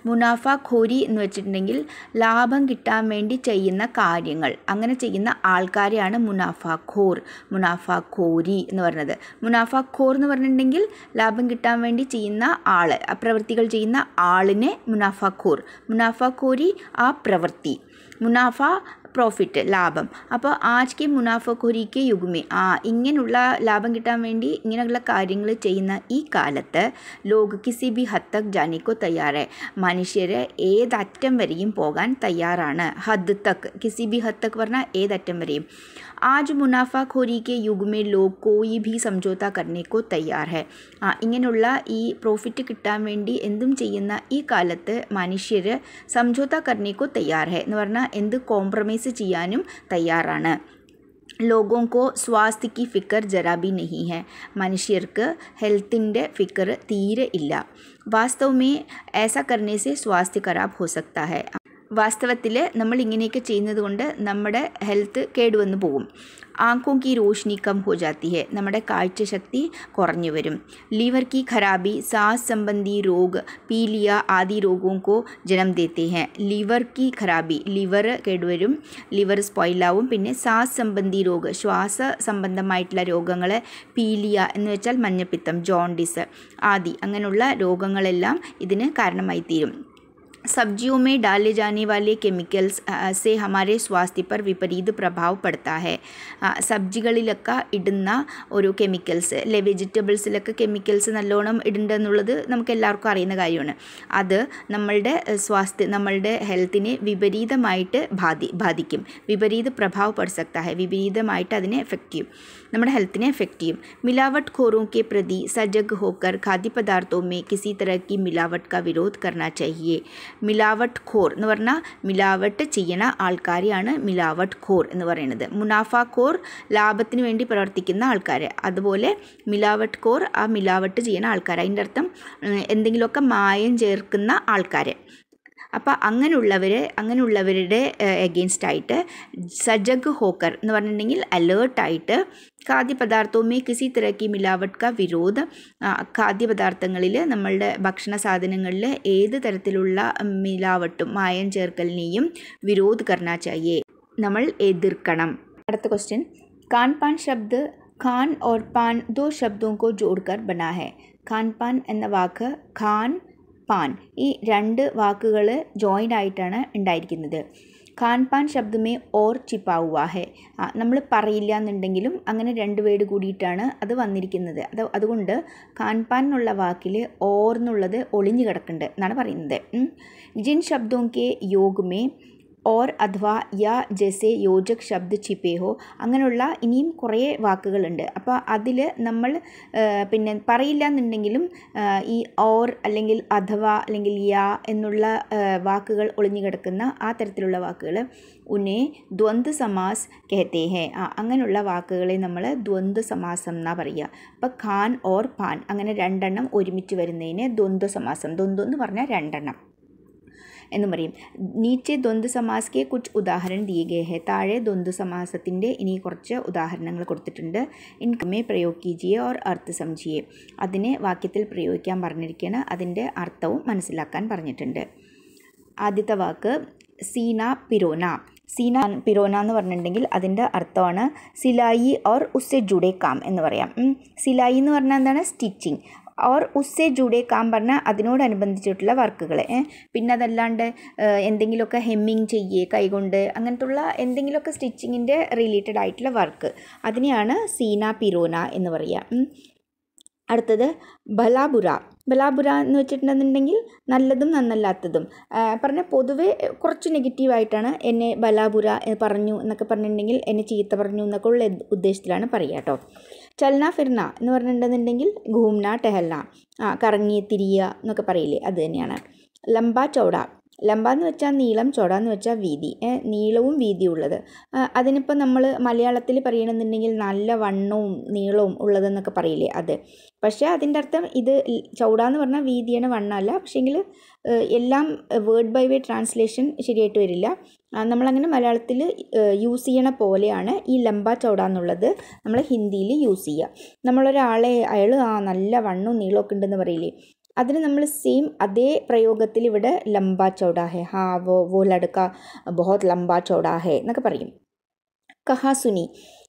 മുനാഫാഖോരി എന്ന് വെച്ചിട്ടുണ്ടെങ്കിൽ ലാഭം കിട്ടാൻ വേണ്ടി ചെയ്യുന്ന കാര്യങ്ങൾ അങ്ങനെ ചെയ്യുന്ന ആൾക്കാരെയാണ് മുനാഫാഖോർ മുനാഫാഖോരി എന്ന് പറയുന്നത് മുനാഫാഖോർ എന്ന് പറഞ്ഞിട്ടുണ്ടെങ്കിൽ ലാഭം കിട്ടാൻ വേണ്ടി ചെയ്യുന്ന ആൾ പ്രവൃത്തികൾ ചെയ്യുന്ന ആളിനെ മുനാഫാഖോർ മുനാഫാഖോരി ആ പ്രവൃത്തി മുനാഫ പ്രോഫിറ്റ് ലാഭം അപ്പോൾ ആജ് കെ മുനാഫക്കുരിക്ക് യുഗമേ ആ ഇങ്ങനെയുള്ള ലാഭം കിട്ടാൻ വേണ്ടി ഇങ്ങനെയുള്ള കാര്യങ്ങൾ ചെയ്യുന്ന ഈ കാലത്ത് ലോക കിസി ബി ഹത്തക് ജാനിക്കോ തയ്യാറെ മനുഷ്യർ ഏതറ്റം വരെയും പോകാൻ തയ്യാറാണ് ഹദ് തക് കിസി ബി ഹത്തക് പറഞ്ഞാൽ ഏതറ്റം വരെയും आज मुनाफाखोरी के युग में लोग कोई भी समझौता करने को तैयार है इन ई प्रॉफिट किटा वी एंकाल मनुष्य समझौता करने को तैयार है एंत कोमप्रमसान तैयार लोगों को स्वास्थ्य की फिकर जरा भी नहीं है मनुष्य हेलती फिकर तीर इला वास्तव में ऐसा करने से स्वास्थ्य खराब हो सकता है വാസ്തവത്തിൽ നമ്മൾ ഇങ്ങനെയൊക്കെ ചെയ്യുന്നത് കൊണ്ട് നമ്മുടെ ഹെൽത്ത് കേടുവന്നു പോകും ആങ്കോ കി റോഷ്നി കം ഹോ ജാത്തി ഹെ നമ്മുടെ കാഴ്ചശക്തി കുറഞ്ഞു വരും ലിവർ കി ഖരാബി സാസ് സംബന്ധി രോഗ് പീലിയ ആദി രോഗവും കോ ജനം ദേത്തി ഹെ ലിവർ കി ഖരാബി ലിവർ കേടുവരും ലിവർ സ്പോയിലാവും പിന്നെ സാസ് സംബന്ധി രോഗ് ശ്വാസ സംബന്ധമായിട്ടുള്ള രോഗങ്ങൾ പീലിയ എന്ന് വെച്ചാൽ മഞ്ഞപ്പിത്തം ജോണ്ടിസ് ആദി അങ്ങനെയുള്ള രോഗങ്ങളെല്ലാം ഇതിന് കാരണമായി തീരും सब्जियों में डाले जाने वाले केमिकल्स से हमारे स्वास्थ्य पर विपरीत प्रभाव पड़ता है സബ്ജികളിലൊക്കെ ഇടുന്ന ഒരു കെമിക്കൽസ് അല്ലെ വെജിറ്റബിൾസിലൊക്കെ കെമിക്കൽസ് നല്ലോണം ഇടുന്നുണ്ടെന്നുള്ളത് നമുക്ക് എല്ലാവർക്കും അറിയുന്ന കാര്യമാണ് അത് നമ്മളുടെ സ്വാസ്ഥ്യ നമ്മളുടെ ഹെൽത്തിനെ വിപരീതമായിട്ട് ബാധി ബാധിക്കും വിപരീത പ്രഭാവ് പെടുത്താ ഹെ വിപരീതമായിട്ട് അതിനെ എഫക്റ്റ് ചെയ്യും നമ്മുടെ ഹെൽത്തിനെ എഫക്റ്റ് ചെയ്യും മിലാവട്ട് मिलावट കെ പ്രതി സജഗ് ഹോക്കർ ഖാദ്യ खाद्य കിസി में किसी तरह की मिलावट का विरोध करना ഖോർ എന്ന് പറഞ്ഞാൽ മിലാവട്ട് ചെയ്യണ ആൾക്കാരെയാണ് മിലാവട്ട് ഖോർ എന്ന് പറയുന്നത് മുനാഫ ഖോർ ലാഭത്തിന് വേണ്ടി പ്രവർത്തിക്കുന്ന ആൾക്കാർ അതുപോലെ മിലാവട്ട് ഖോർ ആ മിലാവട്ട് ചെയ്യുന്ന ആൾക്കാർ അതിൻ്റെ അർത്ഥം എന്തെങ്കിലുമൊക്കെ മായം ചേർക്കുന്ന ആൾക്കാർ അപ്പോൾ അങ്ങനെയുള്ളവർ അങ്ങനെയുള്ളവരുടെ എഗെയിൻസ്റ്റായിട്ട് ആയിട്ട് സജഗ് ഹോക്കർ എന്ന് പറഞ്ഞിട്ടുണ്ടെങ്കിൽ അലേർട്ടായിട്ട് ഖാദ്യ പദാർത്ഥവും കിസി किसी മിലാവട്ട് ക വിരോധ ഖാദ്യ പദാർത്ഥങ്ങളിൽ നമ്മളുടെ ഭക്ഷണ സാധനങ്ങളിൽ ഏത് തരത്തിലുള്ള മിലാവട്ടും മായം ചേർക്കലിനെയും വിരോധ് കർണ ചായേ നമ്മൾ എതിർക്കണം അടുത്ത ക്വസ്റ്റ്യൻ കാൻ പാൻ ശബ്ദ് ഖാൻ ഓർ പാൻ ദോ ശബ്ദവും കോ ജോഡ്കർ ബനാ ഹെ ഖാൻ പാൻ എന്ന വാക്ക് ഖാൻ പാൻ ഈ രണ്ട് വാക്കുകൾ ജോയിൻ്റ് ആയിട്ടാണ് ഉണ്ടായിരിക്കുന്നത് പാൻ ശബ്ദമേ ഓർ ചിപ്പാവുക ഹെ നമ്മൾ പറയില്ല എന്നുണ്ടെങ്കിലും അങ്ങനെ രണ്ട് വേർഡ് കൂടിയിട്ടാണ് അത് വന്നിരിക്കുന്നത് അത് അതുകൊണ്ട് പാൻ എന്നുള്ള വാക്കിൽ ഓർ എന്നുള്ളത് ഒളിഞ്ഞു കിടക്കുന്നുണ്ട് എന്നാണ് പറയുന്നത് ജിൻ ശബ്ദോങ്കെ യോഗമേ ഓർ അഥവാ യ ജെസെ യോജക് ശബ്ദ് ചിപേ ഹോ അങ്ങനെയുള്ള ഇനിയും കുറേ വാക്കുകളുണ്ട് അപ്പോൾ അതിൽ നമ്മൾ പിന്നെ പറയില്ല എന്നുണ്ടെങ്കിലും ഈ ഓർ അല്ലെങ്കിൽ അഥവാ അല്ലെങ്കിൽ യാ എന്നുള്ള വാക്കുകൾ ഒളിഞ്ഞു കിടക്കുന്ന ആ തരത്തിലുള്ള വാക്കുകൾ ഉനെ ദ്വന്ദ് സമാസ് കെഹത്തേ ഹേ ആ അങ്ങനെയുള്ള വാക്കുകളെ നമ്മൾ ദ്വന്ദ് സമാസം എന്നാണ് പറയുക അപ്പോൾ ഖാൻ ഓർ പാൻ അങ്ങനെ രണ്ടെണ്ണം ഒരുമിച്ച് വരുന്നതിനെ ദ്വന്ദ് സമാസം ദ്വന്ദ് എന്ന് പറഞ്ഞാൽ രണ്ടെണ്ണം എന്ന് പറയും നീച്ചെ ദ്വന്ദ് സമാസ്കെ കുറ്റ് ഉദാഹരണം ദിയേ ഹെ താഴെ ദ്വന്ദ് സമാസത്തിൻ്റെ ഇനി കുറച്ച് ഉദാഹരണങ്ങൾ കൊടുത്തിട്ടുണ്ട് ഇൻകമേ പ്രയോഗിക്കുകയെ ഓർ അർത്ഥ സംജിയെ അതിനെ വാക്യത്തിൽ പ്രയോഗിക്കാൻ പറഞ്ഞിരിക്കുകയാണ് അതിൻ്റെ അർത്ഥവും മനസ്സിലാക്കാൻ പറഞ്ഞിട്ടുണ്ട് ആദ്യത്തെ വാക്ക് സീന പിരോന സീന പിരോന എന്ന് പറഞ്ഞിട്ടുണ്ടെങ്കിൽ അതിൻ്റെ അർത്ഥമാണ് സിലായി ഓർ ഉസ്സെ ജുഡേ കാം എന്ന് പറയാം സിലായി എന്ന് പറഞ്ഞാൽ എന്താണ് സ്റ്റിച്ചിങ് ഓർ ഉസ്സേ ജൂഡേ കാം പറഞ്ഞാൽ അതിനോടനുബന്ധിച്ചിട്ടുള്ള വർക്കുകൾ പിന്നെ അതല്ലാണ്ട് എന്തെങ്കിലുമൊക്കെ ഹെമ്മിങ് ചെയ്യേ കൈകൊണ്ട് അങ്ങനത്തുള്ള എന്തെങ്കിലുമൊക്കെ സ്റ്റിച്ചിങ്ങിൻ്റെ റിലേറ്റഡ് ആയിട്ടുള്ള വർക്ക് അതിനെയാണ് സീന പിറോന എന്ന് പറയുക അടുത്തത് ബലാബുര ബലാബുര എന്ന് വെച്ചിട്ടുണ്ടെന്നുണ്ടെങ്കിൽ നല്ലതും നന്നല്ലാത്തതും പറഞ്ഞാൽ പൊതുവേ കുറച്ച് നെഗറ്റീവായിട്ടാണ് എന്നെ ബലാബുര പറഞ്ഞു എന്നൊക്കെ പറഞ്ഞിട്ടുണ്ടെങ്കിൽ എന്നെ ചീത്ത പറഞ്ഞു എന്നൊക്കെ ഉള്ള ഉദ്ദേശത്തിലാണ് പറയുക കേട്ടോ ചലന ഫിർന എന്ന് പറഞ്ഞിട്ടുണ്ടെന്നുണ്ടെങ്കിൽ ഘൂംന ടെഹല്ല ആ കറങ്ങി തിരിയുക എന്നൊക്കെ പറയില്ലേ അത് തന്നെയാണ് ലംബ ചൗട ലംബ എന്ന് വെച്ചാൽ നീളം ചൊട എന്ന് വെച്ചാൽ വീതി നീളവും വീതിയുള്ളത് അതിനിപ്പോൾ നമ്മൾ മലയാളത്തിൽ പറയണമെന്നുണ്ടെങ്കിൽ നല്ല വണ്ണവും നീളവും ഉള്ളതെന്നൊക്കെ പറയില്ലേ അത് പക്ഷേ അതിൻ്റെ അർത്ഥം ഇത് ചൗടാന്ന് പറഞ്ഞാൽ വീതിയാണ് വണ്ണമല്ല പക്ഷേങ്കിൽ എല്ലാം വേർഡ് ബൈ വേ ട്രാൻസ്ലേഷൻ ശരിയായിട്ട് വരില്ല നമ്മളങ്ങനെ മലയാളത്തിൽ യൂസ് ചെയ്യണ പോലെയാണ് ഈ ലംബ ചൗട എന്നുള്ളത് നമ്മൾ ഹിന്ദിയിൽ യൂസ് ചെയ്യുക നമ്മളൊരാളെ അയാൾ ആ നല്ല വണ്ണവും നീളമൊക്കെ ഉണ്ടെന്ന് പറയില്ലേ അതിന് നമ്മൾ സെയിം അതേ പ്രയോഗത്തിൽ ഇവിടെ ലംബ ചൗടാ ഹാ വോ വോ ലടുക്ക ബഹോത് ലംബ ചൗടാ എന്നൊക്കെ പറയും കഹാ സുനി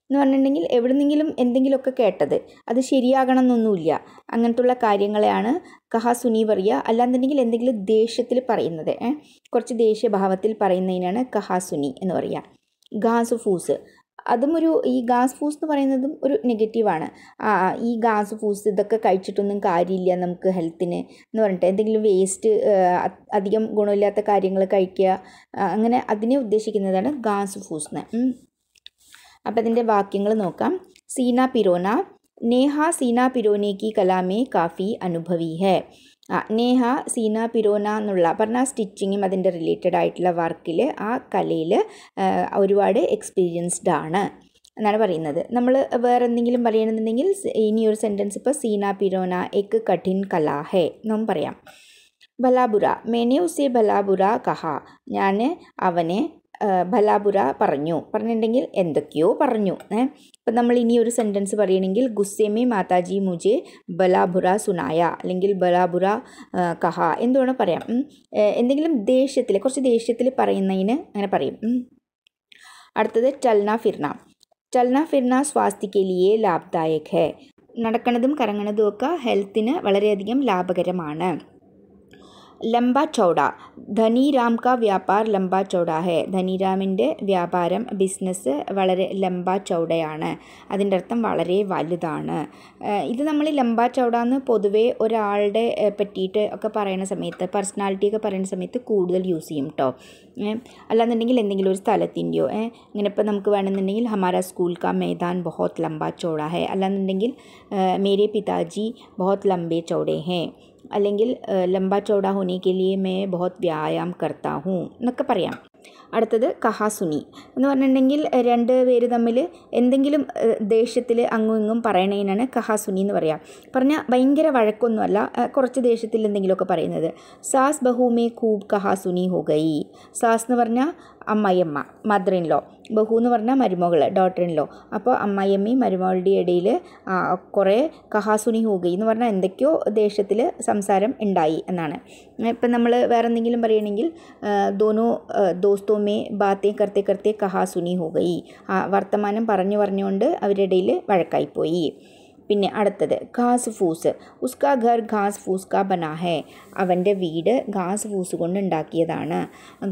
എന്ന് പറഞ്ഞിട്ടുണ്ടെങ്കിൽ എവിടെന്നെങ്കിലും എന്തെങ്കിലുമൊക്കെ കേട്ടത് അത് ശരിയാകണം എന്നൊന്നുമില്ല അങ്ങനത്തുള്ള കാര്യങ്ങളെയാണ് കഹാ സുനി പറയുക അല്ലാന്നുണ്ടെങ്കിൽ എന്തെങ്കിലും ദേഷ്യത്തിൽ പറയുന്നത് കുറച്ച് ദേഷ്യഭാവത്തിൽ പറയുന്നതിനാണ് കഹാ സുനി എന്ന് പറയുക ഗാസുഫൂസ് അതും ഒരു ഈ ഗാസ് ഫൂസ് എന്ന് പറയുന്നതും ഒരു നെഗറ്റീവാണ് ഈ ഗാസ് ഫൂസ് ഇതൊക്കെ കഴിച്ചിട്ടൊന്നും കാര്യമില്ല നമുക്ക് ഹെൽത്തിന് എന്ന് പറഞ്ഞിട്ട് എന്തെങ്കിലും വേസ്റ്റ് അധികം ഗുണമില്ലാത്ത കാര്യങ്ങൾ കഴിക്കുക അങ്ങനെ അതിനെ ഉദ്ദേശിക്കുന്നതാണ് ഗാസ് ഫൂസ് എന്ന് അപ്പം അതിൻ്റെ വാക്യങ്ങൾ നോക്കാം സീന പിരോന നേഹ സീന പിരോനേക്ക് കലാമേ കാഫി അനുഭവി ഹെ ആ നേഹ സീന പിരോന എന്നുള്ള പറഞ്ഞ ആ സ്റ്റിച്ചിങ്ങും അതിൻ്റെ റിലേറ്റഡ് ആയിട്ടുള്ള വർക്കിൽ ആ കലയിൽ ഒരുപാട് എക്സ്പീരിയൻസ്ഡ് ആണ് എന്നാണ് പറയുന്നത് നമ്മൾ വേറെ എന്തെങ്കിലും പറയണമെന്നുണ്ടെങ്കിൽ ഇനി ഒരു സെൻറ്റൻസ് ഇപ്പോൾ സീന പിരോന എക്ക് കഠിൻ കലാഹേ എന്നും പറയാം ബലാപുര മെനെ ഉസേ ബലാപുര കഹ ഞാൻ അവനെ ബലാപുര പറഞ്ഞു പറഞ്ഞിട്ടുണ്ടെങ്കിൽ എന്തൊക്കെയോ പറഞ്ഞു ഏ അപ്പം നമ്മൾ ഇനി ഒരു സെൻറ്റൻസ് പറയണമെങ്കിൽ ഗുസ്സേമേ മാതാജി മുജെ ബലാപുര സുനായ അല്ലെങ്കിൽ ബലാപുര കഹ എന്തുവേണോ പറയാം എന്തെങ്കിലും ദേഷ്യത്തിൽ കുറച്ച് ദേഷ്യത്തിൽ പറയുന്നതിന് അങ്ങനെ പറയും അടുത്തത് ചൽന ഫിർന ചൽന ഫിർന സ്വാസ്ഥ്യക്കെലിയെ ലാഭദായക് നടക്കണതും കറങ്ങണതും ഒക്കെ ഹെൽത്തിന് വളരെയധികം ലാഭകരമാണ് ലംബ ചൗട ധനിരാം കാ വ്യാപാർ ലംബ ചൗട ഹെ ധനിരാമിൻ്റെ വ്യാപാരം ബിസിനസ് വളരെ ലംബ ചൗടയാണ് അതിൻ്റെ അർത്ഥം വളരെ വലുതാണ് ഇത് നമ്മൾ ലംബ ചൗട എന്ന് പൊതുവേ ഒരാളുടെ പറ്റിയിട്ട് ഒക്കെ പറയുന്ന സമയത്ത് പേഴ്സണാലിറ്റി ഒക്കെ പറയുന്ന സമയത്ത് കൂടുതൽ യൂസ് ചെയ്യും കേട്ടോ അല്ലാന്നുണ്ടെങ്കിൽ എന്തെങ്കിലും ഒരു സ്ഥലത്തിൻ്റെയോ ഇങ്ങനെ ഇപ്പോൾ നമുക്ക് വേണമെന്നുണ്ടെങ്കിൽ ഹമാര സ്കൂൾ കാ മൈതാൻ ബഹോത്ത് ലംബ ചൗട ഹെ അല്ലാന്നുണ്ടെങ്കിൽ മേരെ പിതാജി ബഹോത്ത് ലംബേ ചൗടേ ഹേ അല്ലെങ്കിൽ ലംബ ചോട ഹോനിക്കിലി മേ ബഹുത് വ്യായാം കർത്താ ഹൂ എന്നൊക്കെ പറയാം അടുത്തത് കഹാസുനി എന്ന് പറഞ്ഞിട്ടുണ്ടെങ്കിൽ രണ്ട് പേര് തമ്മിൽ എന്തെങ്കിലും ദേഷ്യത്തിൽ അങ്ങും ഇങ്ങും പറയണേനാണ് കഹാസുനി എന്ന് പറയുക പറഞ്ഞാൽ ഭയങ്കര വഴക്കൊന്നുമല്ല കുറച്ച് ദേഷ്യത്തിൽ എന്തെങ്കിലുമൊക്കെ പറയുന്നത് സാസ് ബഹൂമേ കൂബ് കഹാസുനി ഹുഗൈ സാസ് എന്ന് പറഞ്ഞാൽ അമ്മയമ്മ മദറിൻലോ ബഹു എന്ന് പറഞ്ഞാൽ മരുമകൾ ഡോട്ടറിൻലോ ലോ അപ്പോൾ അമ്മയമ്മയും മരുമകളുടെ ഇടയിൽ കുറേ കഹാസുനി ഹൂഗി എന്ന് പറഞ്ഞാൽ എന്തൊക്കെയോ ദേശത്തിൽ സംസാരം ഉണ്ടായി എന്നാണ് ഇപ്പം നമ്മൾ വേറെ എന്തെങ്കിലും പറയുകയാണെങ്കിൽ ദോനോ ദോസ്തോമേ ബാത്തേ കർത്തേ കർത്തേ കഹാസുനി ഹൂഗയി വർത്തമാനം പറഞ്ഞു പറഞ്ഞുകൊണ്ട് അവരുടെ ഇടയിൽ വഴക്കായിപ്പോയി പിന്നെ അടുത്തത് ഘാസ് ഫൂസ് ഉസ്കാ ഘർ ഘാസ് ഫൂസ് കാ ബനാ ഹെ അവൻ്റെ വീട് ഘാസ് ഫൂസ് കൊണ്ട് ഉണ്ടാക്കിയതാണ്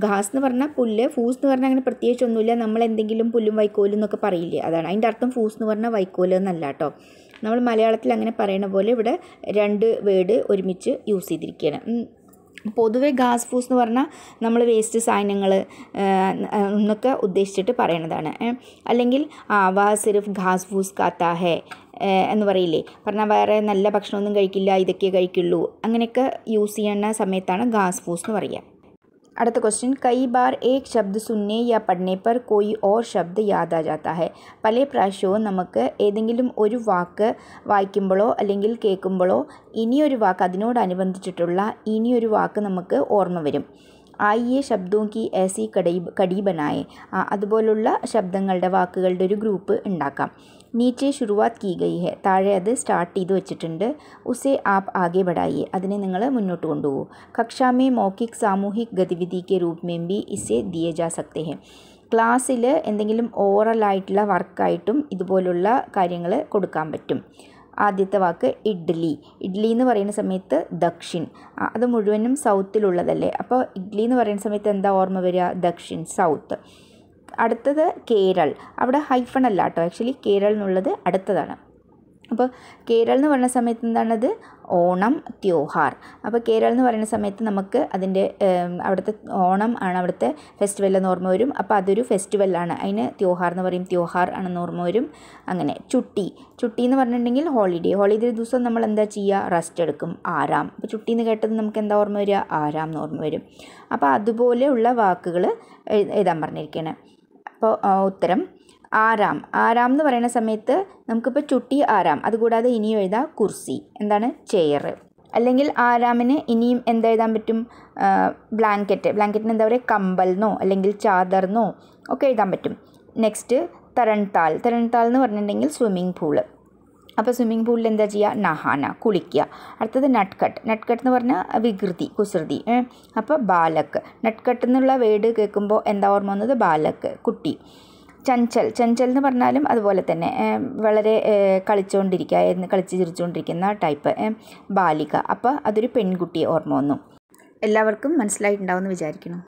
ഘാസ് എന്ന് പറഞ്ഞാൽ പുല്ല് ഫൂസ് എന്ന് പറഞ്ഞാൽ അങ്ങനെ പ്രത്യേകിച്ചൊന്നുമില്ല നമ്മൾ എന്തെങ്കിലും പുല്ലും വൈക്കോലും എന്നൊക്കെ പറയില്ലേ അതാണ് അതിൻ്റെ അർത്ഥം ഫൂസ് എന്ന് പറഞ്ഞാൽ വൈക്കോല് എന്നല്ല കേട്ടോ നമ്മൾ മലയാളത്തിൽ അങ്ങനെ പറയണ പോലെ ഇവിടെ രണ്ട് വേർഡ് ഒരുമിച്ച് യൂസ് ചെയ്തിരിക്കുകയാണ് പൊതുവെ ഗാസ് ഫൂസ് എന്ന് പറഞ്ഞാൽ നമ്മൾ വേസ്റ്റ് സാധനങ്ങൾ എന്നൊക്കെ ഉദ്ദേശിച്ചിട്ട് പറയണതാണ് അല്ലെങ്കിൽ ആ വാ സിർഫ് ഘാസ് ഫൂസ് കാത്താ ഹേ എന്ന് പറയില്ലേ പറഞ്ഞാൽ വേറെ നല്ല ഭക്ഷണമൊന്നും കഴിക്കില്ല ഇതൊക്കെ കഴിക്കുള്ളൂ അങ്ങനെയൊക്കെ യൂസ് ചെയ്യുന്ന സമയത്താണ് ഗാസ് ഫൂസ് എന്ന് പറയുക അടുത്ത क्वेश्चन कई बार एक ശബ്ദ സുനേ യാ പഠനേ പർ കോയി ഓർ ശബ്ദ യാദ് ആ ജാത്താ ഹെ പല പ്രാവശ്യവും നമുക്ക് ഏതെങ്കിലും ഒരു വാക്ക് വായിക്കുമ്പോഴോ അല്ലെങ്കിൽ കേൾക്കുമ്പോഴോ ഇനിയൊരു വാക്ക് അതിനോടനുബന്ധിച്ചിട്ടുള്ള ഇനിയൊരു വാക്ക് നമുക്ക് ഓർമ്മ വരും ആയിയെ ശബ്ദവും കി ഏസി കടി കടി ബനായെ അതുപോലുള്ള ശബ്ദങ്ങളുടെ വാക്കുകളുടെ ഒരു ഗ്രൂപ്പ് ഉണ്ടാക്കാം नीचे शुरुआत की गई है താഴെ അത് സ്റ്റാർട്ട് ചെയ്ത് വെച്ചിട്ടുണ്ട് ഉസേ ആപ് ആകെ ബഡായിയെ അതിനെ നിങ്ങൾ മുന്നോട്ട് കൊണ്ടുപോകും കക്ഷാമേ മേ മൗഖിക് സാമൂഹിക് ഗതിവിധിക്ക് രൂപമേം ബി ഇസേ ദിയ ജാ സക്തേ ഹെ ക്ലാസ്സിൽ എന്തെങ്കിലും ഓറലായിട്ടുള്ള വർക്കായിട്ടും ഇതുപോലുള്ള കാര്യങ്ങൾ കൊടുക്കാൻ പറ്റും ആദ്യത്തെ വാക്ക് ഇഡ്ഡലി ഇഡ്ഡലി എന്ന് പറയുന്ന സമയത്ത് ദക്ഷിൺ അത് മുഴുവനും സൗത്തിലുള്ളതല്ലേ അപ്പോൾ ഇഡ്ഡലി എന്ന് പറയുന്ന സമയത്ത് എന്താ ഓർമ്മ വരിക ദക്ഷിൺ സൗത്ത് അടുത്തത് കേരൾ അവിടെ ഹൈഫൺ അല്ല കേട്ടോ ആക്ച്വലി കേരൾ എന്നുള്ളത് അടുത്തതാണ് അപ്പോൾ കേരൾ എന്ന് പറയുന്ന സമയത്ത് എന്താണത് ഓണം ത്യോഹാർ അപ്പോൾ കേരൾ എന്ന് പറയുന്ന സമയത്ത് നമുക്ക് അതിൻ്റെ അവിടുത്തെ ഓണം ആണ് അവിടുത്തെ ഫെസ്റ്റിവൽ എന്ന് ഓർമ്മ വരും അപ്പോൾ അതൊരു ഫെസ്റ്റിവലാണ് അതിന് ത്യോഹാർ എന്ന് പറയും ത്യോഹാർ ആണെന്ന് ഓർമ്മ വരും അങ്ങനെ ചുട്ടി ചുട്ടി എന്ന് പറഞ്ഞിട്ടുണ്ടെങ്കിൽ ഹോളിഡേ ഹോളിഡേ ദിവസം നമ്മൾ എന്താ ചെയ്യുക റെസ്റ്റ് എടുക്കും ആരാം അപ്പോൾ ചുട്ടി എന്ന് കേട്ടത് നമുക്ക് എന്താ ഓർമ്മ വരിക ആരാം എന്ന് ഓർമ്മ വരും അപ്പോൾ അതുപോലെയുള്ള വാക്കുകൾ എഴുതാൻ പറഞ്ഞിരിക്കുകയാണ് അപ്പോൾ ഉത്തരം ആറാം ആറാം എന്ന് പറയുന്ന സമയത്ത് നമുക്കിപ്പോൾ ചുട്ടി ആറാം അതുകൂടാതെ ഇനിയും എഴുതാം കുർസി എന്താണ് ചെയർ അല്ലെങ്കിൽ ആറാമിന് ഇനിയും എന്തെഴുതാൻ പറ്റും ബ്ലാങ്കറ്റ് ബ്ലാങ്കറ്റിന് എന്താ പറയുക കമ്പൽന്നോ അല്ലെങ്കിൽ ചാദർന്നോ ഒക്കെ എഴുതാൻ പറ്റും നെക്സ്റ്റ് തരൺതാൽ തരൺതാൽ എന്ന് പറഞ്ഞിട്ടുണ്ടെങ്കിൽ സ്വിമ്മിംഗ് പൂള് അപ്പോൾ സ്വിമ്മിംഗ് പൂളിൽ എന്താ ചെയ്യുക നഹാന കുളിക്കുക അടുത്തത് നട്ട്കട്ട് നട്ട്കട്ട് എന്ന് പറഞ്ഞാൽ വികൃതി കുസൃതി അപ്പോൾ ബാലക്ക് നട്ട്കട്ട് എന്നുള്ള വേർഡ് കേൾക്കുമ്പോൾ എന്താ ഓർമ്മ വന്നത് ബാലക്ക് കുട്ടി ചഞ്ചൽ ചഞ്ചൽ എന്ന് പറഞ്ഞാലും അതുപോലെ തന്നെ വളരെ കളിച്ചുകൊണ്ടിരിക്കുക എന്ന് കളിച്ച് ചിരിച്ചുകൊണ്ടിരിക്കുന്ന ടൈപ്പ് ബാലിക അപ്പോൾ അതൊരു പെൺകുട്ടിയെ ഓർമ്മ വന്നു എല്ലാവർക്കും മനസ്സിലായിട്ടുണ്ടാവുമെന്ന് വിചാരിക്കുന്നു